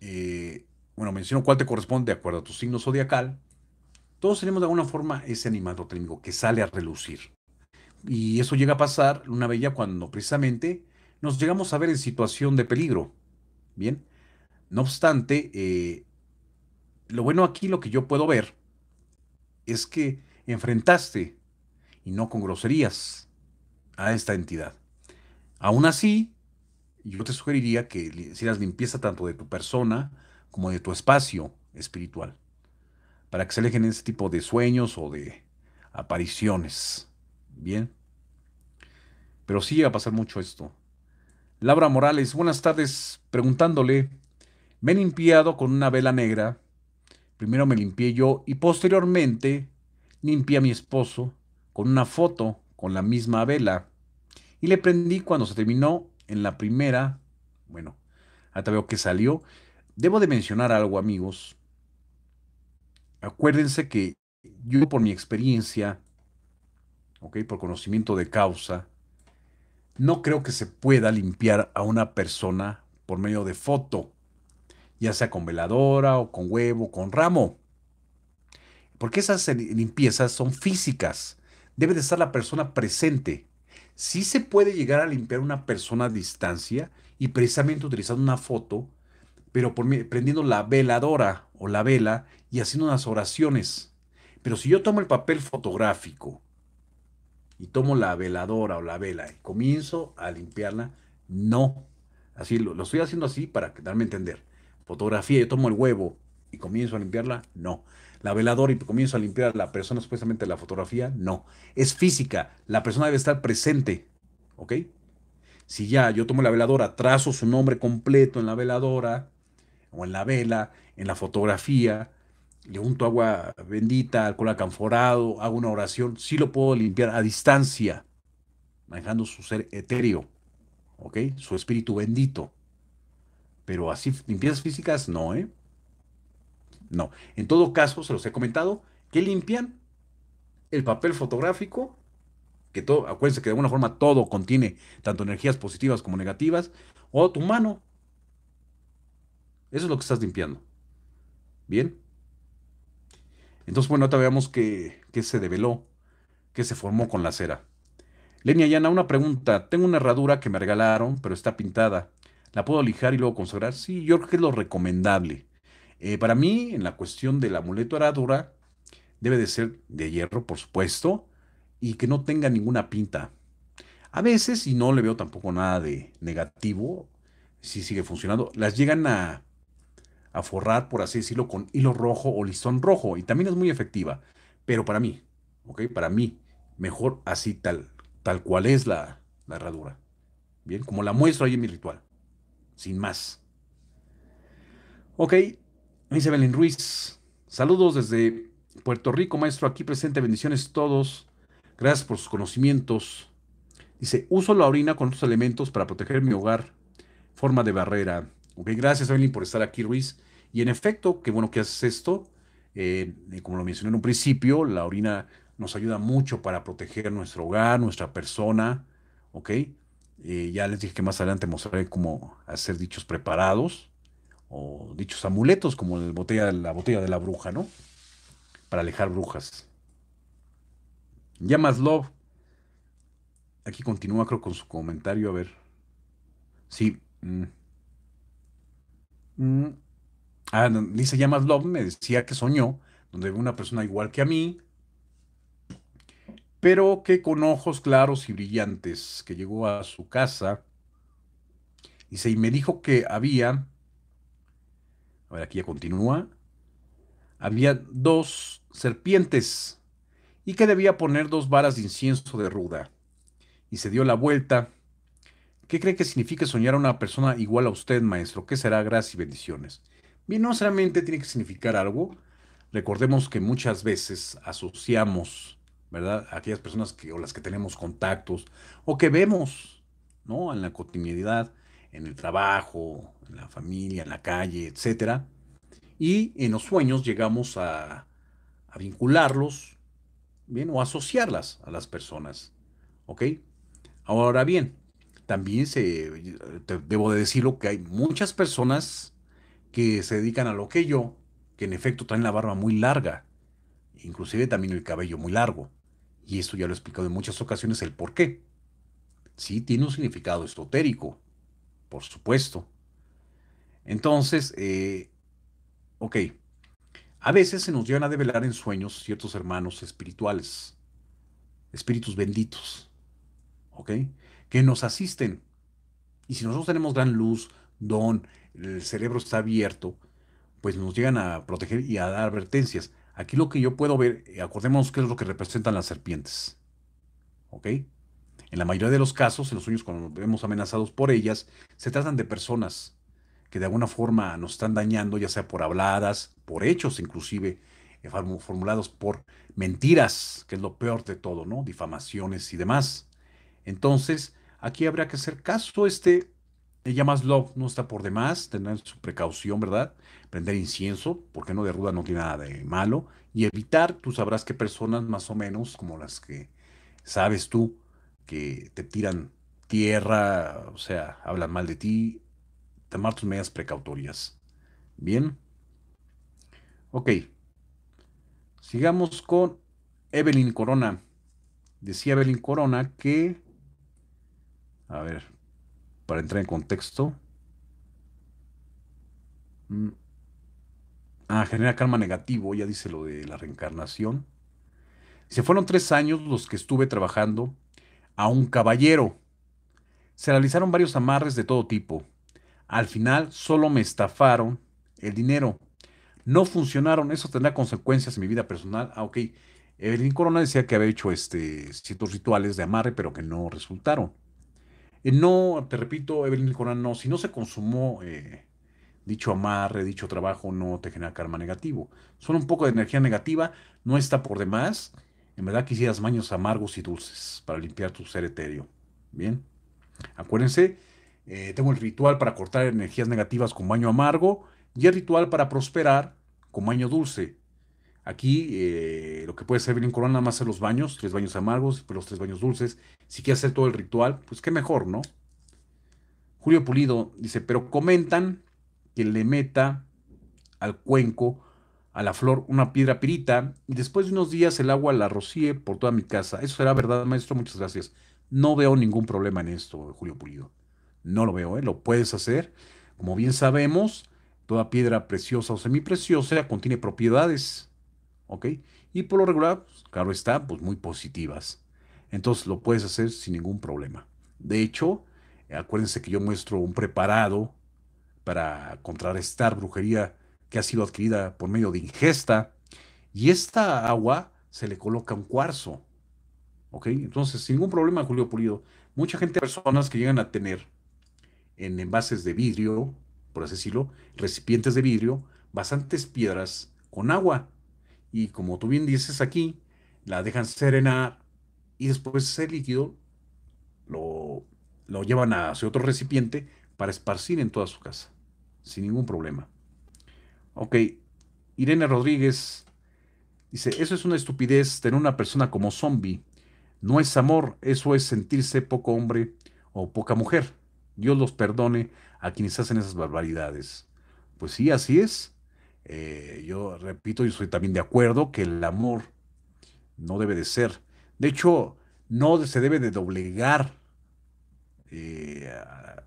eh, bueno, menciono cuál te corresponde de acuerdo a tu signo zodiacal. Todos tenemos de alguna forma ese animal totémico que sale a relucir. Y eso llega a pasar, una bella, cuando precisamente nos llegamos a ver en situación de peligro. Bien, no obstante, eh, lo bueno aquí, lo que yo puedo ver, es que enfrentaste, y no con groserías, a esta entidad. Aún así, yo te sugeriría que hicieras limpieza tanto de tu persona como de tu espacio espiritual, para que se alejen ese tipo de sueños o de apariciones. Bien. Pero sí va a pasar mucho esto. Laura Morales, buenas tardes. Preguntándole, me he limpiado con una vela negra. Primero me limpié yo y posteriormente Limpié a mi esposo con una foto con la misma vela y le prendí cuando se terminó en la primera. Bueno, hasta veo que salió. Debo de mencionar algo, amigos. Acuérdense que yo por mi experiencia, ¿ok? Por conocimiento de causa, no creo que se pueda limpiar a una persona por medio de foto, ya sea con veladora o con huevo, con ramo. Porque esas limpiezas son físicas. Debe de estar la persona presente. Si se puede llegar a limpiar una persona a distancia y precisamente utilizando una foto, pero prendiendo la veladora o la vela y haciendo unas oraciones. Pero si yo tomo el papel fotográfico y tomo la veladora o la vela y comienzo a limpiarla, no. Así lo, lo estoy haciendo así para darme a entender. Fotografía, yo tomo el huevo y comienzo a limpiarla, no la veladora y comienzo a limpiar a la persona supuestamente la fotografía, no. Es física, la persona debe estar presente, ¿ok? Si ya yo tomo la veladora, trazo su nombre completo en la veladora o en la vela, en la fotografía, le unto agua bendita, alcohol acanforado, hago una oración, sí lo puedo limpiar a distancia, manejando su ser etéreo, ¿ok? Su espíritu bendito. Pero así, limpiezas físicas, no, ¿eh? No. En todo caso, se los he comentado, que limpian el papel fotográfico, que todo, acuérdense que de alguna forma todo contiene tanto energías positivas como negativas, o tu mano. Eso es lo que estás limpiando. Bien. Entonces, bueno, ahorita veamos que qué se develó, qué se formó con la cera. Lenia Yana, una pregunta. Tengo una herradura que me regalaron, pero está pintada. ¿La puedo lijar y luego consagrar? Sí, yo creo que es lo recomendable. Eh, para mí, en la cuestión del amuleto aradura, debe de ser de hierro, por supuesto, y que no tenga ninguna pinta. A veces, y no le veo tampoco nada de negativo, si sigue funcionando, las llegan a, forrar, por así decirlo, con hilo rojo o listón rojo, y también es muy efectiva, pero para mí, ¿ok? Para mí, mejor así tal, tal cual es la, la herradura. Bien, como la muestro ahí en mi ritual, sin más. Ok, dice Belén Ruiz, saludos desde Puerto Rico, maestro, aquí presente, bendiciones todos. Gracias por sus conocimientos. Dice, uso la orina con otros elementos para proteger mi hogar. Forma de barrera. Ok, gracias, Evelyn, por estar aquí, Ruiz. Y en efecto, qué bueno que haces esto. Eh, como lo mencioné en un principio, la orina nos ayuda mucho para proteger nuestro hogar, nuestra persona. Ok, eh, ya les dije que más adelante mostraré cómo hacer dichos preparados o dichos amuletos, como la botella de la bruja, ¿no? Para alejar brujas. llamas love aquí continúa creo con su comentario, a ver. Sí. Mm. Mm. Ah, dice llamas me decía que soñó, donde una persona igual que a mí, pero que con ojos claros y brillantes, que llegó a su casa, y me dijo que había a ver, aquí ya continúa. Había dos serpientes y que debía poner dos varas de incienso de ruda. Y se dio la vuelta. ¿Qué cree que significa soñar a una persona igual a usted, maestro? ¿Qué será? Gracias y bendiciones. Bien, no solamente tiene que significar algo. Recordemos que muchas veces asociamos, ¿verdad? A aquellas personas que, o las que tenemos contactos o que vemos, ¿no? En la cotidianidad, en el trabajo, en la familia, en la calle, etc. Y en los sueños llegamos a, vincularlos, bien, o asociarlas a las personas, ¿ok? Ahora bien, también se, debo de decirlo que hay muchas personas que se dedican a lo que yo, que en efecto traen la barba muy larga, inclusive también el cabello muy largo. Y esto ya lo he explicado en muchas ocasiones el por qué. Sí, tiene un significado esotérico, por supuesto. Entonces, eh, ok, a veces se nos llegan a develar en sueños ciertos hermanos espirituales, espíritus benditos, ok, que nos asisten. Y si nosotros tenemos gran luz, don, el cerebro está abierto, pues nos llegan a proteger y a dar advertencias. Aquí lo que yo puedo ver, eh, acordémonos que es lo que representan las serpientes. ¿Ok? En la mayoría de los casos, en los sueños cuando nos vemos amenazados por ellas, se tratan de personas que de alguna forma nos están dañando, ya sea por habladas, por hechos inclusive, eh, formulados por mentiras, que es lo peor de todo, ¿no? Difamaciones y demás. Entonces, aquí habría que hacer caso, este, ella más love no está por demás, tener su precaución, ¿verdad? Prender incienso, porque no de ruda no tiene nada de malo, y evitar, tú sabrás que personas más o menos como las que sabes tú, que te tiran tierra, o sea, hablan mal de ti, tomar tus medidas precautorias. Bien. Ok. Sigamos con Evelyn Corona. Decía Evelyn Corona que... A ver, para entrar en contexto. Mm. Ah, genera karma negativo, ya dice lo de la reencarnación. Se fueron tres años los que estuve trabajando a un caballero. Se realizaron varios amarres de todo tipo. Al final solo me estafaron el dinero. No funcionaron, eso tendrá consecuencias en mi vida personal. Ah, ok. Evelyn Corona decía que había hecho este, ciertos rituales de amarre, pero que no resultaron. Eh, no, te repito, Evelyn Corona, no, si no se consumó eh, dicho amarre, dicho trabajo, no te genera karma negativo. Solo un poco de energía negativa, no está por demás. En verdad quisieras maños amargos y dulces para limpiar tu ser etéreo. Bien. Acuérdense eh, tengo el ritual para cortar energías negativas con baño amargo y el ritual para prosperar con baño dulce. Aquí eh, lo que puede ser bien Corona más son los baños, tres baños amargos, y los tres baños dulces. Si quiere hacer todo el ritual, pues qué mejor, ¿no? Julio Pulido dice, pero comentan que le meta al cuenco a la flor una piedra pirita y después de unos días el agua la rocíe por toda mi casa. Eso será verdad, maestro. Muchas gracias. No veo ningún problema en esto, Julio Pulido. No lo veo, ¿eh? lo puedes hacer. Como bien sabemos, toda piedra preciosa o semipreciosa contiene propiedades, ¿ok? Y por lo regular, pues, claro está, pues muy positivas. Entonces lo puedes hacer sin ningún problema. De hecho, acuérdense que yo muestro un preparado para contrarrestar brujería que ha sido adquirida por medio de ingesta. Y esta agua se le coloca un cuarzo. ¿Ok? Entonces, sin ningún problema, Julio Pulido. Mucha gente, personas que llegan a tener en envases de vidrio, por así decirlo, recipientes de vidrio, bastantes piedras con agua. Y como tú bien dices aquí, la dejan serenar y después ese líquido lo, lo llevan hacia otro recipiente para esparcir en toda su casa, sin ningún problema. Ok, Irene Rodríguez dice, eso es una estupidez tener una persona como zombie. No es amor, eso es sentirse poco hombre o poca mujer. Dios los perdone a quienes hacen esas barbaridades. Pues sí, así es. Eh, yo repito, yo soy también de acuerdo que el amor no debe de ser. De hecho, no se debe de doblegar, eh,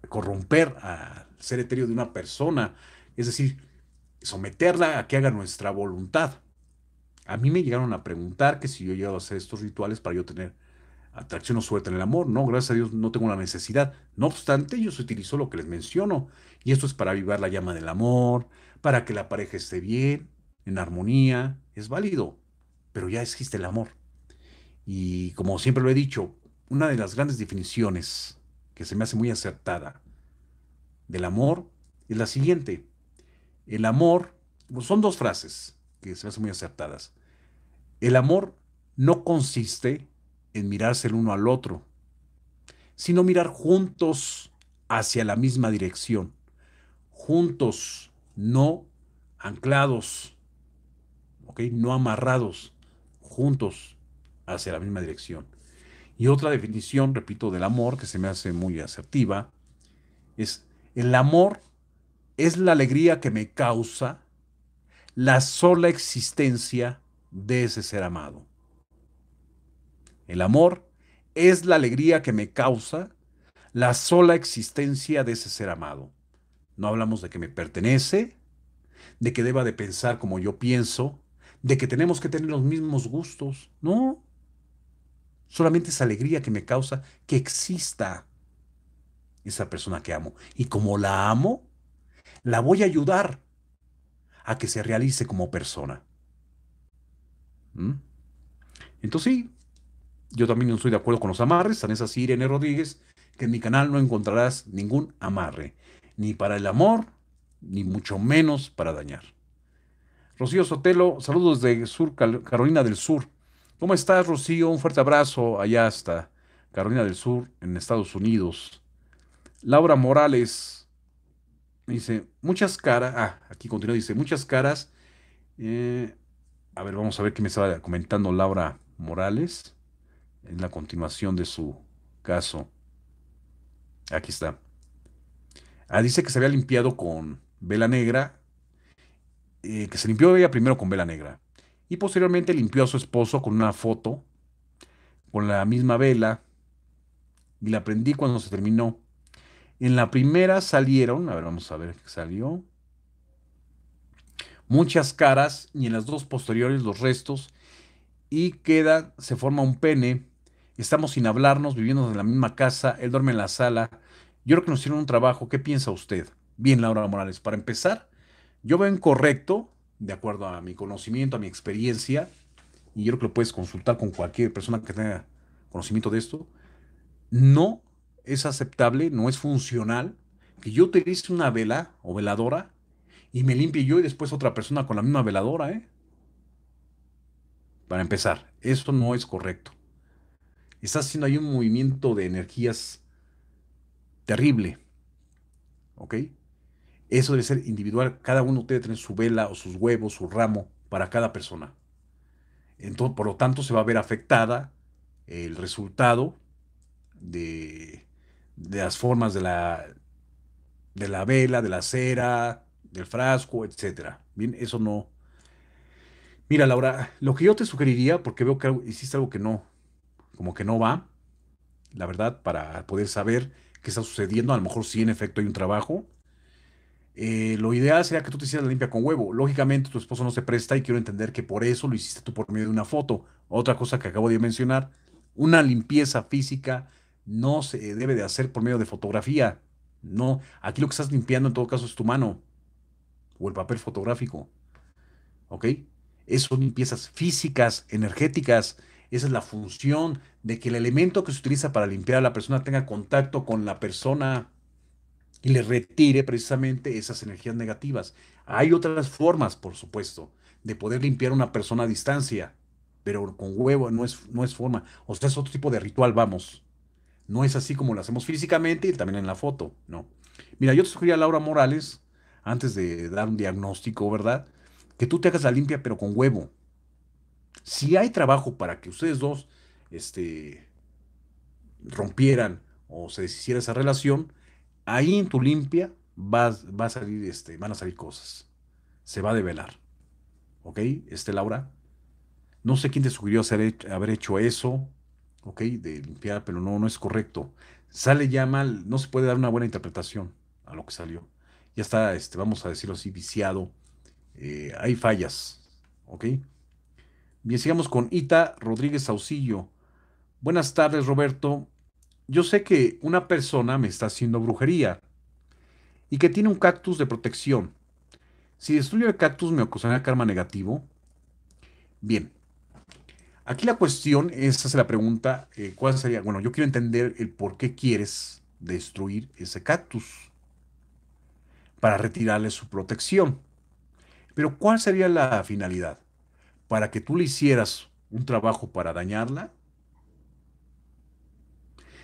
corromper al ser etéreo de una persona. Es decir, someterla a que haga nuestra voluntad. A mí me llegaron a preguntar que si yo llegaba a hacer estos rituales para yo tener Atracción o suerte en el amor, no, gracias a Dios no tengo una necesidad. No obstante, se utilizo lo que les menciono, y esto es para avivar la llama del amor, para que la pareja esté bien, en armonía, es válido, pero ya existe el amor. Y como siempre lo he dicho, una de las grandes definiciones que se me hace muy acertada del amor es la siguiente. El amor, son dos frases que se me hacen muy acertadas. El amor no consiste en mirarse el uno al otro, sino mirar juntos hacia la misma dirección, juntos, no anclados, No amarrados, juntos hacia la misma dirección. Y otra definición, repito, del amor, que se me hace muy asertiva, es el amor es la alegría que me causa la sola existencia de ese ser amado. El amor es la alegría que me causa la sola existencia de ese ser amado. No hablamos de que me pertenece, de que deba de pensar como yo pienso, de que tenemos que tener los mismos gustos. No. Solamente esa alegría que me causa que exista esa persona que amo. Y como la amo, la voy a ayudar a que se realice como persona. ¿Mm? Entonces sí, yo también no estoy de acuerdo con los amarres, tan es Irene Rodríguez, que en mi canal no encontrarás ningún amarre, ni para el amor, ni mucho menos para dañar. Rocío Sotelo, saludos de Carolina del Sur. ¿Cómo estás, Rocío? Un fuerte abrazo allá hasta Carolina del Sur, en Estados Unidos. Laura Morales dice, muchas caras, ah, aquí continúa, dice, muchas caras. Eh, a ver, vamos a ver qué me estaba comentando Laura Morales en la continuación de su caso. Aquí está. Ah, dice que se había limpiado con vela negra, eh, que se limpió ella primero con vela negra y posteriormente limpió a su esposo con una foto con la misma vela y la prendí cuando se terminó. En la primera salieron, a ver, vamos a ver qué salió. Muchas caras y en las dos posteriores los restos y queda, se forma un pene Estamos sin hablarnos, viviendo en la misma casa, él duerme en la sala. Yo creo que nos hicieron un trabajo. ¿Qué piensa usted? Bien, Laura Morales, para empezar, yo veo incorrecto, de acuerdo a mi conocimiento, a mi experiencia, y yo creo que lo puedes consultar con cualquier persona que tenga conocimiento de esto, no es aceptable, no es funcional que yo utilice una vela o veladora y me limpie yo y después otra persona con la misma veladora, ¿eh? Para empezar, esto no es correcto estás haciendo ahí un movimiento de energías terrible. ¿Ok? Eso debe ser individual. Cada uno debe ustedes tiene su vela o sus huevos, su ramo para cada persona. Entonces, por lo tanto, se va a ver afectada el resultado de, las formas de la, de la vela, de la cera, del frasco, etc. Bien, eso no. Mira, Laura, lo que yo te sugeriría, porque veo que hiciste algo que no, como que no va, la verdad, para poder saber qué está sucediendo. A lo mejor sí, en efecto, hay un trabajo. Eh, lo ideal sería que tú te hicieras la limpia con huevo. Lógicamente, tu esposo no se presta y quiero entender que por eso lo hiciste tú por medio de una foto. Otra cosa que acabo de mencionar, una limpieza física no se debe de hacer por medio de fotografía. No, aquí lo que estás limpiando en todo caso es tu mano o el papel fotográfico. ¿Ok? Esas son limpiezas físicas, energéticas, esa es la función de que el elemento que se utiliza para limpiar a la persona tenga contacto con la persona y le retire precisamente esas energías negativas. Hay otras formas, por supuesto, de poder limpiar a una persona a distancia, pero con huevo no es, no es forma. O sea, es otro tipo de ritual, vamos. No es así como lo hacemos físicamente y también en la foto, no. Mira, yo te sugería Laura Morales, antes de dar un diagnóstico, ¿verdad? Que tú te hagas la limpia, pero con huevo si hay trabajo para que ustedes dos este, rompieran o se deshiciera esa relación, ahí en tu limpia va, a salir, este, van a salir cosas. Se va a develar. ¿Ok? Este, Laura. No sé quién te sugirió hacer, haber hecho eso, ¿ok? De limpiar, pero no, no es correcto. Sale ya mal, no se puede dar una buena interpretación a lo que salió. Ya está, este, vamos a decirlo así, viciado. Eh, hay fallas, ¿ok? Bien, sigamos con Ita Rodríguez Saucillo. Buenas tardes, Roberto. Yo sé que una persona me está haciendo brujería y que tiene un cactus de protección. Si destruyo el cactus, ¿me ocasiona karma negativo? Bien. Aquí la cuestión, esa es la pregunta, eh, ¿cuál sería? Bueno, yo quiero entender el por qué quieres destruir ese cactus para retirarle su protección. Pero ¿cuál sería la finalidad? para que tú le hicieras un trabajo para dañarla?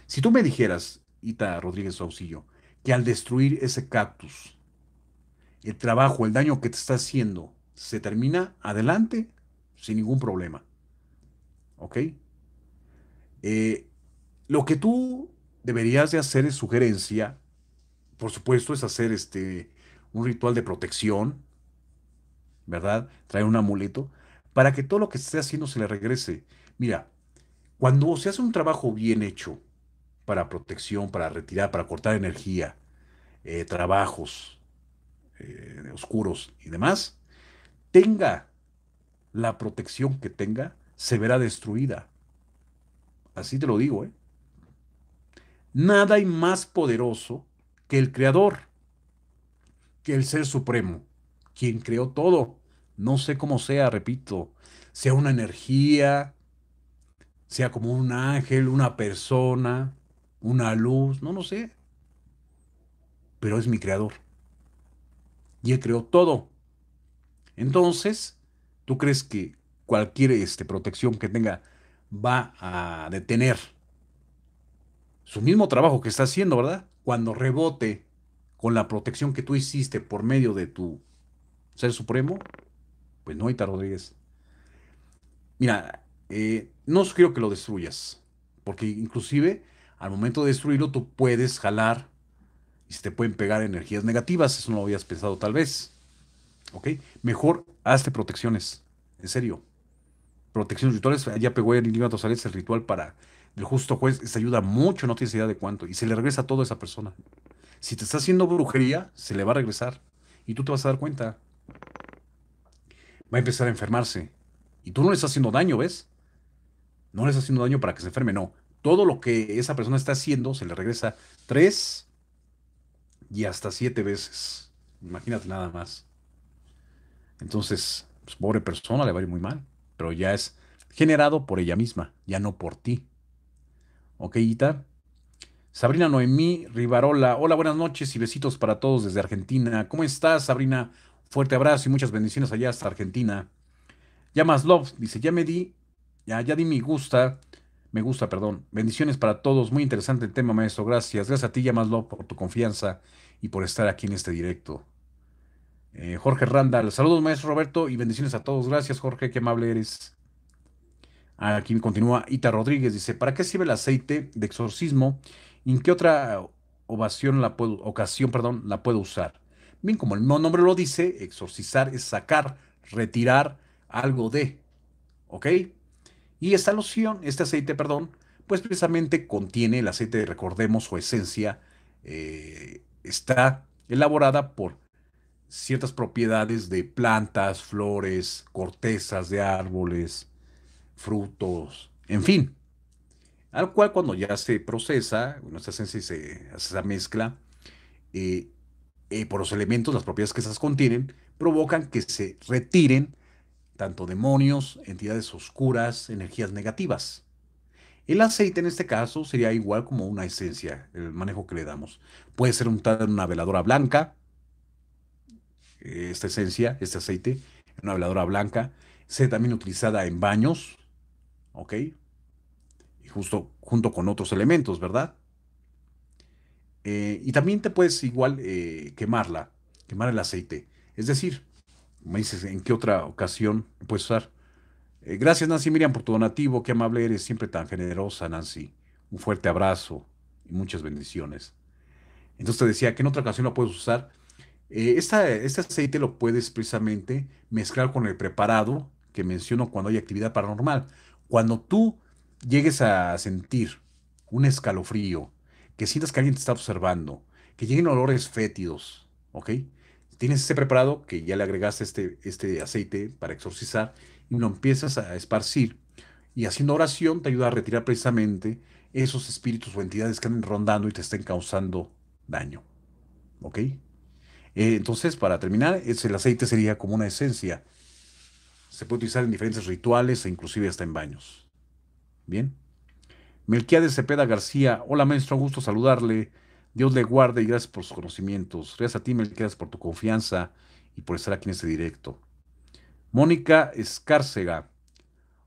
Si tú me dijeras, Ita Rodríguez Saucillo, que al destruir ese cactus, el trabajo, el daño que te está haciendo, se termina adelante sin ningún problema. ¿Ok? Eh, lo que tú deberías de hacer es sugerencia, por supuesto, es hacer este, un ritual de protección, ¿verdad? Traer un amuleto, para que todo lo que se esté haciendo se le regrese. Mira, cuando se hace un trabajo bien hecho para protección, para retirar, para cortar energía, eh, trabajos eh, oscuros y demás, tenga la protección que tenga, se verá destruida. Así te lo digo, ¿eh? Nada hay más poderoso que el creador, que el ser supremo, quien creó todo no sé cómo sea, repito, sea una energía, sea como un ángel, una persona, una luz, no lo no sé. Pero es mi creador. Y él creó todo. Entonces, ¿tú crees que cualquier este, protección que tenga va a detener su mismo trabajo que está haciendo, ¿verdad? Cuando rebote con la protección que tú hiciste por medio de tu ser supremo, pues no, Ita Rodríguez. Mira, eh, no sugiero que lo destruyas, porque inclusive al momento de destruirlo tú puedes jalar y se te pueden pegar energías negativas, eso no lo habías pensado tal vez. ¿Ok? Mejor hazte protecciones, en serio. Protecciones rituales, ya pegó el Lima Tosales, el ritual para el justo juez, se ayuda mucho, no tienes idea de cuánto, y se le regresa todo a esa persona. Si te está haciendo brujería, se le va a regresar y tú te vas a dar cuenta va a empezar a enfermarse. Y tú no le estás haciendo daño, ¿ves? No le estás haciendo daño para que se enferme, no. Todo lo que esa persona está haciendo se le regresa tres y hasta siete veces. Imagínate nada más. Entonces, pues, pobre persona, le va a ir muy mal. Pero ya es generado por ella misma, ya no por ti. Ok, Ita. Sabrina Noemí Rivarola. Hola, buenas noches y besitos para todos desde Argentina. ¿Cómo estás, Sabrina? Fuerte abrazo y muchas bendiciones allá hasta Argentina. Llamas Love dice, ya me di, ya, ya di mi gusta, me gusta, perdón. Bendiciones para todos, muy interesante el tema, maestro. Gracias, gracias a ti, Llamas por tu confianza y por estar aquí en este directo. Eh, Jorge Randal, saludos, maestro Roberto, y bendiciones a todos. Gracias, Jorge, qué amable eres. Aquí continúa Ita Rodríguez, dice, ¿para qué sirve el aceite de exorcismo? y ¿En qué otra ocasión la puedo usar? Bien, como el nombre lo dice, exorcizar es sacar, retirar algo de. ¿Ok? Y esta loción, este aceite, perdón, pues precisamente contiene el aceite, recordemos, su esencia eh, está elaborada por ciertas propiedades de plantas, flores, cortezas de árboles, frutos, en fin. Al cual cuando ya se procesa, nuestra esencia se hace esa mezcla, eh, eh, por los elementos, las propiedades que esas contienen, provocan que se retiren tanto demonios, entidades oscuras, energías negativas. El aceite en este caso sería igual como una esencia, el manejo que le damos. Puede ser untado en una veladora blanca, eh, esta esencia, este aceite, en una veladora blanca. Se también utilizada en baños, ¿ok? Y justo junto con otros elementos, ¿verdad? Eh, y también te puedes igual eh, quemarla, quemar el aceite. Es decir, me dices en qué otra ocasión puedes usar. Eh, gracias Nancy Miriam por tu donativo, qué amable eres, siempre tan generosa Nancy. Un fuerte abrazo y muchas bendiciones. Entonces te decía que en otra ocasión lo puedes usar. este aceite lo puedes precisamente mezclar con el preparado que menciono cuando hay actividad paranormal. Cuando tú llegues a sentir un escalofrío, que sientas que alguien te está observando, que lleguen olores fétidos, ¿ok? Tienes este preparado que ya le agregaste este, este aceite para exorcizar y lo empiezas a esparcir. Y haciendo oración te ayuda a retirar precisamente esos espíritus o entidades que andan rondando y te estén causando daño. ¿Ok? Eh, entonces, para terminar, el aceite sería como una esencia. Se puede utilizar en diferentes rituales e inclusive hasta en baños. ¿Bien? Melquiades Cepeda García, hola maestro, gusto saludarle. Dios le guarde y gracias por sus conocimientos. Gracias a ti, Melquiades, por tu confianza y por estar aquí en este directo. Mónica Escárcega.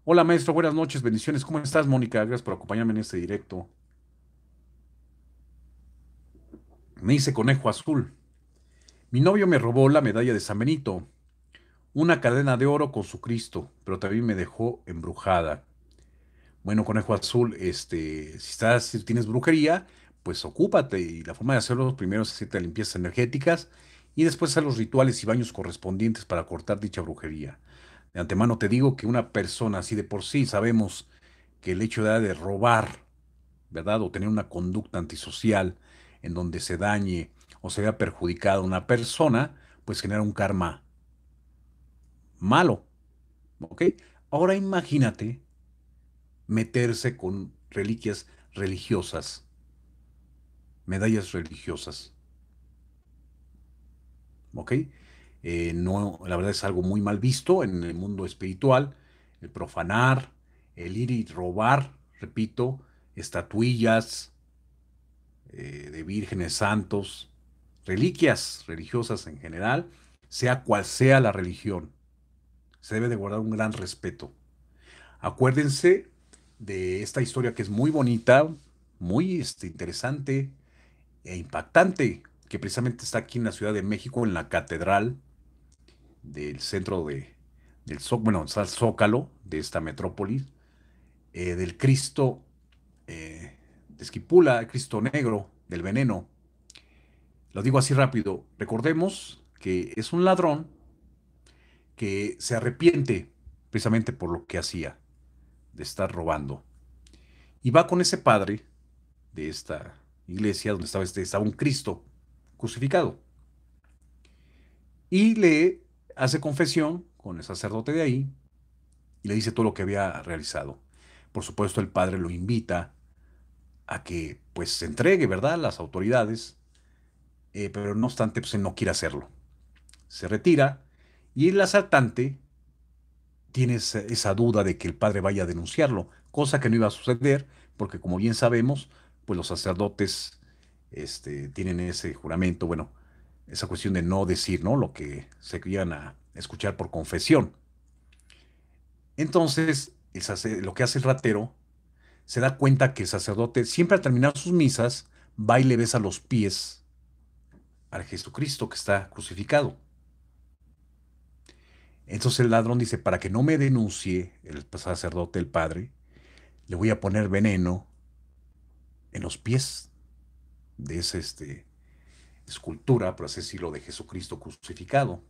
Hola maestro, buenas noches, bendiciones. ¿Cómo estás, Mónica? Gracias por acompañarme en este directo. Me dice conejo azul. Mi novio me robó la medalla de San Benito, una cadena de oro con su Cristo, pero también me dejó embrujada bueno, conejo azul, este, si estás, tienes brujería, pues ocúpate. Y la forma de hacerlo primero es hacerte limpiezas energéticas y después hacer los rituales y baños correspondientes para cortar dicha brujería. De antemano te digo que una persona, así de por sí sabemos que el hecho de, de robar, ¿verdad? O tener una conducta antisocial en donde se dañe o se vea perjudicada una persona, pues genera un karma malo. ¿Ok? Ahora imagínate meterse con reliquias religiosas, medallas religiosas. ¿Ok? Eh, no, la verdad es algo muy mal visto en el mundo espiritual, el profanar, el ir y robar, repito, estatuillas eh, de vírgenes santos, reliquias religiosas en general, sea cual sea la religión. Se debe de guardar un gran respeto. Acuérdense de esta historia que es muy bonita, muy este, interesante e impactante, que precisamente está aquí en la Ciudad de México, en la catedral del centro de, del zócalo de esta metrópolis, eh, del Cristo eh, de Esquipula, Cristo Negro, del veneno. Lo digo así rápido, recordemos que es un ladrón que se arrepiente precisamente por lo que hacía de estar robando. Y va con ese padre de esta iglesia donde estaba, este, un Cristo crucificado. Y le hace confesión con el sacerdote de ahí y le dice todo lo que había realizado. Por supuesto, el padre lo invita a que pues se entregue, ¿verdad?, a las autoridades, eh, pero no obstante, pues no quiere hacerlo. Se retira y el asaltante tienes esa duda de que el padre vaya a denunciarlo, cosa que no iba a suceder, porque como bien sabemos, pues los sacerdotes este, tienen ese juramento, bueno, esa cuestión de no decir, ¿no? Lo que se querían a escuchar por confesión. Entonces, lo que hace el ratero, se da cuenta que el sacerdote siempre al terminar sus misas va y le besa los pies al Jesucristo que está crucificado. Entonces el ladrón dice, para que no me denuncie el sacerdote, el padre, le voy a poner veneno en los pies de esa este, escultura, por así decirlo, de Jesucristo crucificado.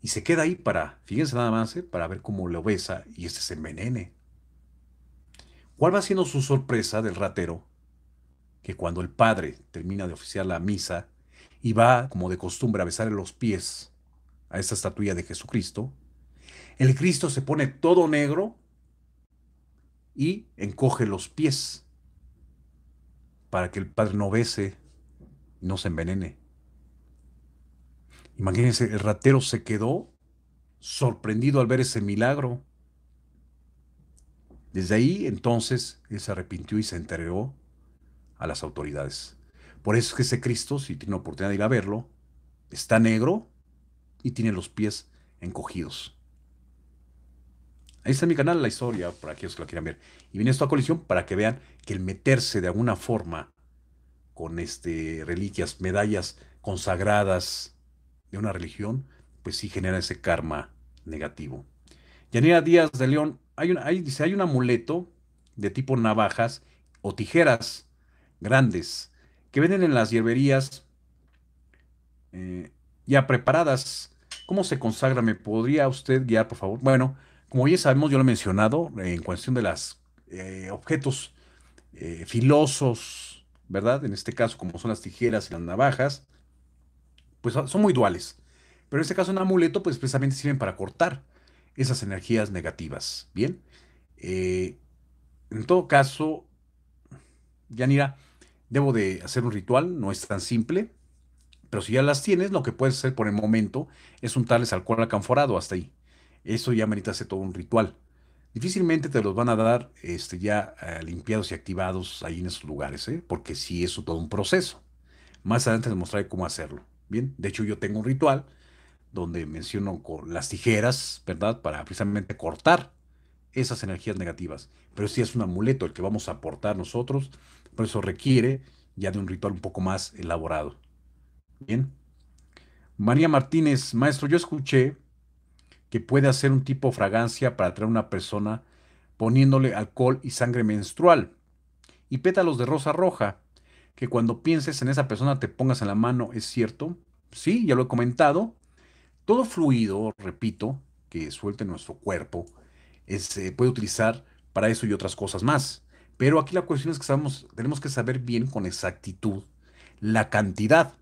Y se queda ahí para, fíjense nada más, ¿eh? para ver cómo lo besa y este se envenene. ¿Cuál va siendo su sorpresa del ratero? Que cuando el padre termina de oficiar la misa y va, como de costumbre, a besar los pies a esta estatua de Jesucristo, el Cristo se pone todo negro y encoge los pies para que el Padre no bese y no se envenene. Imagínense, el ratero se quedó sorprendido al ver ese milagro. Desde ahí entonces él se arrepintió y se entregó a las autoridades. Por eso es que ese Cristo, si tiene oportunidad de ir a verlo, está negro y tiene los pies encogidos. Ahí está mi canal la historia, para aquellos que lo quieran ver. Y viene esto a colisión para que vean que el meterse de alguna forma con este, reliquias, medallas consagradas de una religión, pues sí genera ese karma negativo. Yanira Díaz de León, hay una, dice, hay un amuleto de tipo navajas o tijeras grandes que venden en las hierberías eh, ya preparadas ¿Cómo se consagra? ¿Me podría usted guiar, por favor? Bueno, como ya sabemos, yo lo he mencionado eh, en cuestión de los eh, objetos eh, filosos, ¿verdad? En este caso, como son las tijeras y las navajas, pues son muy duales. Pero en este caso, un amuleto, pues precisamente sirven para cortar esas energías negativas, ¿bien? en todo caso, Yanira, debo de hacer un ritual, no es tan simple, pero si ya las tienes, lo que puedes hacer por el momento es untarles alcohol acanforado hasta ahí. Eso ya merita hacer todo un ritual. Difícilmente te los van a dar este, ya eh, limpiados y activados ahí en esos lugares, ¿eh? porque sí es todo un proceso. Más adelante les mostraré cómo hacerlo. Bien, de hecho yo tengo un ritual donde menciono con las tijeras, ¿verdad? Para precisamente cortar esas energías negativas. Pero sí es un amuleto el que vamos a aportar nosotros, por eso requiere ya de un ritual un poco más elaborado. Bien. María Martínez, maestro, yo escuché que puede hacer un tipo fragancia para atraer a una persona poniéndole alcohol y sangre menstrual y pétalos de rosa roja, que cuando pienses en esa persona te pongas en la mano, ¿es cierto? Sí, ya lo he comentado. Todo fluido, repito, que suelte nuestro cuerpo, se eh, puede utilizar para eso y otras cosas más. Pero aquí la cuestión es que tenemos que saber bien con exactitud la cantidad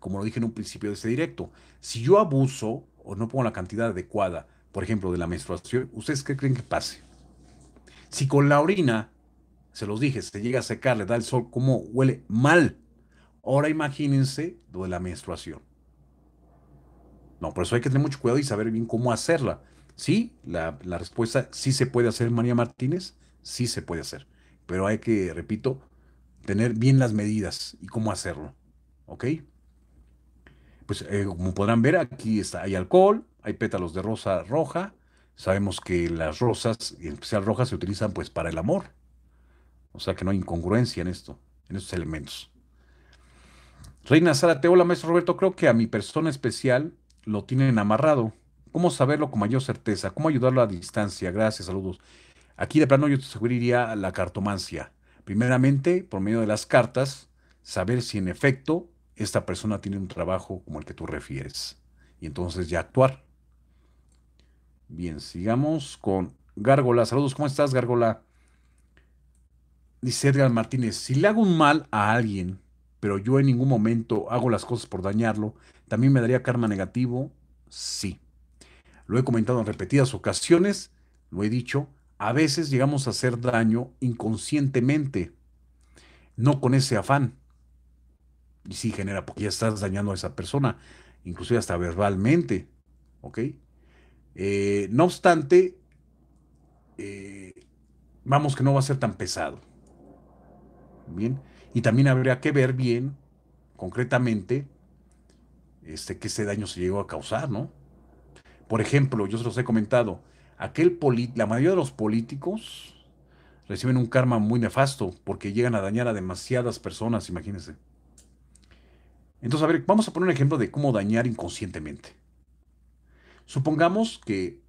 como lo dije en un principio de este directo, si yo abuso o no pongo la cantidad adecuada, por ejemplo, de la menstruación, ¿ustedes qué creen que pase? Si con la orina, se los dije, se llega a secar, le da el sol, ¿cómo huele mal? Ahora imagínense lo de la menstruación. No, por eso hay que tener mucho cuidado y saber bien cómo hacerla. Sí, la, la respuesta sí se puede hacer, María Martínez, sí se puede hacer. Pero hay que, repito, tener bien las medidas y cómo hacerlo. ¿Ok? pues eh, como podrán ver, aquí está, hay alcohol, hay pétalos de rosa roja. Sabemos que las rosas, en especial rojas, se utilizan pues para el amor. O sea que no hay incongruencia en esto, en estos elementos. Reina Sara hola maestro Roberto, creo que a mi persona especial lo tienen amarrado. ¿Cómo saberlo con mayor certeza? ¿Cómo ayudarlo a distancia? Gracias, saludos. Aquí de plano yo te sugeriría la cartomancia. Primeramente, por medio de las cartas, saber si en efecto esta persona tiene un trabajo como el que tú refieres. Y entonces ya actuar. Bien, sigamos con Gárgola. Saludos, ¿cómo estás, Gárgola? Dice Edgar Martínez, si le hago un mal a alguien, pero yo en ningún momento hago las cosas por dañarlo, ¿también me daría karma negativo? Sí. Lo he comentado en repetidas ocasiones, lo he dicho, a veces llegamos a hacer daño inconscientemente, no con ese afán y sí genera, porque ya estás dañando a esa persona, inclusive hasta verbalmente. ¿Ok? Eh, no obstante, eh, vamos que no va a ser tan pesado. Bien. Y también habría que ver bien, concretamente, este, que ese daño se llegó a causar, ¿no? Por ejemplo, yo se los he comentado, aquel la mayoría de los políticos reciben un karma muy nefasto porque llegan a dañar a demasiadas personas, imagínense. Entonces, a ver, vamos a poner un ejemplo de cómo dañar inconscientemente. Supongamos que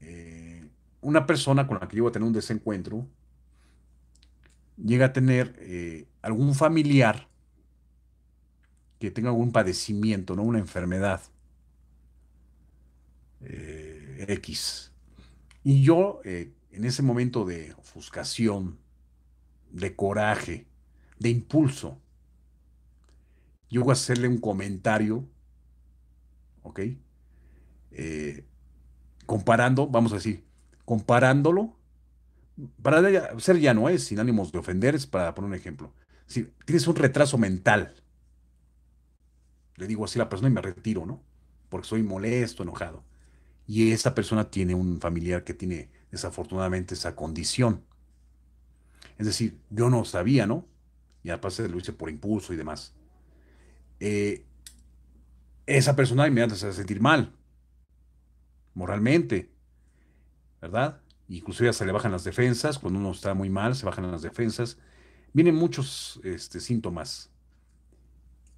eh, una persona con la que yo a tener un desencuentro llega a tener eh, algún familiar que tenga algún padecimiento, ¿no? Una enfermedad eh, X. Y yo, en ese momento de ofuscación, de coraje, de impulso, yo voy a hacerle un comentario, ¿ok? Eh, comparando, vamos a decir, comparándolo, para ser ya no es, ¿eh? sin ánimos de ofender, es para poner un ejemplo. Si tienes un retraso mental, le digo así a la persona y me retiro, ¿no? Porque soy molesto, enojado. Y esa persona tiene un familiar que tiene desafortunadamente esa condición. Es decir, yo no sabía, ¿no? Y aparte lo hice por impulso y demás. Eh, esa persona inmediatamente se va a sentir mal, moralmente, ¿verdad? Inclusive se le bajan las defensas, cuando uno está muy mal, se bajan las defensas. Vienen muchos este, síntomas.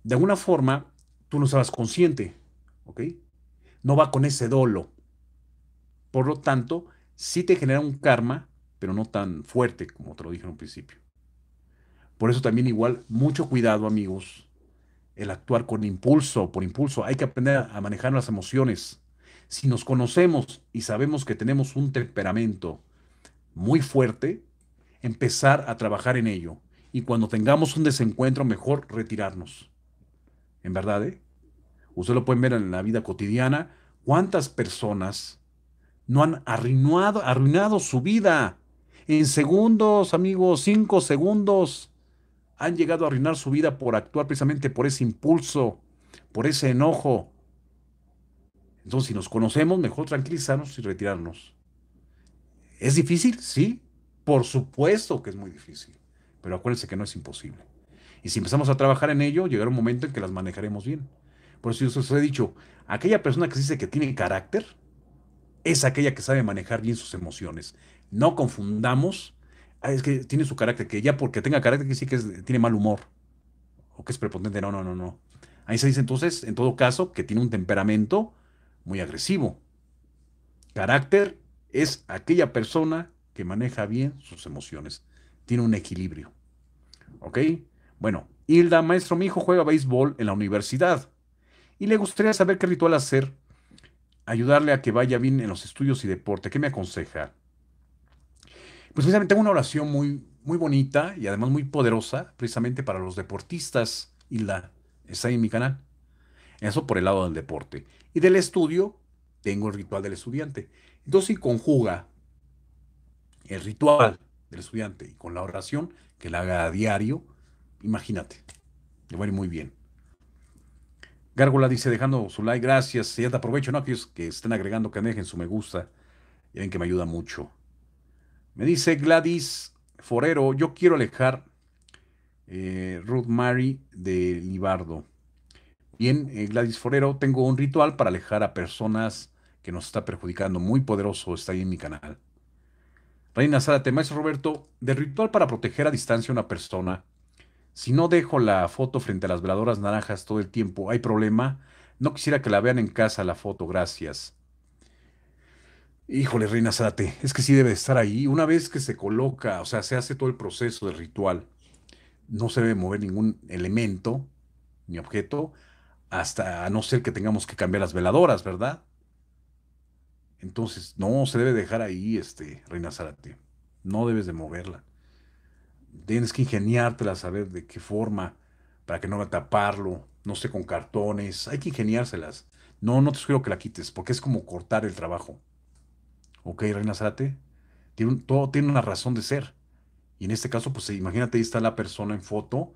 De alguna forma, tú no sabes consciente, ¿ok? No va con ese dolo. Por lo tanto, sí te genera un karma, pero no tan fuerte como te lo dije en un principio. Por eso también igual, mucho cuidado amigos, el actuar con impulso, por impulso. Hay que aprender a manejar las emociones. Si nos conocemos y sabemos que tenemos un temperamento muy fuerte, empezar a trabajar en ello. Y cuando tengamos un desencuentro, mejor retirarnos. En verdad, eh? usted lo pueden ver en la vida cotidiana. ¿Cuántas personas no han arruinado su vida? En segundos, amigos, cinco segundos han llegado a arruinar su vida por actuar precisamente por ese impulso, por ese enojo. Entonces, si nos conocemos, mejor tranquilizarnos y retirarnos. ¿Es difícil? Sí, por supuesto que es muy difícil, pero acuérdense que no es imposible. Y si empezamos a trabajar en ello, llegará un momento en que las manejaremos bien. Por eso yo os he dicho, aquella persona que dice que tiene carácter es aquella que sabe manejar bien sus emociones. No confundamos Ah, es que tiene su carácter, que ya porque tenga carácter que sí que tiene mal humor o que es prepotente. No, no, no, no. Ahí se dice entonces, en todo caso, que tiene un temperamento muy agresivo. Carácter es aquella persona que maneja bien sus emociones, tiene un equilibrio. ¿Ok? Bueno, Hilda, maestro, mi hijo juega béisbol en la universidad y le gustaría saber qué ritual hacer, ayudarle a que vaya bien en los estudios y deporte. ¿Qué me aconseja? Pues precisamente tengo una oración muy, muy bonita y además muy poderosa, precisamente para los deportistas, y la está ahí en mi canal. Eso por el lado del deporte. Y del estudio, tengo el ritual del estudiante. Entonces, si conjuga el ritual del estudiante y con la oración que la haga a diario, imagínate, le va muy bien. Gárgola dice, dejando su like, gracias. Ya te aprovecho, ¿no? Aquellos que estén agregando, que dejen su me gusta. Ya ven que me ayuda mucho. Me dice Gladys Forero, yo quiero alejar eh, Ruth Mary de Libardo. Bien, eh, Gladys Forero, tengo un ritual para alejar a personas que nos está perjudicando. Muy poderoso, está ahí en mi canal. Reina Zárate, maestro Roberto, del ritual para proteger a distancia a una persona. Si no dejo la foto frente a las veladoras naranjas todo el tiempo, ¿hay problema? No quisiera que la vean en casa la foto, gracias. Híjole, Reina Zárate, es que sí debe estar ahí. Una vez que se coloca, o sea, se hace todo el proceso del ritual, no se debe mover ningún elemento ni objeto, hasta a no ser que tengamos que cambiar las veladoras, ¿verdad? Entonces, no, se debe dejar ahí, este, Reina Zárate. No debes de moverla. Tienes que ingeniártela, saber de qué forma, para que no va a taparlo, no sé, con cartones. Hay que ingeniárselas. No, no te sugiero que la quites, porque es como cortar el trabajo ok, Reina Zárate, tiene todo tiene una razón de ser. Y en este caso, pues imagínate, ahí está la persona en foto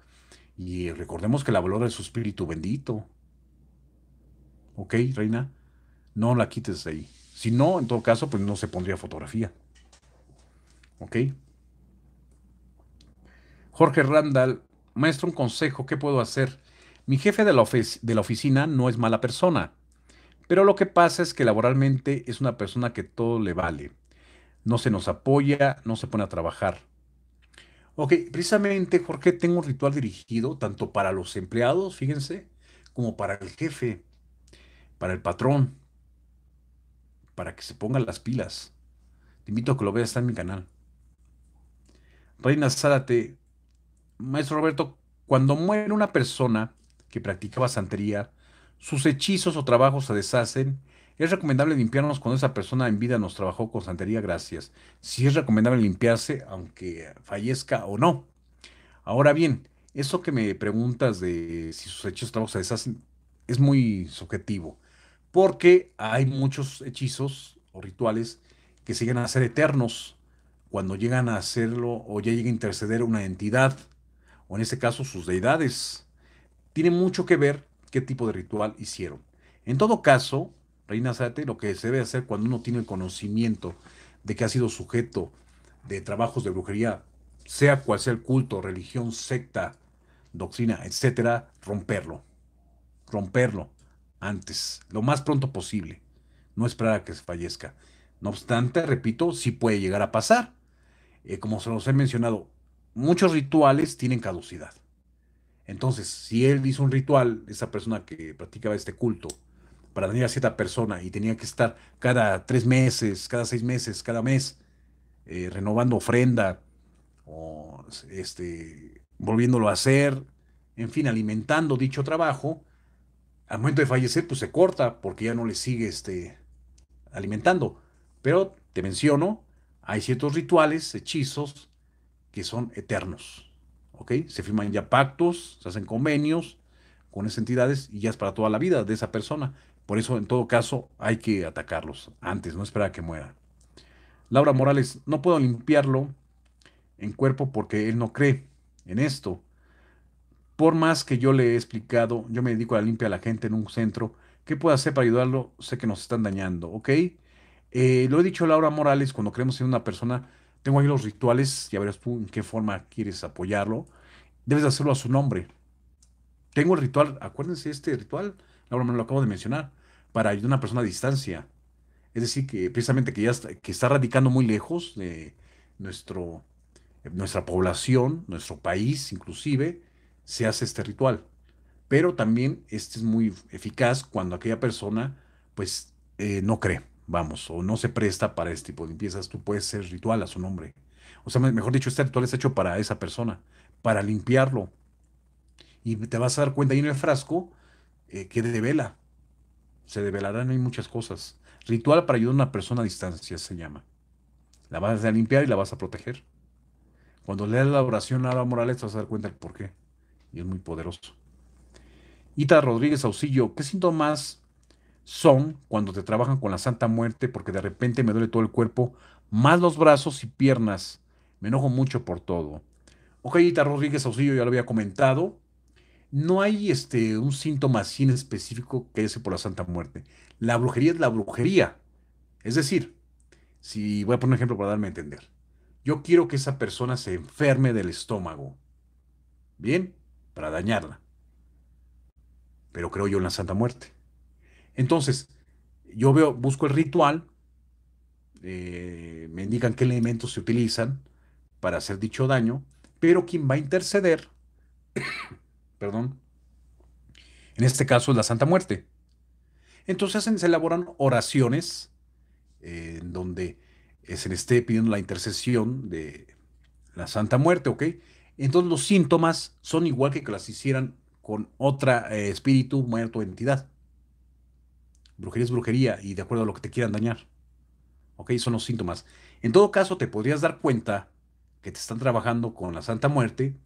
y eh, recordemos que la valora de su espíritu bendito. Ok, Reina, no la quites de ahí. Si no, en todo caso, pues no se pondría fotografía. ¿Ok? Jorge Randall, maestro, un consejo, ¿qué puedo hacer? Mi jefe de la, de la oficina no es mala persona. Pero lo que pasa es que laboralmente es una persona que todo le vale. No se nos apoya, no se pone a trabajar. Ok, precisamente Jorge, tengo un ritual dirigido tanto para los empleados, fíjense, como para el jefe, para el patrón, para que se pongan las pilas. Te invito a que lo veas, en mi canal. Reina Zárate, maestro Roberto, cuando muere una persona que practicaba santería, sus hechizos o trabajos se deshacen, es recomendable limpiarnos cuando esa persona en vida nos trabajó con santería, gracias. Si es recomendable limpiarse, aunque fallezca o no. Ahora bien, eso que me preguntas de si sus hechizos o trabajos se deshacen es muy subjetivo, porque hay muchos hechizos o rituales que siguen a ser eternos cuando llegan a hacerlo o ya llega a interceder una entidad, o en este caso sus deidades. Tiene mucho que ver qué tipo de ritual hicieron. En todo caso, Reina Sate, lo que se debe hacer cuando uno tiene el conocimiento de que ha sido sujeto de trabajos de brujería, sea cual sea el culto, religión, secta, doctrina, etcétera, romperlo. Romperlo antes, lo más pronto posible. No esperar a que se fallezca. No obstante, repito, sí puede llegar a pasar. Eh, como se los he mencionado, muchos rituales tienen caducidad. Entonces, si él hizo un ritual, esa persona que practicaba este culto, para venir a cierta persona y tenía que estar cada tres meses, cada seis meses, cada mes, eh, renovando ofrenda o este, volviéndolo a hacer, en fin, alimentando dicho trabajo, al momento de fallecer, pues se corta porque ya no le sigue este, alimentando. Pero te menciono, hay ciertos rituales, hechizos, que son eternos. Se firman ya pactos, se hacen convenios con esas entidades y ya es para toda la vida de esa persona. Por eso, en todo caso, hay que atacarlos antes, no esperar a que muera. Laura Morales, no puedo limpiarlo en cuerpo porque él no cree en esto. Por más que yo le he explicado, yo me dedico a limpiar a la gente en un centro. ¿Qué puedo hacer para ayudarlo? Sé que nos están dañando, ¿ok? Eh, lo he dicho Laura Morales, cuando creemos en una persona, tengo ahí los rituales, ya verás tú en qué forma quieres apoyarlo. Debes hacerlo a su nombre. Tengo el ritual, acuérdense este ritual, ahora me lo acabo de mencionar, para ayudar a una persona a distancia. Es decir, que precisamente que ya está, que está radicando muy lejos de nuestro, eh, nuestra población, nuestro país inclusive, se hace este ritual. Pero también este es muy eficaz cuando aquella persona pues eh, no cree vamos, o no se presta para este tipo de limpiezas, tú puedes ser ritual a su nombre. O sea, mejor dicho, este ritual es hecho para esa persona, para limpiarlo. Y te vas a dar cuenta ahí en el frasco eh, que devela. Se develarán hay muchas cosas. Ritual para ayudar a una persona a distancia se llama. La vas a limpiar y la vas a proteger. Cuando leas la oración a la Morales te vas a dar cuenta del por qué. Y es muy poderoso. Ita Rodríguez Auxillo, ¿qué síntomas son cuando te trabajan con la Santa Muerte, porque de repente me duele todo el cuerpo, más los brazos y piernas. Me enojo mucho por todo. Ojalita, Rodríguez Auxilio ya lo había comentado. No hay este, un síntoma así en específico que ese por la Santa Muerte. La brujería es la brujería. Es decir, si voy a poner un ejemplo para darme a entender. Yo quiero que esa persona se enferme del estómago. Bien, para dañarla. Pero creo yo en la Santa Muerte. Entonces, yo veo, busco el ritual, eh, me indican qué elementos se utilizan para hacer dicho daño, pero quien va a interceder, perdón, en este caso es la Santa Muerte. Entonces se elaboran oraciones en donde se le esté pidiendo la intercesión de la Santa Muerte, ¿ok? Entonces los síntomas son igual que, que las hicieran con otra eh, espíritu, muerto o entidad. Brujería es brujería y de acuerdo a lo que te quieran dañar. ¿Ok? Son los síntomas. En todo caso, te podrías dar cuenta que te están trabajando con la Santa Muerte,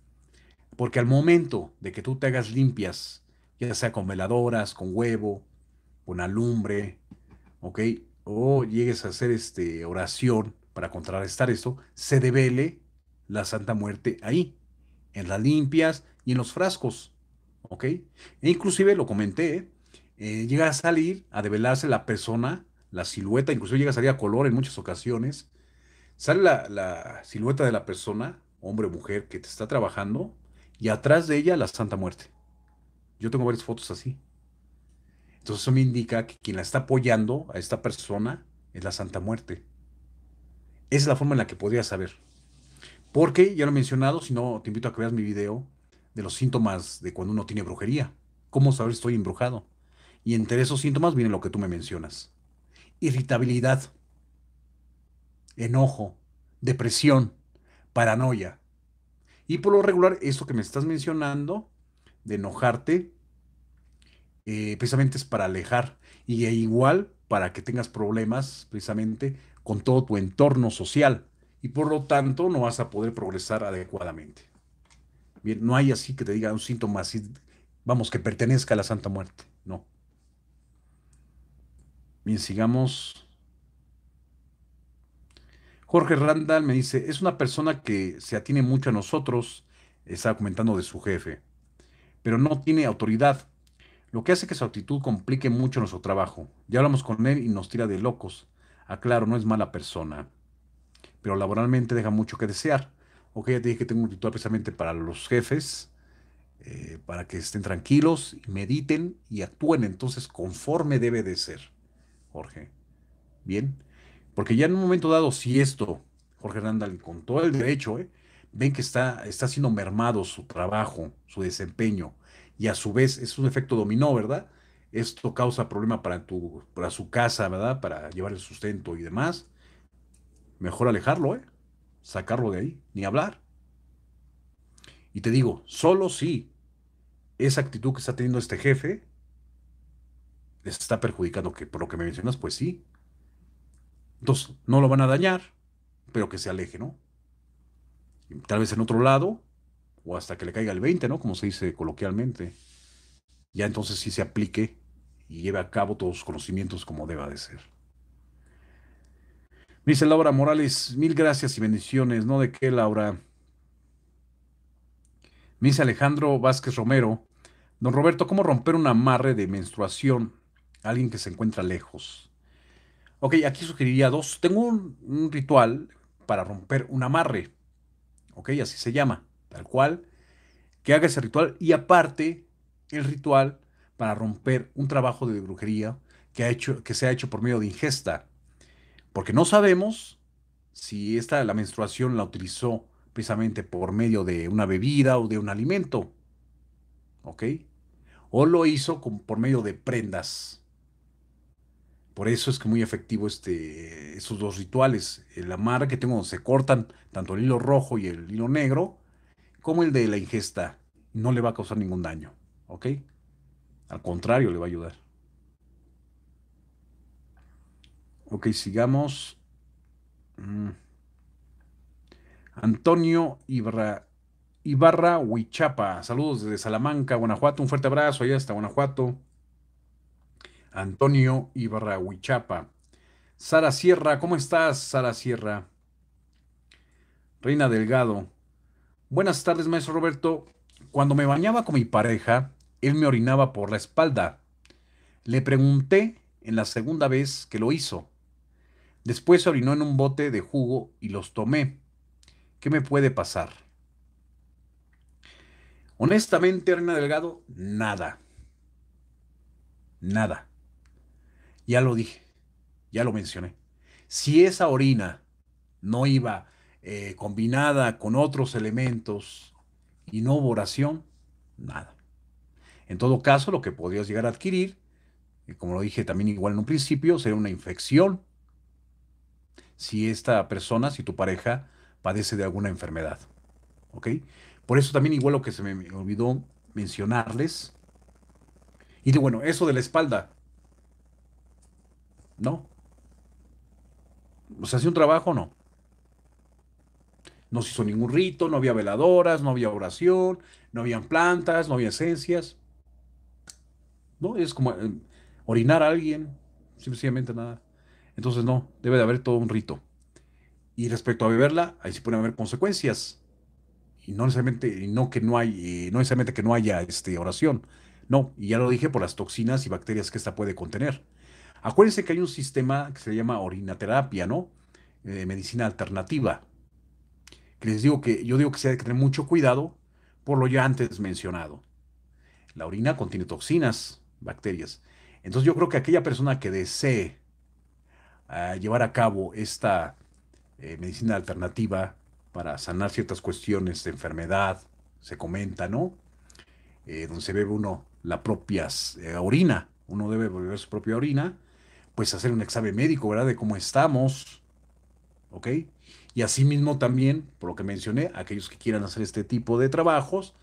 porque al momento de que tú te hagas limpias, ya sea con veladoras, con huevo, con alumbre, ¿ok? O llegues a hacer este, oración para contrarrestar esto, se debele la Santa Muerte ahí, en las limpias y en los frascos, ¿ok? E inclusive lo comenté, eh, llega a salir, a develarse la persona, la silueta, incluso llega a salir a color en muchas ocasiones. Sale la, silueta de la persona, hombre o mujer, que te está trabajando, y atrás de ella la Santa Muerte. Yo tengo varias fotos así. Entonces eso me indica que quien la está apoyando a esta persona es la Santa Muerte. Esa es la forma en la que podría saber. Porque, ya lo he mencionado, si no, te invito a que veas mi video de los síntomas de cuando uno tiene brujería. ¿Cómo saber si estoy embrujado? Y entre esos síntomas viene lo que tú me mencionas. Irritabilidad, enojo, depresión, paranoia. Y por lo regular, esto que me estás mencionando, de enojarte, eh, precisamente es para alejar. Y e igual para que tengas problemas precisamente con todo tu entorno social. Y por lo tanto no vas a poder progresar adecuadamente. Bien, no hay así que te diga un síntoma así, vamos, que pertenezca a la Santa Muerte. Bien, sigamos. Jorge Randall me dice, es una persona que se atiene mucho a nosotros, está comentando de su jefe, pero no tiene autoridad, lo que hace que su actitud complique mucho nuestro trabajo. Ya hablamos con él y nos tira de locos. Aclaro, no es mala persona, pero laboralmente deja mucho que desear. Ok, ya te dije que tengo un título precisamente para los jefes, eh, para que estén tranquilos, mediten y actúen entonces conforme debe de ser. Jorge. Bien, porque ya en un momento dado, si esto, Jorge Randall, con todo el derecho, ¿eh? ven que está, está siendo mermado su trabajo, su desempeño, y a su vez es un efecto dominó, ¿verdad? Esto causa problema para, para su casa, ¿verdad? Para llevar el sustento y demás. Mejor alejarlo, ¿eh? Sacarlo de ahí, ni hablar. Y te digo, solo si esa actitud que está teniendo este jefe les está perjudicando, que por lo que me mencionas, pues sí. Entonces, no lo van a dañar, pero que se aleje, ¿no? tal vez en otro lado, o hasta que le caiga el 20, ¿no? Como se dice coloquialmente. Ya entonces sí se aplique y lleve a cabo todos los conocimientos como deba de ser. dice Laura Morales, mil gracias y bendiciones, ¿no? ¿De qué, Laura? Me dice Alejandro Vázquez Romero, don Roberto, ¿cómo romper un amarre de menstruación alguien que se encuentra lejos. Ok, aquí sugeriría dos. Tengo un, ritual para romper un amarre. Ok, así se llama, tal cual. Que haga ese ritual y aparte el ritual para romper un trabajo de brujería que, ha hecho, que se ha hecho por medio de ingesta. Porque no sabemos si esta, la menstruación la utilizó precisamente por medio de una bebida o de un alimento. ¿Ok? O lo hizo por medio de prendas. Por eso es que muy efectivo este, esos dos rituales, el amarre que tengo donde se cortan tanto el hilo rojo y el hilo negro, como el de la ingesta, no le va a causar ningún daño, ¿ok? Al contrario, le va a ayudar. Ok, sigamos. Mm. Antonio Ibarra, Ibarra Huichapa, saludos desde Salamanca, Guanajuato, un fuerte abrazo allá hasta Guanajuato. Antonio Huichapa Sara Sierra, ¿cómo estás, Sara Sierra? Reina Delgado. Buenas tardes, maestro Roberto. Cuando me bañaba con mi pareja, él me orinaba por la espalda. Le pregunté en la segunda vez que lo hizo. Después se orinó en un bote de jugo y los tomé. ¿Qué me puede pasar? Honestamente, Reina Delgado, nada. Nada. Ya lo dije, ya lo mencioné. Si esa orina no iba eh, combinada con otros elementos y no oración, nada. En todo caso, lo que podías llegar a adquirir, como lo dije también igual en un principio, sería una infección. Si esta persona, si tu pareja, padece de alguna enfermedad. ¿Ok? Por eso también igual lo que se me olvidó mencionarles. Y bueno, eso de la espalda. No. sea hacía un trabajo no? No se hizo ningún rito, no había veladoras, no había oración, no habían plantas, no había esencias. No, es como eh, orinar a alguien, sencillamente nada. Entonces no, debe de haber todo un rito. Y respecto a beberla, ahí sí pueden haber consecuencias. Y no necesariamente, no que no hay, no necesariamente que no haya este, oración. No, y ya lo dije por las toxinas y bacterias que esta puede contener. Acuérdense que hay un sistema que se llama orinaterapia, ¿no? Eh, medicina alternativa. Que les digo que yo digo que se hay que tener mucho cuidado por lo ya antes mencionado. La orina contiene toxinas, bacterias. Entonces yo creo que aquella persona que desee ah, llevar a cabo esta eh, medicina alternativa para sanar ciertas cuestiones de enfermedad, se comenta, ¿no? Eh, donde se bebe uno la propia orina, uno debe beber su propia orina pues hacer un examen médico, ¿verdad? De cómo estamos, ¿ok? Y asimismo también, por lo que mencioné, aquellos que quieran hacer este tipo de trabajos,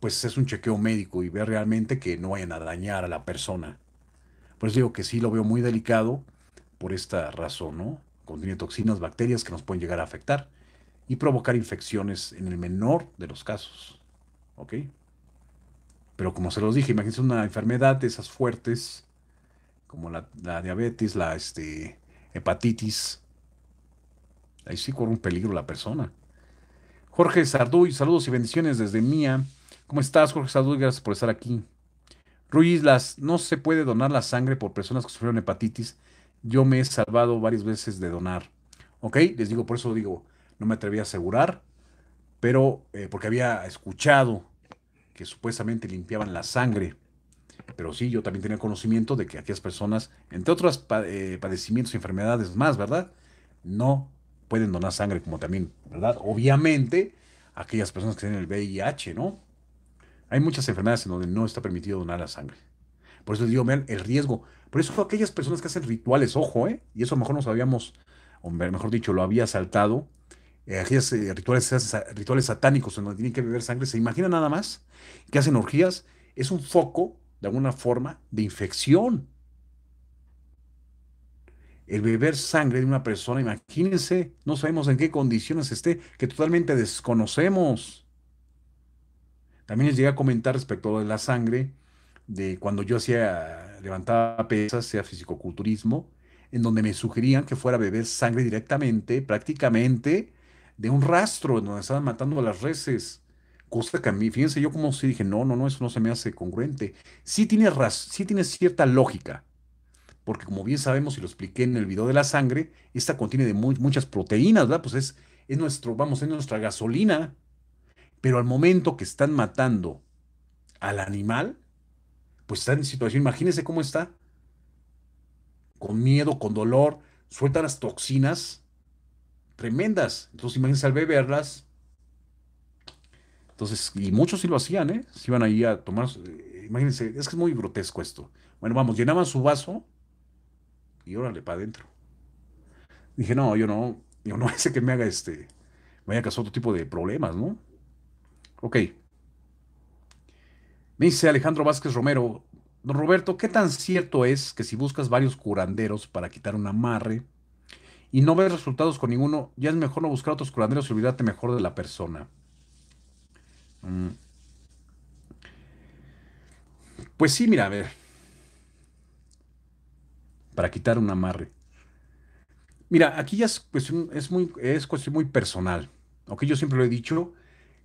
pues es un chequeo médico y ver realmente que no vayan a dañar a la persona. Por eso digo que sí lo veo muy delicado por esta razón, ¿no? Contiene toxinas, bacterias que nos pueden llegar a afectar y provocar infecciones en el menor de los casos, ¿ok? Pero como se los dije, imagínense una enfermedad de esas fuertes, como la, la diabetes, la este, hepatitis. Ahí sí corre un peligro la persona. Jorge Sarduy, saludos y bendiciones desde Mía. ¿Cómo estás, Jorge Sarduy? Gracias por estar aquí. Ruiz, las, no se puede donar la sangre por personas que sufrieron hepatitis. Yo me he salvado varias veces de donar. ¿Ok? Les digo, por eso digo, no me atreví a asegurar, pero eh, porque había escuchado que supuestamente limpiaban la sangre pero sí, yo también tenía conocimiento de que aquellas personas, entre otros eh, padecimientos y enfermedades más, ¿verdad? No pueden donar sangre como también, ¿verdad? Obviamente, aquellas personas que tienen el VIH, ¿no? Hay muchas enfermedades en donde no está permitido donar la sangre. Por eso les digo, vean el riesgo. Por eso aquellas personas que hacen rituales, ojo, ¿eh? Y eso mejor nos habíamos, o mejor dicho, lo había saltado. Eh, aquellos eh, rituales, rituales satánicos en donde tienen que beber sangre, se imagina nada más que hacen orgías, es un foco de alguna forma de infección. El beber sangre de una persona, imagínense, no sabemos en qué condiciones esté, que totalmente desconocemos. También les llegué a comentar respecto a de la sangre, de cuando yo hacía, levantaba pesas, sea fisicoculturismo, en donde me sugerían que fuera a beber sangre directamente, prácticamente, de un rastro en donde estaban matando a las reses a mí, fíjense, yo como sí dije, no, no, no, eso no se me hace congruente. Sí tiene, sí tiene cierta lógica, porque como bien sabemos y lo expliqué en el video de la sangre, esta contiene de muchas proteínas, ¿verdad? Pues es, nuestro, vamos, es nuestra gasolina, pero al momento que están matando al animal, pues están en situación, imagínense cómo está, con miedo, con dolor, sueltan las toxinas tremendas. Entonces imagínense al beberlas, entonces, y muchos sí lo hacían, ¿eh? Se iban ahí a tomar, eh, imagínense, es que es muy grotesco esto. Bueno, vamos, llenaban su vaso y órale, para adentro. Dije, no, yo no, yo no sé que me haga este, me haya causado otro tipo de problemas, ¿no? Ok. Me dice Alejandro Vázquez Romero, don Roberto, ¿qué tan cierto es que si buscas varios curanderos para quitar un amarre y no ves resultados con ninguno, ya es mejor no buscar otros curanderos y olvidarte mejor de la persona? Mm. Pues sí, mira, a ver. Para quitar un amarre. Mira, aquí ya es cuestión, es muy, es cuestión muy personal. Aunque yo siempre lo he dicho,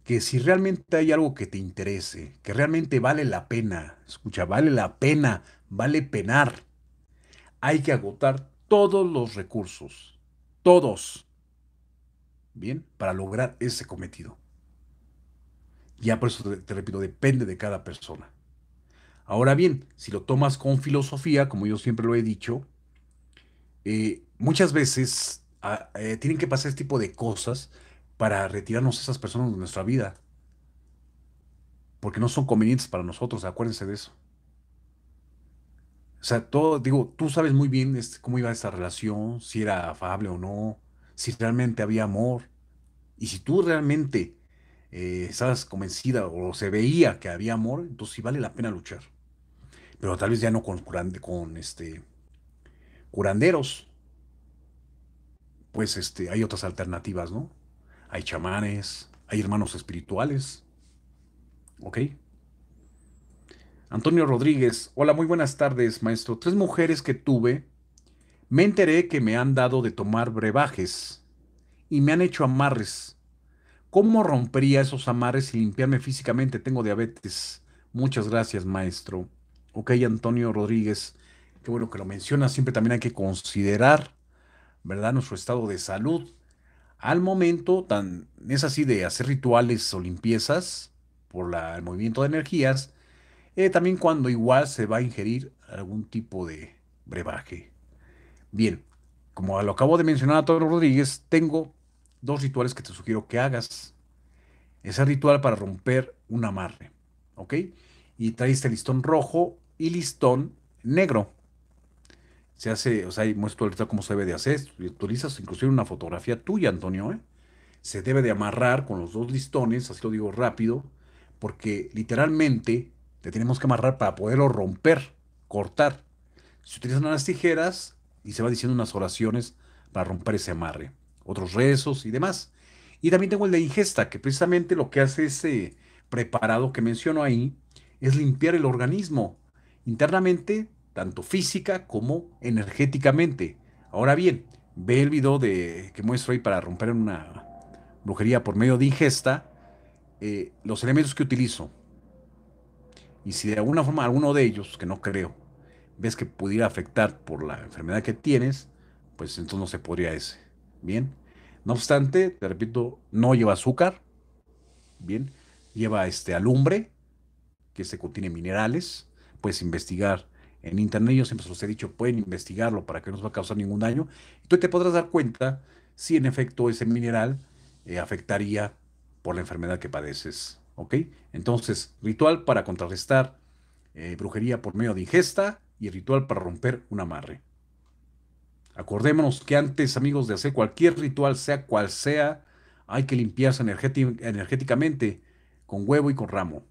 que si realmente hay algo que te interese, que realmente vale la pena, escucha, vale la pena, vale penar, hay que agotar todos los recursos, todos, ¿bien? Para lograr ese cometido. Ya por eso te, repito, depende de cada persona. Ahora bien, si lo tomas con filosofía, como yo siempre lo he dicho, eh, muchas veces ah, eh, tienen que pasar este tipo de cosas para retirarnos esas personas de nuestra vida. Porque no son convenientes para nosotros, acuérdense de eso. O sea, todo, digo, tú sabes muy bien este, cómo iba esta relación, si era afable o no, si realmente había amor. Y si tú realmente eh, estabas convencida o se veía que había amor, entonces sí vale la pena luchar. Pero tal vez ya no con, con este, curanderos. Pues este, hay otras alternativas, ¿no? Hay chamanes, hay hermanos espirituales. ¿Ok? Antonio Rodríguez, hola, muy buenas tardes, maestro. Tres mujeres que tuve, me enteré que me han dado de tomar brebajes y me han hecho amarres ¿Cómo rompería esos amares y limpiarme físicamente? Tengo diabetes. Muchas gracias, maestro. Ok, Antonio Rodríguez, qué bueno que lo menciona. Siempre también hay que considerar, ¿verdad?, nuestro estado de salud. Al momento, tan, es así de hacer rituales o limpiezas por el movimiento de energías, eh, también cuando igual se va a ingerir algún tipo de brebaje. Bien, como lo acabo de mencionar Antonio Rodríguez, tengo dos rituales que te sugiero que hagas. Ese ritual para romper un amarre, ¿ok? Y este listón rojo y listón negro. Se hace, o sea, muestro ahorita cómo se debe de hacer. Utilizas inclusive una fotografía tuya, Antonio, ¿eh? Se debe de amarrar con los dos listones, así lo digo rápido, porque literalmente te tenemos que amarrar para poderlo romper, cortar. Se utilizan las tijeras y se va diciendo unas oraciones para romper ese amarre otros rezos y demás. Y también tengo el de ingesta, que precisamente lo que hace ese preparado que menciono ahí es limpiar el organismo internamente, tanto física como energéticamente. Ahora bien, ve el video de, que muestro ahí para romper una brujería por medio de ingesta, eh, los elementos que utilizo. Y si de alguna forma alguno de ellos, que no creo, ves que pudiera afectar por la enfermedad que tienes, pues entonces no se podría ese. Bien. No obstante, te repito, no lleva azúcar. Bien. Lleva este alumbre, que se contiene minerales. Puedes investigar en internet. Yo siempre se los he dicho, pueden investigarlo para que no os va a causar ningún daño. Y tú te podrás dar cuenta si en efecto ese mineral eh, afectaría por la enfermedad que padeces. ¿Ok? Entonces, ritual para contrarrestar eh, brujería por medio de ingesta y ritual para romper un amarre. Acordémonos que antes, amigos, de hacer cualquier ritual, sea cual sea, hay que limpiarse energéticamente con huevo y con ramo.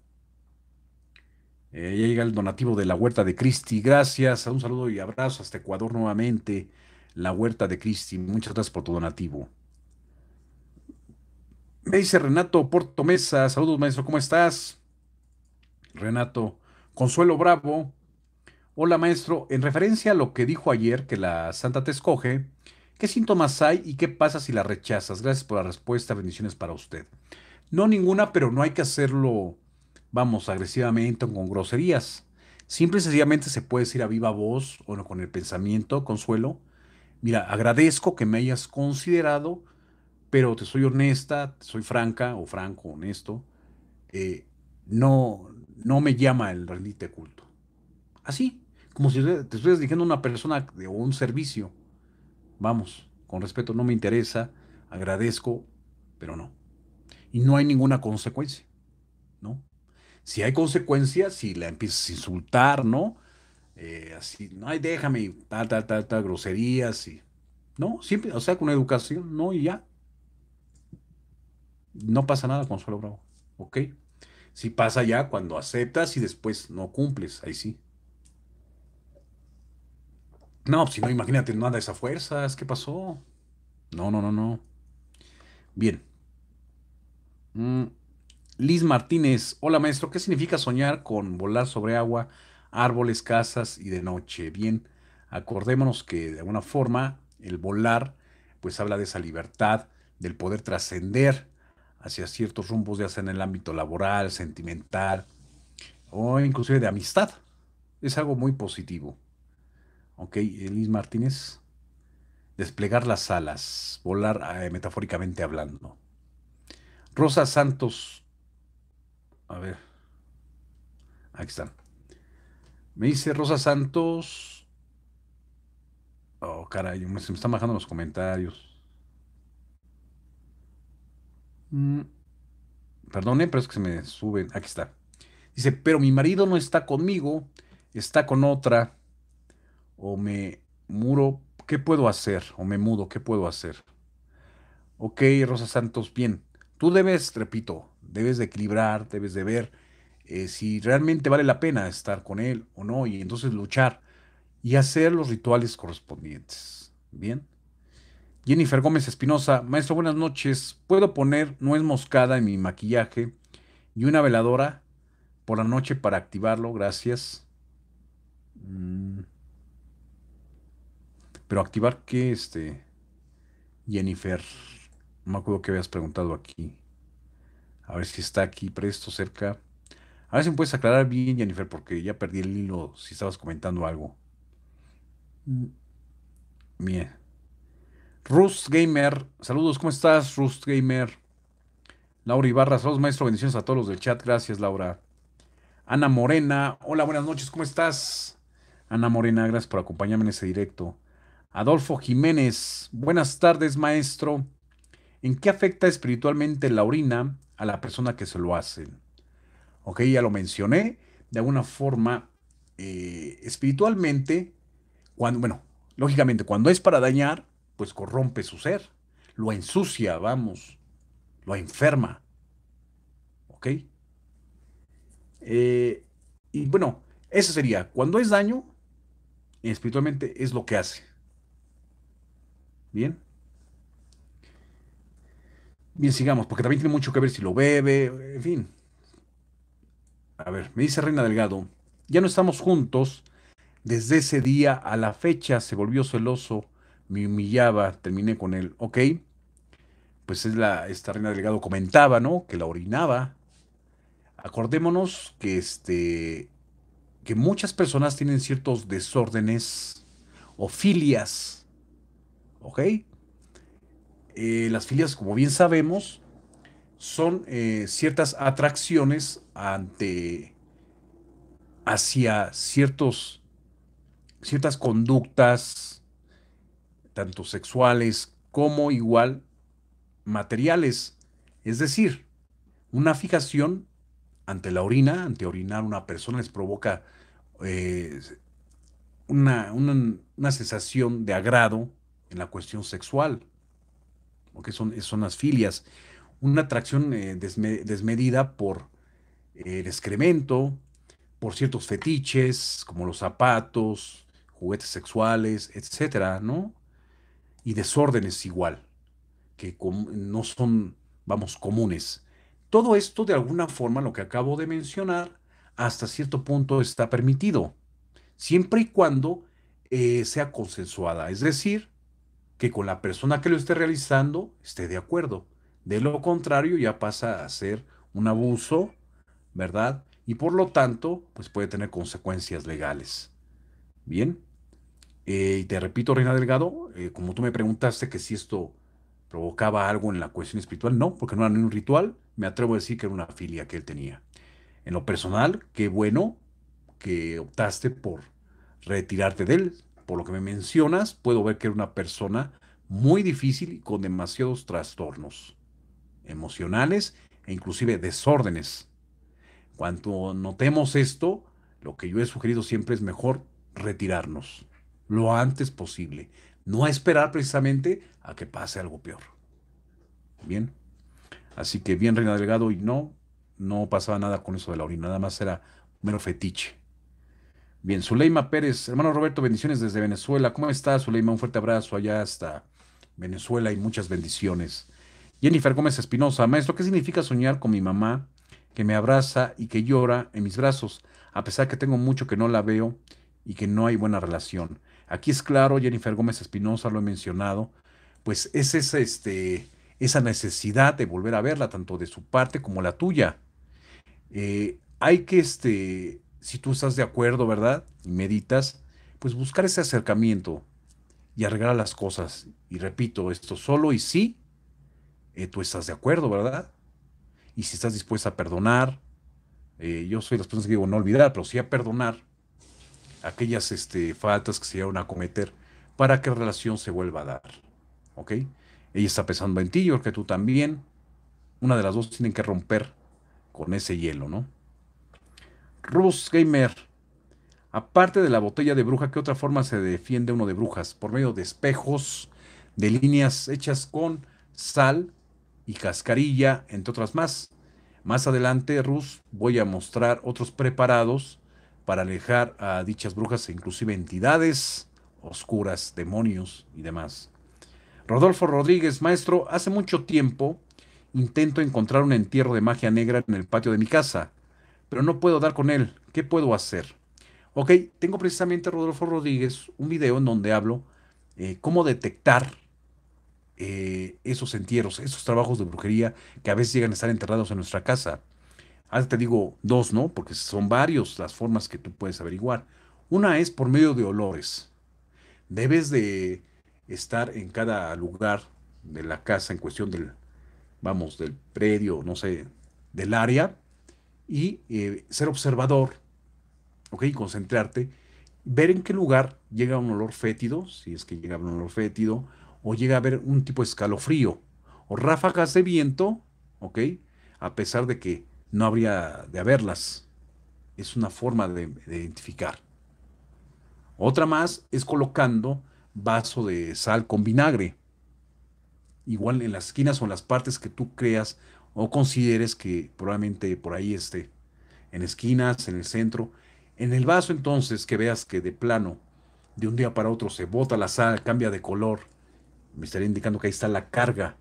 Eh, ya llega el donativo de la Huerta de Cristi. Gracias, un saludo y abrazo hasta Ecuador nuevamente. La Huerta de Cristi, muchas gracias por tu donativo. Me dice Renato mesa saludos maestro, ¿cómo estás? Renato, Consuelo Bravo, Hola maestro, en referencia a lo que dijo ayer que la Santa te escoge, ¿qué síntomas hay y qué pasa si la rechazas? Gracias por la respuesta, bendiciones para usted. No ninguna, pero no hay que hacerlo, vamos, agresivamente o con groserías. Simple y sencillamente se puede decir a viva voz o no, con el pensamiento, consuelo. Mira, agradezco que me hayas considerado, pero te soy honesta, te soy franca o franco, honesto. Eh, no, no me llama el rendite culto. Así, como si te estuvieras diciendo una persona de un servicio. Vamos, con respeto, no me interesa, agradezco, pero no. Y no hay ninguna consecuencia, ¿no? Si hay consecuencias, si la empiezas a insultar, ¿no? Eh, así, no, déjame, tal, tal, tal, tal, groserías, y, ¿no? Siempre, o sea, con educación, no, y ya. No pasa nada, con Consuelo Bravo, ¿ok? Si pasa ya cuando aceptas y después no cumples, ahí sí. No, pues, si no, imagínate, no anda esa fuerza, ¿qué pasó? No, no, no, no. Bien. Mm, Liz Martínez, hola maestro, ¿qué significa soñar con volar sobre agua, árboles, casas y de noche? Bien, acordémonos que de alguna forma el volar pues habla de esa libertad, del poder trascender hacia ciertos rumbos, ya sea en el ámbito laboral, sentimental o inclusive de amistad. Es algo muy positivo. Ok, Elis Martínez. Desplegar las alas, volar eh, metafóricamente hablando. Rosa Santos. A ver. Aquí está. Me dice Rosa Santos. Oh, caray, se me están bajando los comentarios. Mm. Perdone, pero es que se me suben. Aquí está. Dice, pero mi marido no está conmigo, está con otra o me muro, ¿qué puedo hacer? O me mudo, ¿qué puedo hacer? Ok, Rosa Santos, bien. Tú debes, repito, debes de equilibrar, debes de ver eh, si realmente vale la pena estar con él o no, y entonces luchar y hacer los rituales correspondientes. Bien. Jennifer Gómez Espinosa, maestro, buenas noches. ¿Puedo poner nuez moscada en mi maquillaje y una veladora por la noche para activarlo? Gracias. Mm. Pero activar qué, este, Jennifer, no me acuerdo que habías preguntado aquí. A ver si está aquí presto, cerca. A ver si me puedes aclarar bien, Jennifer, porque ya perdí el hilo si estabas comentando algo. Bien. Mm. Rust Gamer, saludos, ¿cómo estás, Rust Gamer? Laura Ibarra, saludos, maestro, bendiciones a todos los del chat, gracias, Laura. Ana Morena, hola, buenas noches, ¿cómo estás? Ana Morena, gracias por acompañarme en ese directo. Adolfo Jiménez, buenas tardes maestro. ¿En qué afecta espiritualmente la orina a la persona que se lo hace? Ok, ya lo mencioné. De alguna forma, eh, espiritualmente, cuando, bueno, lógicamente, cuando es para dañar, pues corrompe su ser, lo ensucia, vamos, lo enferma. ¿Ok? Eh, y bueno, eso sería, cuando es daño, espiritualmente es lo que hace. Bien. Bien, sigamos, porque también tiene mucho que ver si lo bebe, en fin. A ver, me dice Reina Delgado, ya no estamos juntos. Desde ese día a la fecha se volvió celoso, me humillaba, terminé con él. Ok, pues es la, esta Reina Delgado comentaba, ¿no? Que la orinaba. Acordémonos que este, que muchas personas tienen ciertos desórdenes o filias ¿Ok? Eh, las filias, como bien sabemos, son eh, ciertas atracciones ante, hacia ciertos, ciertas conductas, tanto sexuales como igual materiales. Es decir, una fijación ante la orina, ante orinar una persona les provoca eh, una sensación de agrado, en la cuestión sexual, porque son, son las filias, una atracción eh, desmedida por eh, el excremento, por ciertos fetiches, como los zapatos, juguetes sexuales, etcétera, ¿no? Y desórdenes igual, que no son, vamos, comunes. Todo esto, de alguna forma, lo que acabo de mencionar, hasta cierto punto está permitido, siempre y cuando eh, sea consensuada. Es decir, que con la persona que lo esté realizando esté de acuerdo. De lo contrario, ya pasa a ser un abuso, ¿verdad? Y por lo tanto, pues puede tener consecuencias legales. Bien. Eh, y te repito, Reina Delgado, eh, como tú me preguntaste que si esto provocaba algo en la cuestión espiritual, no, porque no era un ritual, me atrevo a decir que era una filia que él tenía. En lo personal, qué bueno que optaste por retirarte de él. Por lo que me mencionas, puedo ver que era una persona muy difícil y con demasiados trastornos emocionales e inclusive desórdenes. Cuanto notemos esto, lo que yo he sugerido siempre es mejor retirarnos lo antes posible, no esperar precisamente a que pase algo peor. Bien. Así que bien Reina Delgado y no, no pasaba nada con eso de la orina, nada más era mero fetiche. Bien, Zuleima Pérez, hermano Roberto, bendiciones desde Venezuela. ¿Cómo estás, Zuleima? Un fuerte abrazo allá hasta Venezuela y muchas bendiciones. Jennifer Gómez Espinosa, maestro, ¿qué significa soñar con mi mamá que me abraza y que llora en mis brazos, a pesar que tengo mucho que no la veo y que no hay buena relación? Aquí es claro, Jennifer Gómez Espinosa lo he mencionado, pues es esa, este, esa necesidad de volver a verla, tanto de su parte como la tuya. Eh, hay que este, si tú estás de acuerdo, ¿verdad? Y meditas, pues buscar ese acercamiento y arreglar las cosas. Y repito, esto solo y sí, eh, tú estás de acuerdo, ¿verdad? Y si estás dispuesta a perdonar, eh, yo soy de las personas que digo no olvidar, pero sí a perdonar aquellas este, faltas que se llevan a cometer para que la relación se vuelva a dar. ¿Ok? Ella está pensando en ti, yo creo que tú también. Una de las dos tienen que romper con ese hielo, ¿no? Rus Gamer. Aparte de la botella de bruja, ¿qué otra forma se defiende uno de brujas? Por medio de espejos, de líneas hechas con sal y cascarilla, entre otras más. Más adelante, Rus, voy a mostrar otros preparados para alejar a dichas brujas e inclusive entidades oscuras, demonios y demás. Rodolfo Rodríguez, maestro, hace mucho tiempo intento encontrar un entierro de magia negra en el patio de mi casa pero no puedo dar con él. ¿Qué puedo hacer? Ok, tengo precisamente a Rodolfo Rodríguez un video en donde hablo eh, cómo detectar eh, esos entierros, esos trabajos de brujería que a veces llegan a estar enterrados en nuestra casa. Ahora te digo dos, ¿no? Porque son varios las formas que tú puedes averiguar. Una es por medio de olores. Debes de estar en cada lugar de la casa en cuestión del, vamos, del predio, no sé, del área, y eh, ser observador, ¿ok? Concentrarte, ver en qué lugar llega un olor fétido, si es que llega un olor fétido, o llega a haber un tipo de escalofrío, o ráfagas de viento, ¿ok? A pesar de que no habría de haberlas. Es una forma de, de identificar. Otra más es colocando vaso de sal con vinagre. Igual en las esquinas o en las partes que tú creas o consideres que probablemente por ahí esté, en esquinas, en el centro, en el vaso entonces que veas que de plano, de un día para otro se bota la sal, cambia de color, me estaría indicando que ahí está la carga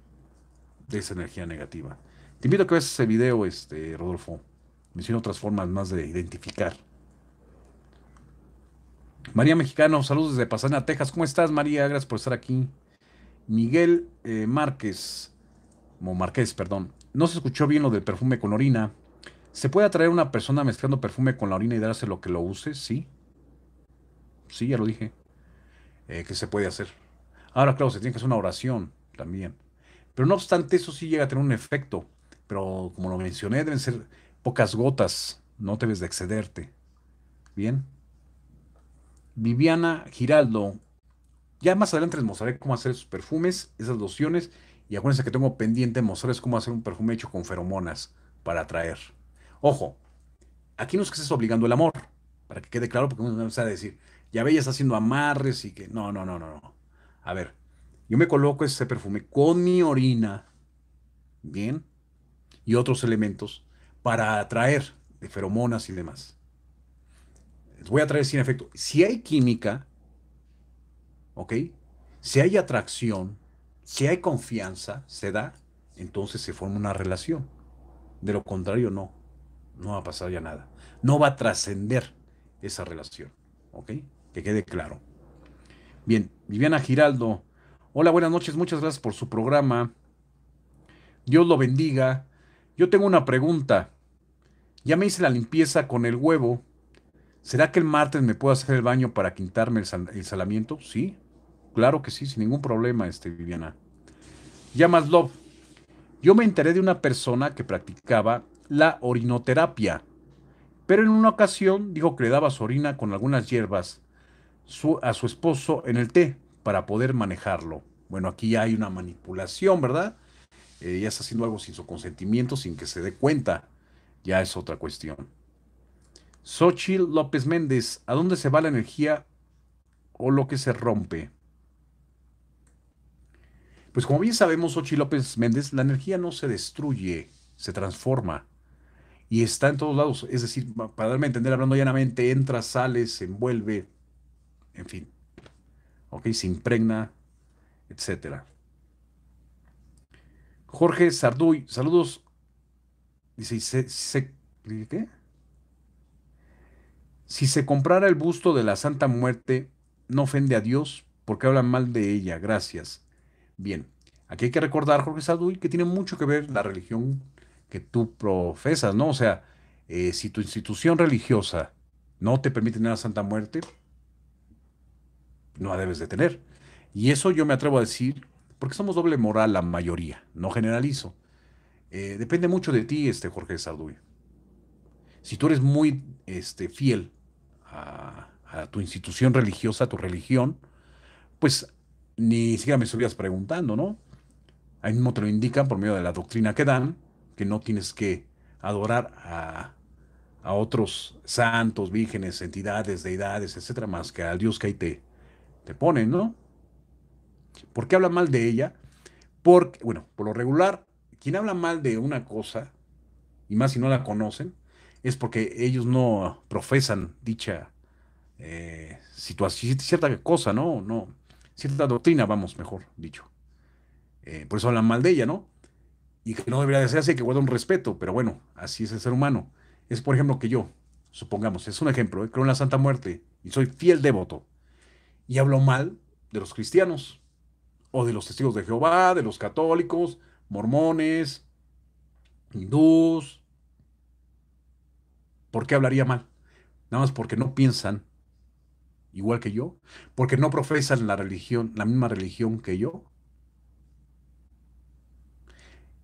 de esa energía negativa. Te invito a que veas ese video, este, Rodolfo. Menciono otras formas más de identificar. María Mexicano, saludos desde Pasadena, Texas. ¿Cómo estás, María? Gracias por estar aquí. Miguel eh, Márquez, Márquez, Márquez, perdón. No se escuchó bien lo del perfume con orina. ¿Se puede atraer a una persona mezclando perfume con la orina y darse lo que lo use? Sí. Sí, ya lo dije. Eh, que se puede hacer. Ahora, claro, se tiene que hacer una oración también. Pero no obstante, eso sí llega a tener un efecto. Pero como lo mencioné, deben ser pocas gotas. No debes de excederte. Bien. Viviana Giraldo. Ya más adelante les mostraré cómo hacer sus perfumes, esas lociones y acuérdense que tengo pendiente mostrarles cómo hacer un perfume hecho con feromonas para atraer. Ojo, aquí no es que estés obligando el amor, para que quede claro, porque uno va a decir, ya ve, está haciendo amarres y que. No, no, no, no, no. A ver, yo me coloco ese perfume con mi orina, ¿bien? Y otros elementos para atraer de feromonas y demás. Les voy a traer sin efecto. Si hay química, ¿ok? Si hay atracción, si hay confianza, se da, entonces se forma una relación. De lo contrario, no. No va a pasar ya nada. No va a trascender esa relación. ¿Ok? Que quede claro. Bien, Viviana Giraldo. Hola, buenas noches. Muchas gracias por su programa. Dios lo bendiga. Yo tengo una pregunta. Ya me hice la limpieza con el huevo. ¿Será que el martes me puedo hacer el baño para quitarme el, el salamiento? Sí, Claro que sí, sin ningún problema, este, Viviana. Yamaslov. Yo me enteré de una persona que practicaba la orinoterapia, pero en una ocasión dijo que le daba su orina con algunas hierbas a su esposo en el té para poder manejarlo. Bueno, aquí hay una manipulación, ¿verdad? Eh, ella está haciendo algo sin su consentimiento, sin que se dé cuenta. Ya es otra cuestión. Xochitl López Méndez, ¿a dónde se va la energía o lo que se rompe? Pues como bien sabemos, Ochi López Méndez, la energía no se destruye, se transforma y está en todos lados. Es decir, para darme a entender, hablando llanamente, entra, sale, se envuelve, en fin, ¿ok? Se impregna, etc. Jorge Sarduy, saludos. Dice, ¿qué? Si se comprara el busto de la Santa Muerte, no ofende a Dios porque hablan mal de ella, gracias. Bien, aquí hay que recordar, Jorge Saduy, que tiene mucho que ver la religión que tú profesas, ¿no? O sea, eh, si tu institución religiosa no te permite tener la Santa Muerte, no la debes de tener. Y eso yo me atrevo a decir, porque somos doble moral la mayoría, no generalizo. Eh, depende mucho de ti, este Jorge Sarduy. Si tú eres muy este, fiel a, a tu institución religiosa, a tu religión, pues ni siquiera me estuvieras preguntando, ¿no? Ahí mismo te lo indican por medio de la doctrina que dan, que no tienes que adorar a, otros santos, vírgenes, entidades, deidades, etcétera, más que al Dios que ahí te, te ponen, ¿no? ¿Por qué habla mal de ella? Porque, bueno, por lo regular, quien habla mal de una cosa, y más si no la conocen, es porque ellos no profesan dicha eh, situación, cierta cosa, ¿no? No, cierta doctrina, vamos, mejor dicho. Eh, por eso hablan mal de ella, ¿no? Y que no debería de ser así, que guarda un respeto, pero bueno, así es el ser humano. Es, por ejemplo, que yo, supongamos, es un ejemplo, ¿eh? creo en la Santa Muerte y soy fiel devoto, y hablo mal de los cristianos, o de los testigos de Jehová, de los católicos, mormones, hindús. ¿Por qué hablaría mal? Nada más porque no piensan igual que yo, porque no profesan la religión, la misma religión que yo.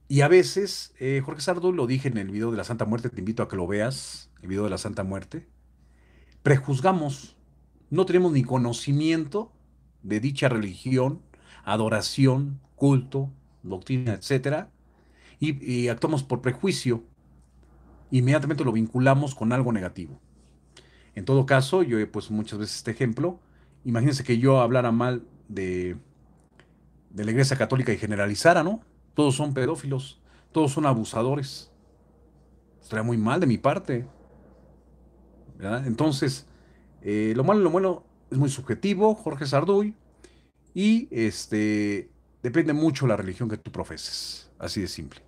Y a veces, eh, Jorge Sardo lo dije en el video de la Santa Muerte, te invito a que lo veas, el video de la Santa Muerte, prejuzgamos, no tenemos ni conocimiento de dicha religión, adoración, culto, doctrina, etc. y actuamos por prejuicio, inmediatamente lo vinculamos con algo negativo. En todo caso, yo he eh, puesto muchas veces este ejemplo. Imagínense que yo hablara mal de, la Iglesia Católica y generalizara, ¿no? Todos son pedófilos, todos son abusadores. Estaría muy mal de mi parte. Entonces, eh, lo malo y lo bueno es muy subjetivo, Jorge Sarduy, y este, depende mucho la religión que tú profeses, así de simple.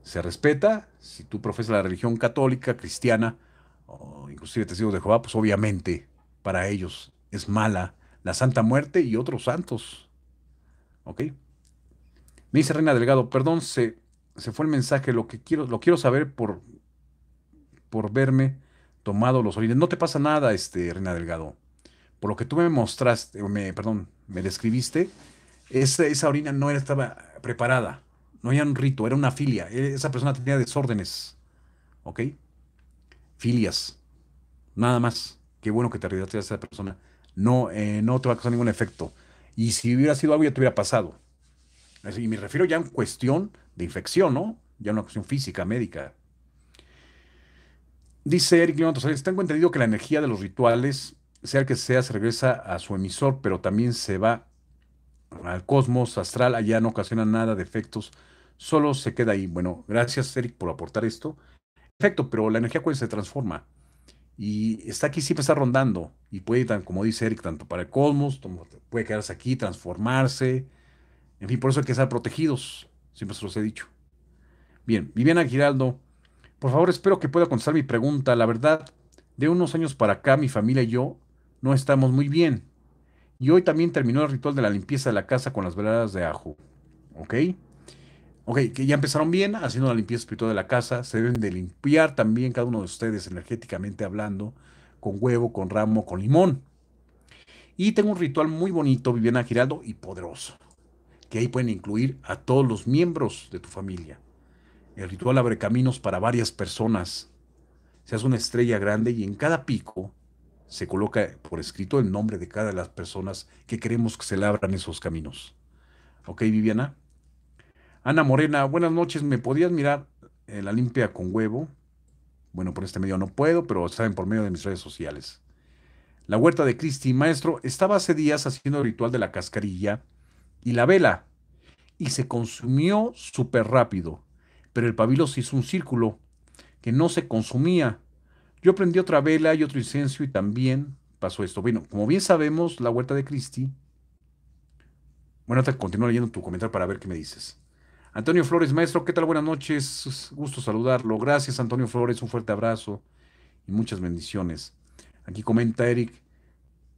Se respeta si tú profesas la religión católica, cristiana, o oh, inclusive testigos de Jehová, pues obviamente para ellos es mala la Santa Muerte y otros santos. ¿Ok? Me dice Reina Delgado, perdón, se, fue el mensaje, lo que quiero, lo quiero saber por, por verme tomado los orines. No te pasa nada, este, Reina Delgado. Por lo que tú me mostraste, me, perdón, me describiste, esa, esa orina no estaba preparada. No había un rito, era una filia. Esa persona tenía desórdenes. ¿Ok? filias. Nada más. Qué bueno que te arriesgaste a esa persona. No, eh, no te va a causar ningún efecto. Y si hubiera sido algo, ya te hubiera pasado. Y me refiero ya en cuestión de infección, ¿no? Ya una cuestión física, médica. Dice Eric tengo entendido que la energía de los rituales, sea que sea, se regresa a su emisor, pero también se va al cosmos astral, allá no ocasiona nada de efectos, solo se queda ahí. Bueno, gracias Eric por aportar esto. Perfecto, pero la energía se transforma. Y está aquí, siempre está rondando. Y puede, tan, como dice Eric, tanto para el cosmos, puede quedarse aquí, transformarse. En fin, por eso hay que estar protegidos. Siempre se los he dicho. Bien, Viviana Giraldo, por favor, espero que pueda contestar mi pregunta. La verdad, de unos años para acá, mi familia y yo no estamos muy bien. Y hoy también terminó el ritual de la limpieza de la casa con las veladas de ajo. ¿Ok? Ok, que ya empezaron bien haciendo la limpieza espiritual de la casa. Se deben de limpiar también cada uno de ustedes energéticamente hablando con huevo, con ramo, con limón. Y tengo un ritual muy bonito, Viviana girado y poderoso. Que ahí pueden incluir a todos los miembros de tu familia. El ritual abre caminos para varias personas. Se hace una estrella grande y en cada pico se coloca por escrito el nombre de cada de las personas que queremos que se labran esos caminos. ¿Ok, Viviana? Ana Morena, buenas noches. ¿Me podías mirar eh, la limpia con huevo? Bueno, por este medio no puedo, pero saben por medio de mis redes sociales. La huerta de Cristi, maestro, estaba hace días haciendo el ritual de la cascarilla y la vela, y se consumió súper rápido, pero el pabilo se hizo un círculo que no se consumía. Yo prendí otra vela y otro incenso y también pasó esto. Bueno, como bien sabemos, la huerta de Cristi. Bueno, te continúo leyendo tu comentario para ver qué me dices. Antonio Flores, maestro, ¿qué tal? Buenas noches, gusto saludarlo. Gracias, Antonio Flores, un fuerte abrazo y muchas bendiciones. Aquí comenta Eric,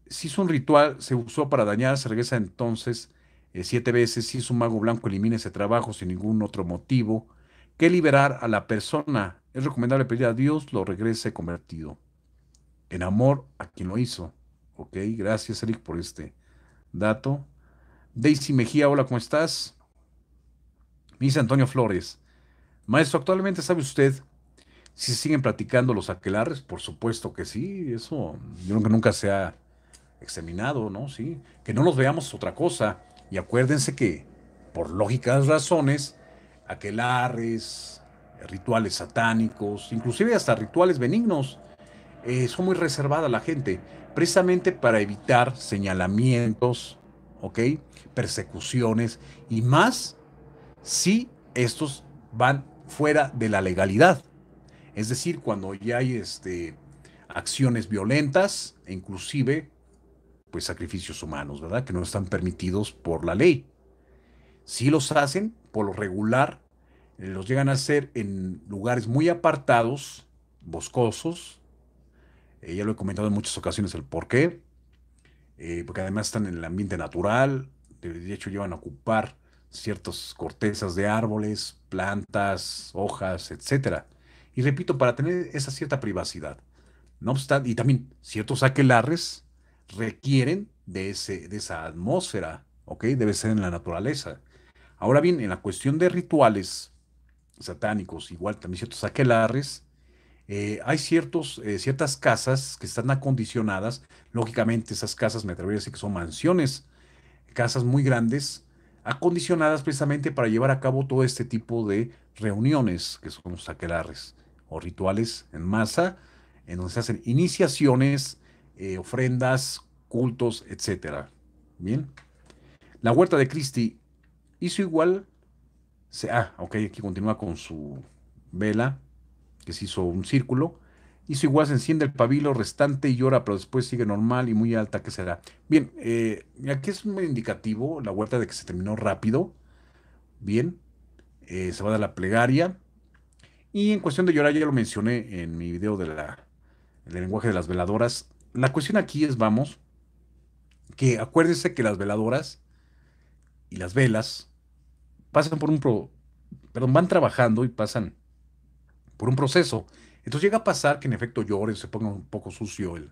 si es un ritual, se usó para dañar, se regresa entonces eh, siete veces, si es un mago blanco, elimina ese trabajo sin ningún otro motivo que liberar a la persona. Es recomendable pedir a Dios lo regrese convertido en amor a quien lo hizo. Ok, gracias Eric por este dato. Daisy Mejía, hola, ¿cómo estás? Me dice Antonio Flores. Maestro, actualmente sabe usted si siguen practicando los aquelares. Por supuesto que sí, eso yo creo que nunca se ha examinado, ¿no? Sí, que no nos veamos otra cosa. Y acuérdense que, por lógicas razones, aquelares, rituales satánicos, inclusive hasta rituales benignos, eh, son muy reservadas la gente, precisamente para evitar señalamientos, ¿ok? Persecuciones y más si estos van fuera de la legalidad. Es decir, cuando ya hay este, acciones violentas, e inclusive pues sacrificios humanos, ¿verdad? Que no están permitidos por la ley. Si los hacen, por lo regular, los llegan a hacer en lugares muy apartados, boscosos. Eh, ya lo he comentado en muchas ocasiones el por qué. Eh, porque además están en el ambiente natural. De hecho, llevan a ocupar ciertas cortezas de árboles, plantas, hojas, etc. Y repito, para tener esa cierta privacidad. No obstante, y también ciertos aquelarres requieren de, ese, de esa atmósfera, ¿ok? Debe ser en la naturaleza. Ahora bien, en la cuestión de rituales satánicos, igual también ciertos aquelarres, eh, hay ciertos, eh, ciertas casas que están acondicionadas. Lógicamente, esas casas, me atrevería a decir que son mansiones, casas muy grandes, acondicionadas precisamente para llevar a cabo todo este tipo de reuniones, que son los o rituales en masa, en donde se hacen iniciaciones, eh, ofrendas, cultos, etc. Bien. La huerta de Cristi hizo igual. Se, ah, ok, aquí continúa con su vela, que se hizo un círculo Hizo igual, se enciende el pabilo restante y llora, pero después sigue normal y muy alta que será. Bien, eh, aquí es muy indicativo la huerta de que se terminó rápido. Bien, eh, se va a dar la plegaria. Y en cuestión de llorar, ya lo mencioné en mi video de del lenguaje de las veladoras. La cuestión aquí es, vamos, que acuérdense que las veladoras y las velas pasan por un pro, perdón, van trabajando y pasan por un proceso. Entonces llega a pasar que en efecto llores, se ponga un poco sucio el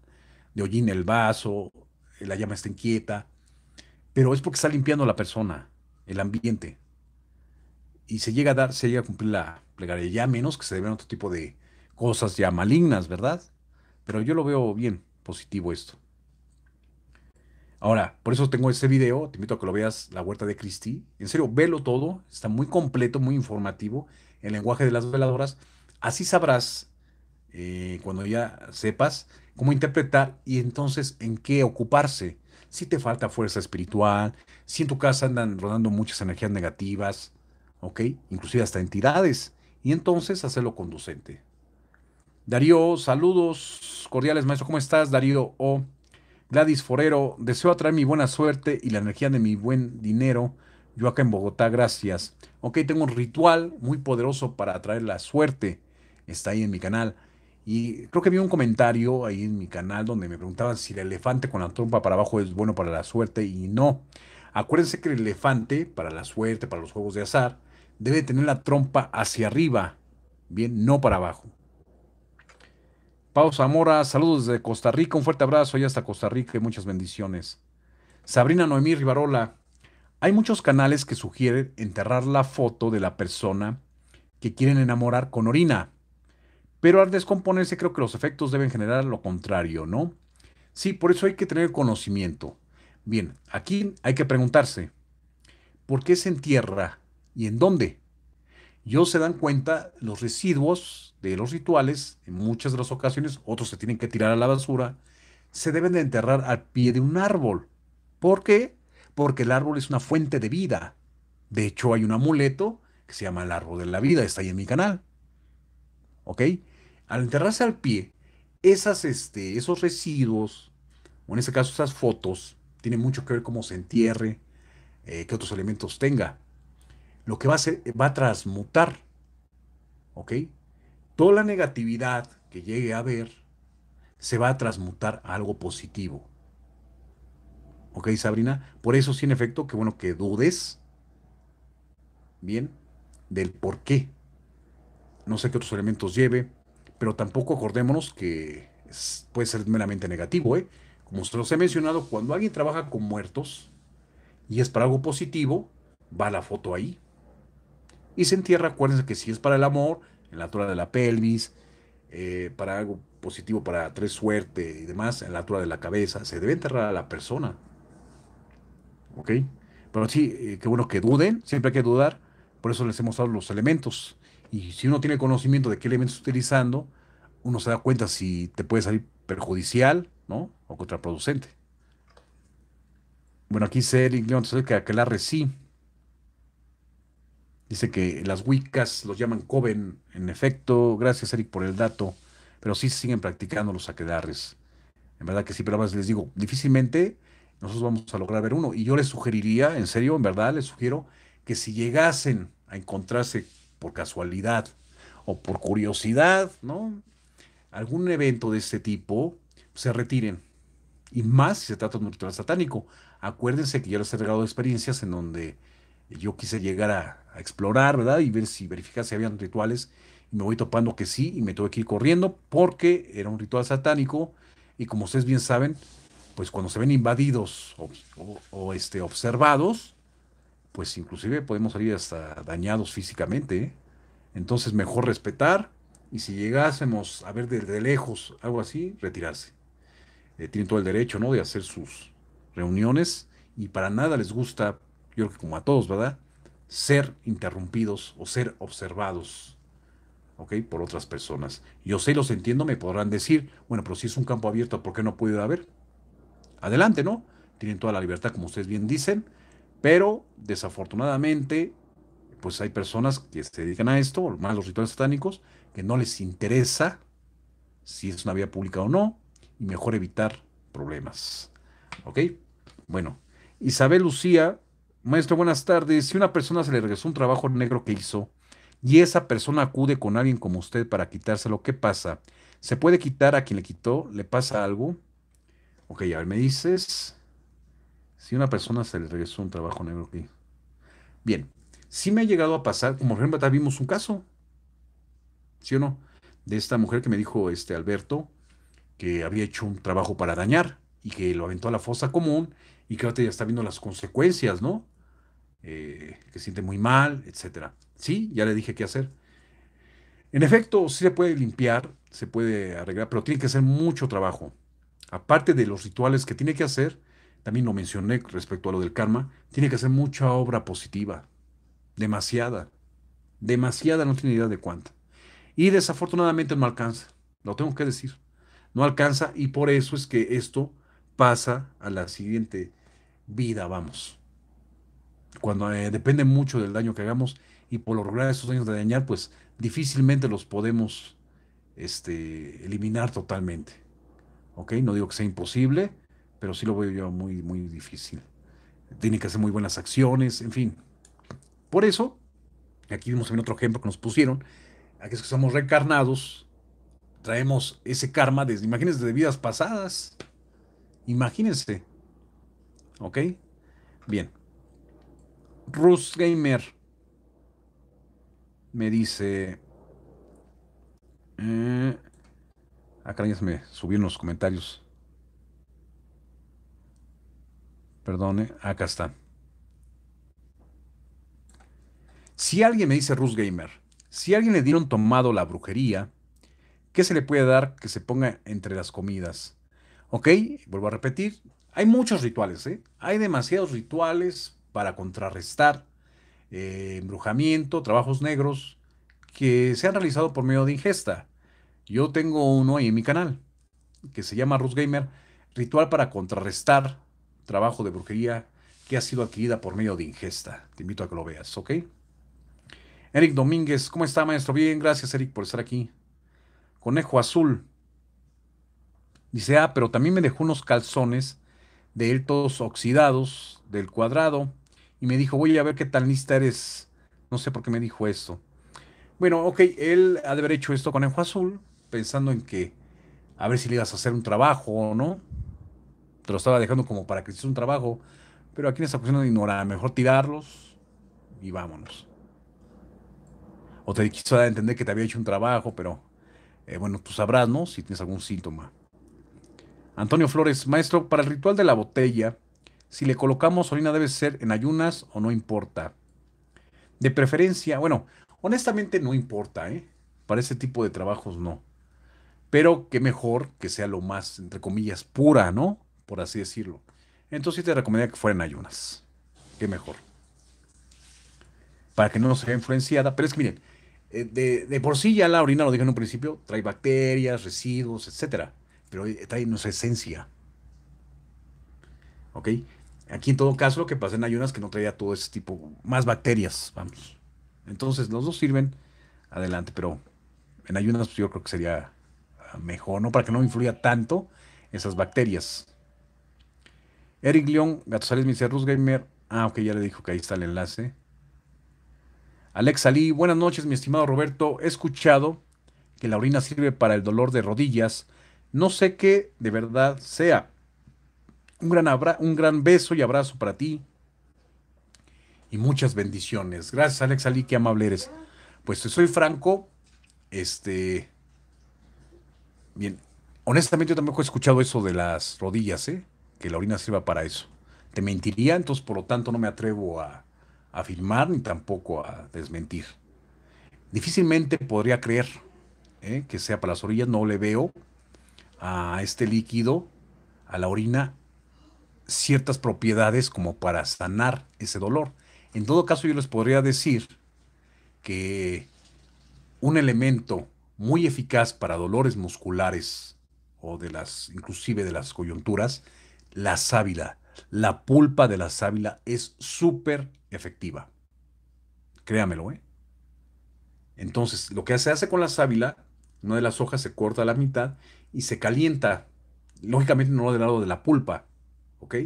de hollín el vaso, eh, la llama está inquieta, pero es porque está limpiando la persona, el ambiente. Y se llega a dar, se llega a cumplir la plegaria, ya menos que se deben otro tipo de cosas ya malignas, ¿verdad? Pero yo lo veo bien positivo esto. Ahora, por eso tengo este video, te invito a que lo veas, La Huerta de Cristi. En serio, velo todo, está muy completo, muy informativo, el lenguaje de las veladoras. Así sabrás eh, cuando ya sepas cómo interpretar y entonces en qué ocuparse. Si te falta fuerza espiritual, si en tu casa andan rodando muchas energías negativas, ¿ok? Inclusive hasta entidades. Y entonces hacerlo conducente. Darío, saludos cordiales, maestro. ¿Cómo estás, Darío? O Gladys Forero, deseo atraer mi buena suerte y la energía de mi buen dinero. Yo acá en Bogotá, gracias. Ok, tengo un ritual muy poderoso para atraer la suerte. Está ahí en mi canal. Y creo que vi un comentario ahí en mi canal donde me preguntaban si el elefante con la trompa para abajo es bueno para la suerte y no. Acuérdense que el elefante, para la suerte, para los juegos de azar, debe tener la trompa hacia arriba, bien, no para abajo. Pausa, Zamora, saludos desde Costa Rica, un fuerte abrazo y hasta Costa Rica y muchas bendiciones. Sabrina Noemí Rivarola, hay muchos canales que sugieren enterrar la foto de la persona que quieren enamorar con orina. Pero al descomponerse creo que los efectos deben generar lo contrario, ¿no? Sí, por eso hay que tener conocimiento. Bien, aquí hay que preguntarse, ¿por qué se entierra y en dónde? Yo se dan cuenta los residuos de los rituales, en muchas de las ocasiones otros se tienen que tirar a la basura, se deben de enterrar al pie de un árbol. ¿Por qué? Porque el árbol es una fuente de vida. De hecho, hay un amuleto que se llama el árbol de la vida, está ahí en mi canal. ¿ok? Al enterrarse al pie, esas, este, esos residuos, o en este caso esas fotos, tienen mucho que ver cómo se entierre, eh, qué otros elementos tenga. Lo que va a hacer, va a transmutar, ¿ok? Toda la negatividad que llegue a ver se va a transmutar a algo positivo. ¿Ok, Sabrina? Por eso, sin efecto, que bueno que dudes, bien, del por qué no sé qué otros elementos lleve, pero tampoco acordémonos que puede ser meramente negativo, ¿eh? Como se los he mencionado, cuando alguien trabaja con muertos y es para algo positivo, va la foto ahí. Y se entierra, acuérdense que si es para el amor, en la altura de la pelvis, eh, para algo positivo, para tres suerte y demás, en la altura de la cabeza, se debe enterrar a la persona. ¿Ok? Pero sí, Que eh, qué bueno que duden, siempre hay que dudar, por eso les hemos mostrado los elementos. Y si uno tiene conocimiento de qué elementos está utilizando, uno se da cuenta si te puede salir perjudicial, ¿no? O contraproducente. Bueno, aquí se León que Aquelarre sí. Dice que las Wiccas los llaman Coven, en efecto. Gracias, Eric, por el dato. Pero sí siguen practicando los aquelarres. En verdad que sí, pero más les digo, difícilmente nosotros vamos a lograr ver uno. Y yo les sugeriría, en serio, en verdad, les sugiero que si llegasen a encontrarse por casualidad o por curiosidad, ¿no? Algún evento de este tipo, se retiren. Y más si se trata de un ritual satánico. Acuérdense que yo les he regalado experiencias en donde yo quise llegar a, explorar, ¿verdad? Y ver si verificar si habían rituales. Y me voy topando que sí y me tuve que ir corriendo porque era un ritual satánico. Y como ustedes bien saben, pues cuando se ven invadidos o, o este, observados, pues inclusive podemos salir hasta dañados físicamente. ¿eh? Entonces mejor respetar y si llegásemos a ver desde lejos algo así, retirarse. Eh, tienen todo el derecho, ¿no? De hacer sus reuniones y para nada les gusta, yo creo que como a todos, ¿verdad? Ser interrumpidos o ser observados, ¿ok? Por otras personas. Yo sé, los entiendo, me podrán decir, bueno, pero si es un campo abierto, ¿por qué no puede haber? Adelante, ¿no? Tienen toda la libertad, como ustedes bien dicen, pero desafortunadamente, pues hay personas que se dedican a esto, más los rituales satánicos, que no les interesa si es una vía pública o no, y mejor evitar problemas. ¿Ok? Bueno, Isabel Lucía, maestro, buenas tardes. Si una persona se le regresó un trabajo negro que hizo y esa persona acude con alguien como usted para quitárselo, ¿qué pasa? ¿Se puede quitar a quien le quitó? ¿Le pasa algo? Ok, a ver, me dices. Si una persona se le regresó un trabajo negro aquí. Bien, si me ha llegado a pasar, como por ejemplo, vimos un caso, ¿sí o no? De esta mujer que me dijo este Alberto que había hecho un trabajo para dañar y que lo aventó a la fosa común y que ahora ya está viendo las consecuencias, ¿no? Eh, que siente muy mal, etcétera. Sí, ya le dije qué hacer. En efecto, sí se puede limpiar, se puede arreglar, pero tiene que hacer mucho trabajo. Aparte de los rituales que tiene que hacer, también lo mencioné respecto a lo del karma, tiene que hacer mucha obra positiva, demasiada, demasiada, no tiene idea de cuánta. Y desafortunadamente no alcanza, lo tengo que decir, no alcanza y por eso es que esto pasa a la siguiente vida, vamos. Cuando eh, depende mucho del daño que hagamos y por lo lograr esos daños de dañar, pues difícilmente los podemos este, eliminar totalmente. ¿Ok? No digo que sea imposible, pero sí lo veo yo muy, muy difícil. Tiene que hacer muy buenas acciones, en fin. Por eso, aquí vimos también otro ejemplo que nos pusieron, es que somos reencarnados, traemos ese karma desde, imagínense, de vidas pasadas. Imagínense. ¿Ok? Bien. Rus Gamer me dice. Eh, acá ah, ya se me subieron los comentarios. Perdone, acá está. Si alguien me dice Rus Gamer, si alguien le dieron tomado la brujería, ¿qué se le puede dar que se ponga entre las comidas? Ok, vuelvo a repetir, hay muchos rituales, ¿eh? hay demasiados rituales para contrarrestar eh, embrujamiento, trabajos negros que se han realizado por medio de ingesta. Yo tengo uno ahí en mi canal que se llama Rus Gamer, ritual para contrarrestar trabajo de brujería que ha sido adquirida por medio de ingesta. Te invito a que lo veas, ¿ok? Eric Domínguez, ¿cómo está, maestro? Bien, gracias, Eric, por estar aquí. Conejo Azul. Dice, ah, pero también me dejó unos calzones de él todos oxidados del cuadrado y me dijo, voy a ver qué tan lista eres. No sé por qué me dijo esto. Bueno, ok, él ha de haber hecho esto con Conejo Azul, pensando en que a ver si le ibas a hacer un trabajo o no te lo estaba dejando como para que hiciste un trabajo, pero aquí en esta ocasión de ignorar, mejor tirarlos y vámonos. O te quiso a entender que te había hecho un trabajo, pero eh, bueno, tú sabrás, ¿no? Si tienes algún síntoma. Antonio Flores, maestro, para el ritual de la botella, si le colocamos orina debe ser en ayunas o no importa. De preferencia, bueno, honestamente no importa, ¿eh? Para ese tipo de trabajos no. Pero qué mejor que sea lo más, entre comillas, pura, ¿no? por así decirlo. Entonces te recomendaría que fueran ayunas. Qué mejor. Para que no nos sea influenciada. Pero es que miren, eh, de, por sí ya la orina, lo dije en un principio, trae bacterias, residuos, etcétera. Pero eh, trae nuestra esencia. ¿Ok? Aquí en todo caso lo que pasa en ayunas que no traía todo ese tipo, más bacterias, vamos. Entonces los dos sirven, adelante, pero en ayunas pues, yo creo que sería ah, mejor, ¿no? Para que no influya tanto esas bacterias. Eric León, Gatosales, Gamer. Ah, ok, ya le dijo que ahí está el enlace. Alex Ali, buenas noches, mi estimado Roberto. He escuchado que la orina sirve para el dolor de rodillas. No sé qué de verdad sea. Un gran, un gran beso y abrazo para ti. Y muchas bendiciones. Gracias, Alex Ali, qué amable eres. Pues soy franco. Este. Bien. Honestamente, yo tampoco he escuchado eso de las rodillas, ¿eh? que la orina sirva para eso. Te mentiría, entonces por lo tanto no me atrevo a, afirmar ni tampoco a desmentir. Difícilmente podría creer ¿eh? que sea para las orillas, no le veo a este líquido, a la orina, ciertas propiedades como para sanar ese dolor. En todo caso yo les podría decir que un elemento muy eficaz para dolores musculares o de las inclusive de las coyunturas la sábila. La pulpa de la sábila es súper efectiva. Créamelo, ¿eh? Entonces, lo que se hace con la sábila, una de las hojas se corta a la mitad y se calienta. Lógicamente no del lado de la pulpa, ¿ok?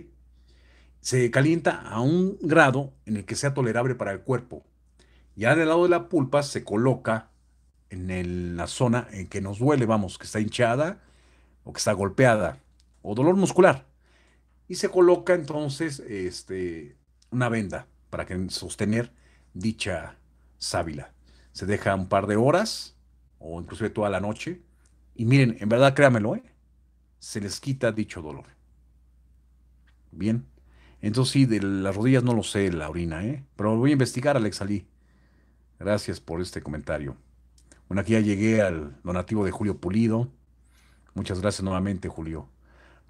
Se calienta a un grado en el que sea tolerable para el cuerpo. Ya del lado de la pulpa se coloca en la zona en que nos duele, vamos, que está hinchada o que está golpeada, o dolor muscular, y se coloca entonces este, una venda para que sostener dicha sábila. Se deja un par de horas o inclusive toda la noche y miren, en verdad créamelo, ¿eh? se les quita dicho dolor. Bien. Entonces sí, de las rodillas no lo sé, la orina, ¿eh? Pero voy a investigar, Alex Ali. Gracias por este comentario. Bueno, aquí ya llegué al donativo de Julio Pulido. Muchas gracias nuevamente, Julio.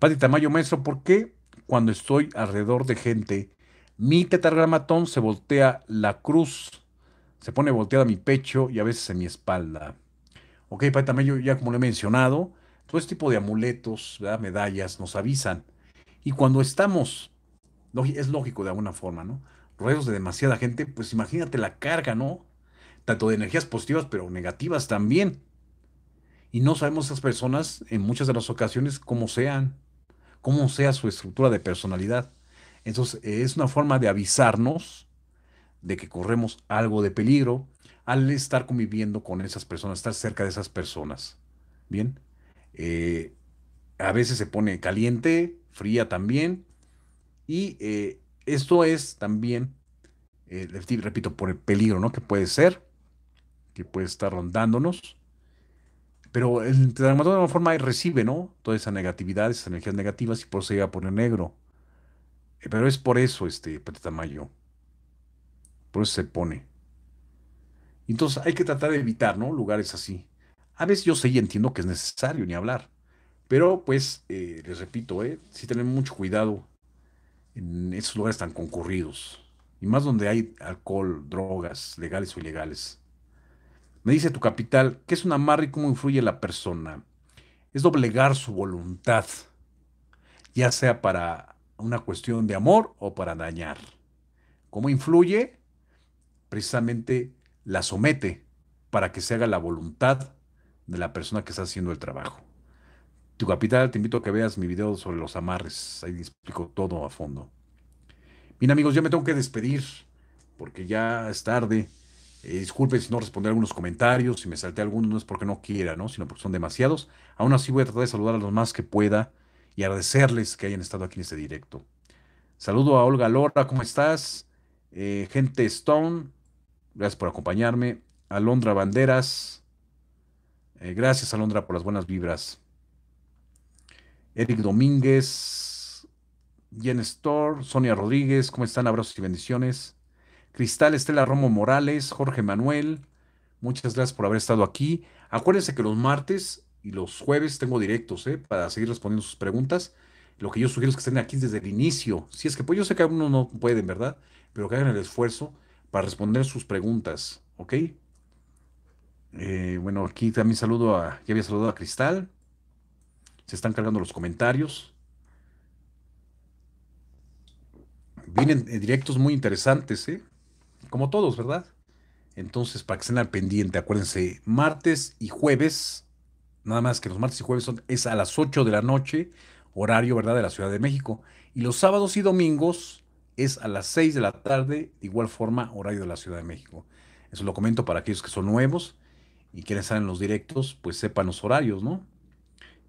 Pati Tamayo, maestro, ¿por qué cuando estoy alrededor de gente, mi tetragramatón se voltea la cruz, se pone volteada mi pecho y a veces en mi espalda. Ok, para también yo, ya como lo he mencionado, todo este tipo de amuletos, medallas, nos avisan. Y cuando estamos, es lógico de alguna forma, ¿no? Ruedos de demasiada gente, pues imagínate la carga, ¿no? Tanto de energías positivas, pero negativas también. Y no sabemos esas personas en muchas de las ocasiones cómo sean cómo sea su estructura de personalidad. Entonces, es una forma de avisarnos de que corremos algo de peligro al estar conviviendo con esas personas, estar cerca de esas personas. Bien, eh, a veces se pone caliente, fría también, y eh, esto es también, eh, repito, por el peligro, ¿no? Que puede ser, que puede estar rondándonos. Pero el dramaturgo de alguna forma recibe, ¿no? Toda esa negatividad, esas energías negativas y por eso llega a poner negro. Eh, pero es por eso, este, mayo. Por eso se pone. Entonces hay que tratar de evitar, ¿no? Lugares así. A veces yo sé y entiendo que es necesario ni hablar. Pero pues, eh, les repito, eh, sí tener mucho cuidado en esos lugares tan concurridos. Y más donde hay alcohol, drogas, legales o ilegales. Me dice tu capital, ¿qué es un amarre y cómo influye la persona? Es doblegar su voluntad, ya sea para una cuestión de amor o para dañar. ¿Cómo influye? Precisamente la somete para que se haga la voluntad de la persona que está haciendo el trabajo. Tu capital, te invito a que veas mi video sobre los amarres. Ahí explico todo a fondo. Bien amigos, yo me tengo que despedir porque ya es tarde. Eh, disculpen si no respondí a algunos comentarios, si me salté alguno, no es porque no quiera, sino porque son demasiados. Aún así voy a tratar de saludar a los más que pueda y agradecerles que hayan estado aquí en este directo. Saludo a Olga Lora, ¿cómo estás? Eh, gente Stone, gracias por acompañarme. Alondra Banderas, eh, gracias Alondra por las buenas vibras. Eric Domínguez, Jen Store, Sonia Rodríguez, ¿cómo están? Abrazos y bendiciones. Cristal, Estela Romo Morales, Jorge Manuel, muchas gracias por haber estado aquí. Acuérdense que los martes y los jueves tengo directos ¿eh? para seguir respondiendo sus preguntas. Lo que yo sugiero es que estén aquí desde el inicio. Si es que, pues yo sé que algunos no pueden, ¿verdad? Pero que hagan el esfuerzo para responder sus preguntas, ¿ok? Eh, bueno, aquí también saludo a, ya había saludado a Cristal. Se están cargando los comentarios. Vienen eh, directos muy interesantes, ¿eh? como todos, ¿verdad? Entonces, para que estén al pendiente, acuérdense, martes y jueves, nada más que los martes y jueves son, es a las 8 de la noche, horario, ¿verdad?, de la Ciudad de México. Y los sábados y domingos es a las 6 de la tarde, de igual forma, horario de la Ciudad de México. Eso lo comento para aquellos que son nuevos y quieren estar en los directos, pues sepan los horarios, ¿no?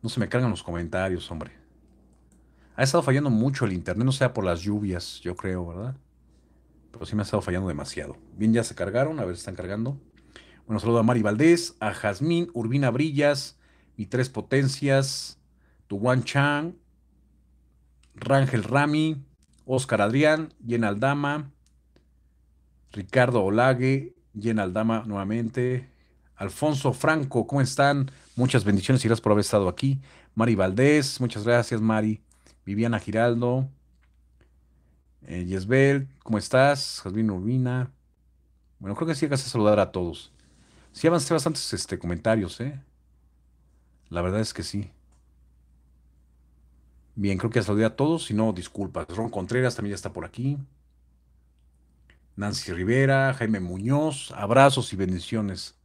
No se me cargan los comentarios, hombre. Ha estado fallando mucho el internet, no sea por las lluvias, yo creo, ¿verdad? pero sí me ha estado fallando demasiado. Bien, ya se cargaron, a ver si están cargando. Un saludo a Mari Valdés, a Jazmín, Urbina Brillas, Mi Tres Potencias, Tuwan Chang, Rangel Rami, Oscar Adrián, Jen Aldama, Ricardo Olague, Jen Aldama nuevamente, Alfonso Franco, ¿cómo están? Muchas bendiciones y gracias por haber estado aquí. Mari Valdés, muchas gracias, Mari. Viviana Giraldo, eh, Yesbel, ¿cómo estás? Jasmine Urbina. Bueno, creo que sí acaso a saludar a todos. Sí avancé bastantes este, comentarios, ¿eh? La verdad es que sí. Bien, creo que ya saludé a todos. Si no, disculpas. Ron Contreras también ya está por aquí. Nancy Rivera, Jaime Muñoz, abrazos y bendiciones.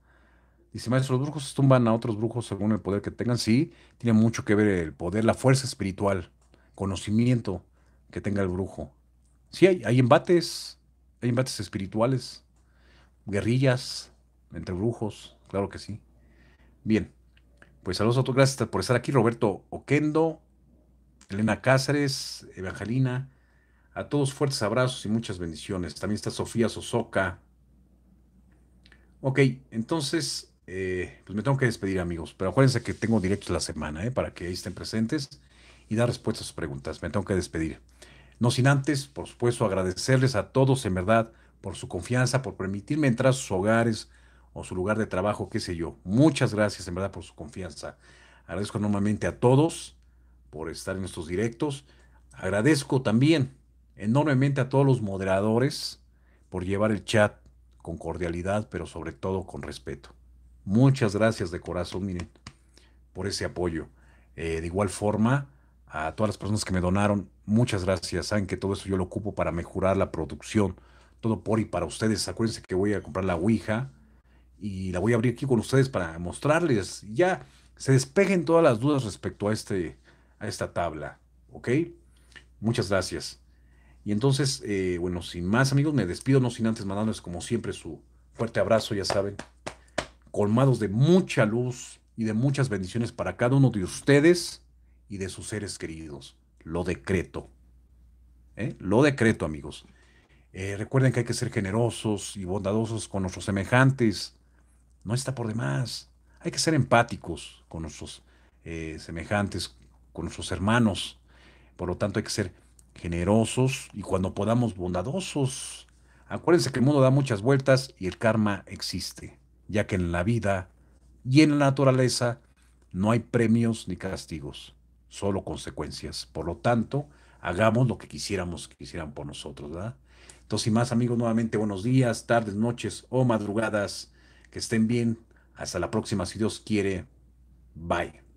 Dice, maestro, los brujos tumban a otros brujos según el poder que tengan. Sí, tiene mucho que ver el poder, la fuerza espiritual, conocimiento que tenga el brujo. Sí, hay, embates, hay embates espirituales, guerrillas entre brujos, claro que sí. Bien, pues saludos a todos, gracias por estar aquí, Roberto Oquendo, Elena Cáceres, Evangelina, a todos fuertes abrazos y muchas bendiciones. También está Sofía Sosoca. Ok, entonces, eh, pues me tengo que despedir, amigos, pero acuérdense que tengo directo la semana, eh, para que ahí estén presentes y dar respuesta a sus preguntas. Me tengo que despedir. No sin antes, por supuesto, agradecerles a todos en verdad por su confianza, por permitirme entrar a sus hogares o su lugar de trabajo, qué sé yo. Muchas gracias en verdad por su confianza. Agradezco enormemente a todos por estar en estos directos. Agradezco también enormemente a todos los moderadores por llevar el chat con cordialidad, pero sobre todo con respeto. Muchas gracias de corazón, miren, por ese apoyo. Eh, de igual forma, a todas las personas que me donaron. Muchas gracias. Saben que todo eso yo lo ocupo para mejorar la producción. Todo por y para ustedes. Acuérdense que voy a comprar la Ouija y la voy a abrir aquí con ustedes para mostrarles. Ya se despeguen todas las dudas respecto a, este, a esta tabla. ¿Ok? Muchas gracias. Y entonces, eh, bueno, sin más amigos, me despido, no sin antes mandarles como siempre su fuerte abrazo, ya saben, colmados de mucha luz y de muchas bendiciones para cada uno de ustedes y de sus seres queridos. Lo decreto. ¿Eh? Lo decreto, amigos. Eh, recuerden que hay que ser generosos y bondadosos con nuestros semejantes. No está por demás. Hay que ser empáticos con nuestros eh, semejantes, con nuestros hermanos. Por lo tanto, hay que ser generosos y cuando podamos bondadosos. Acuérdense que el mundo da muchas vueltas y el karma existe, ya que en la vida y en la naturaleza no hay premios ni castigos solo consecuencias. Por lo tanto, hagamos lo que quisiéramos que quisieran por nosotros, ¿verdad? Entonces, y más amigos, nuevamente buenos días, tardes, noches o madrugadas. Que estén bien. Hasta la próxima, si Dios quiere. Bye.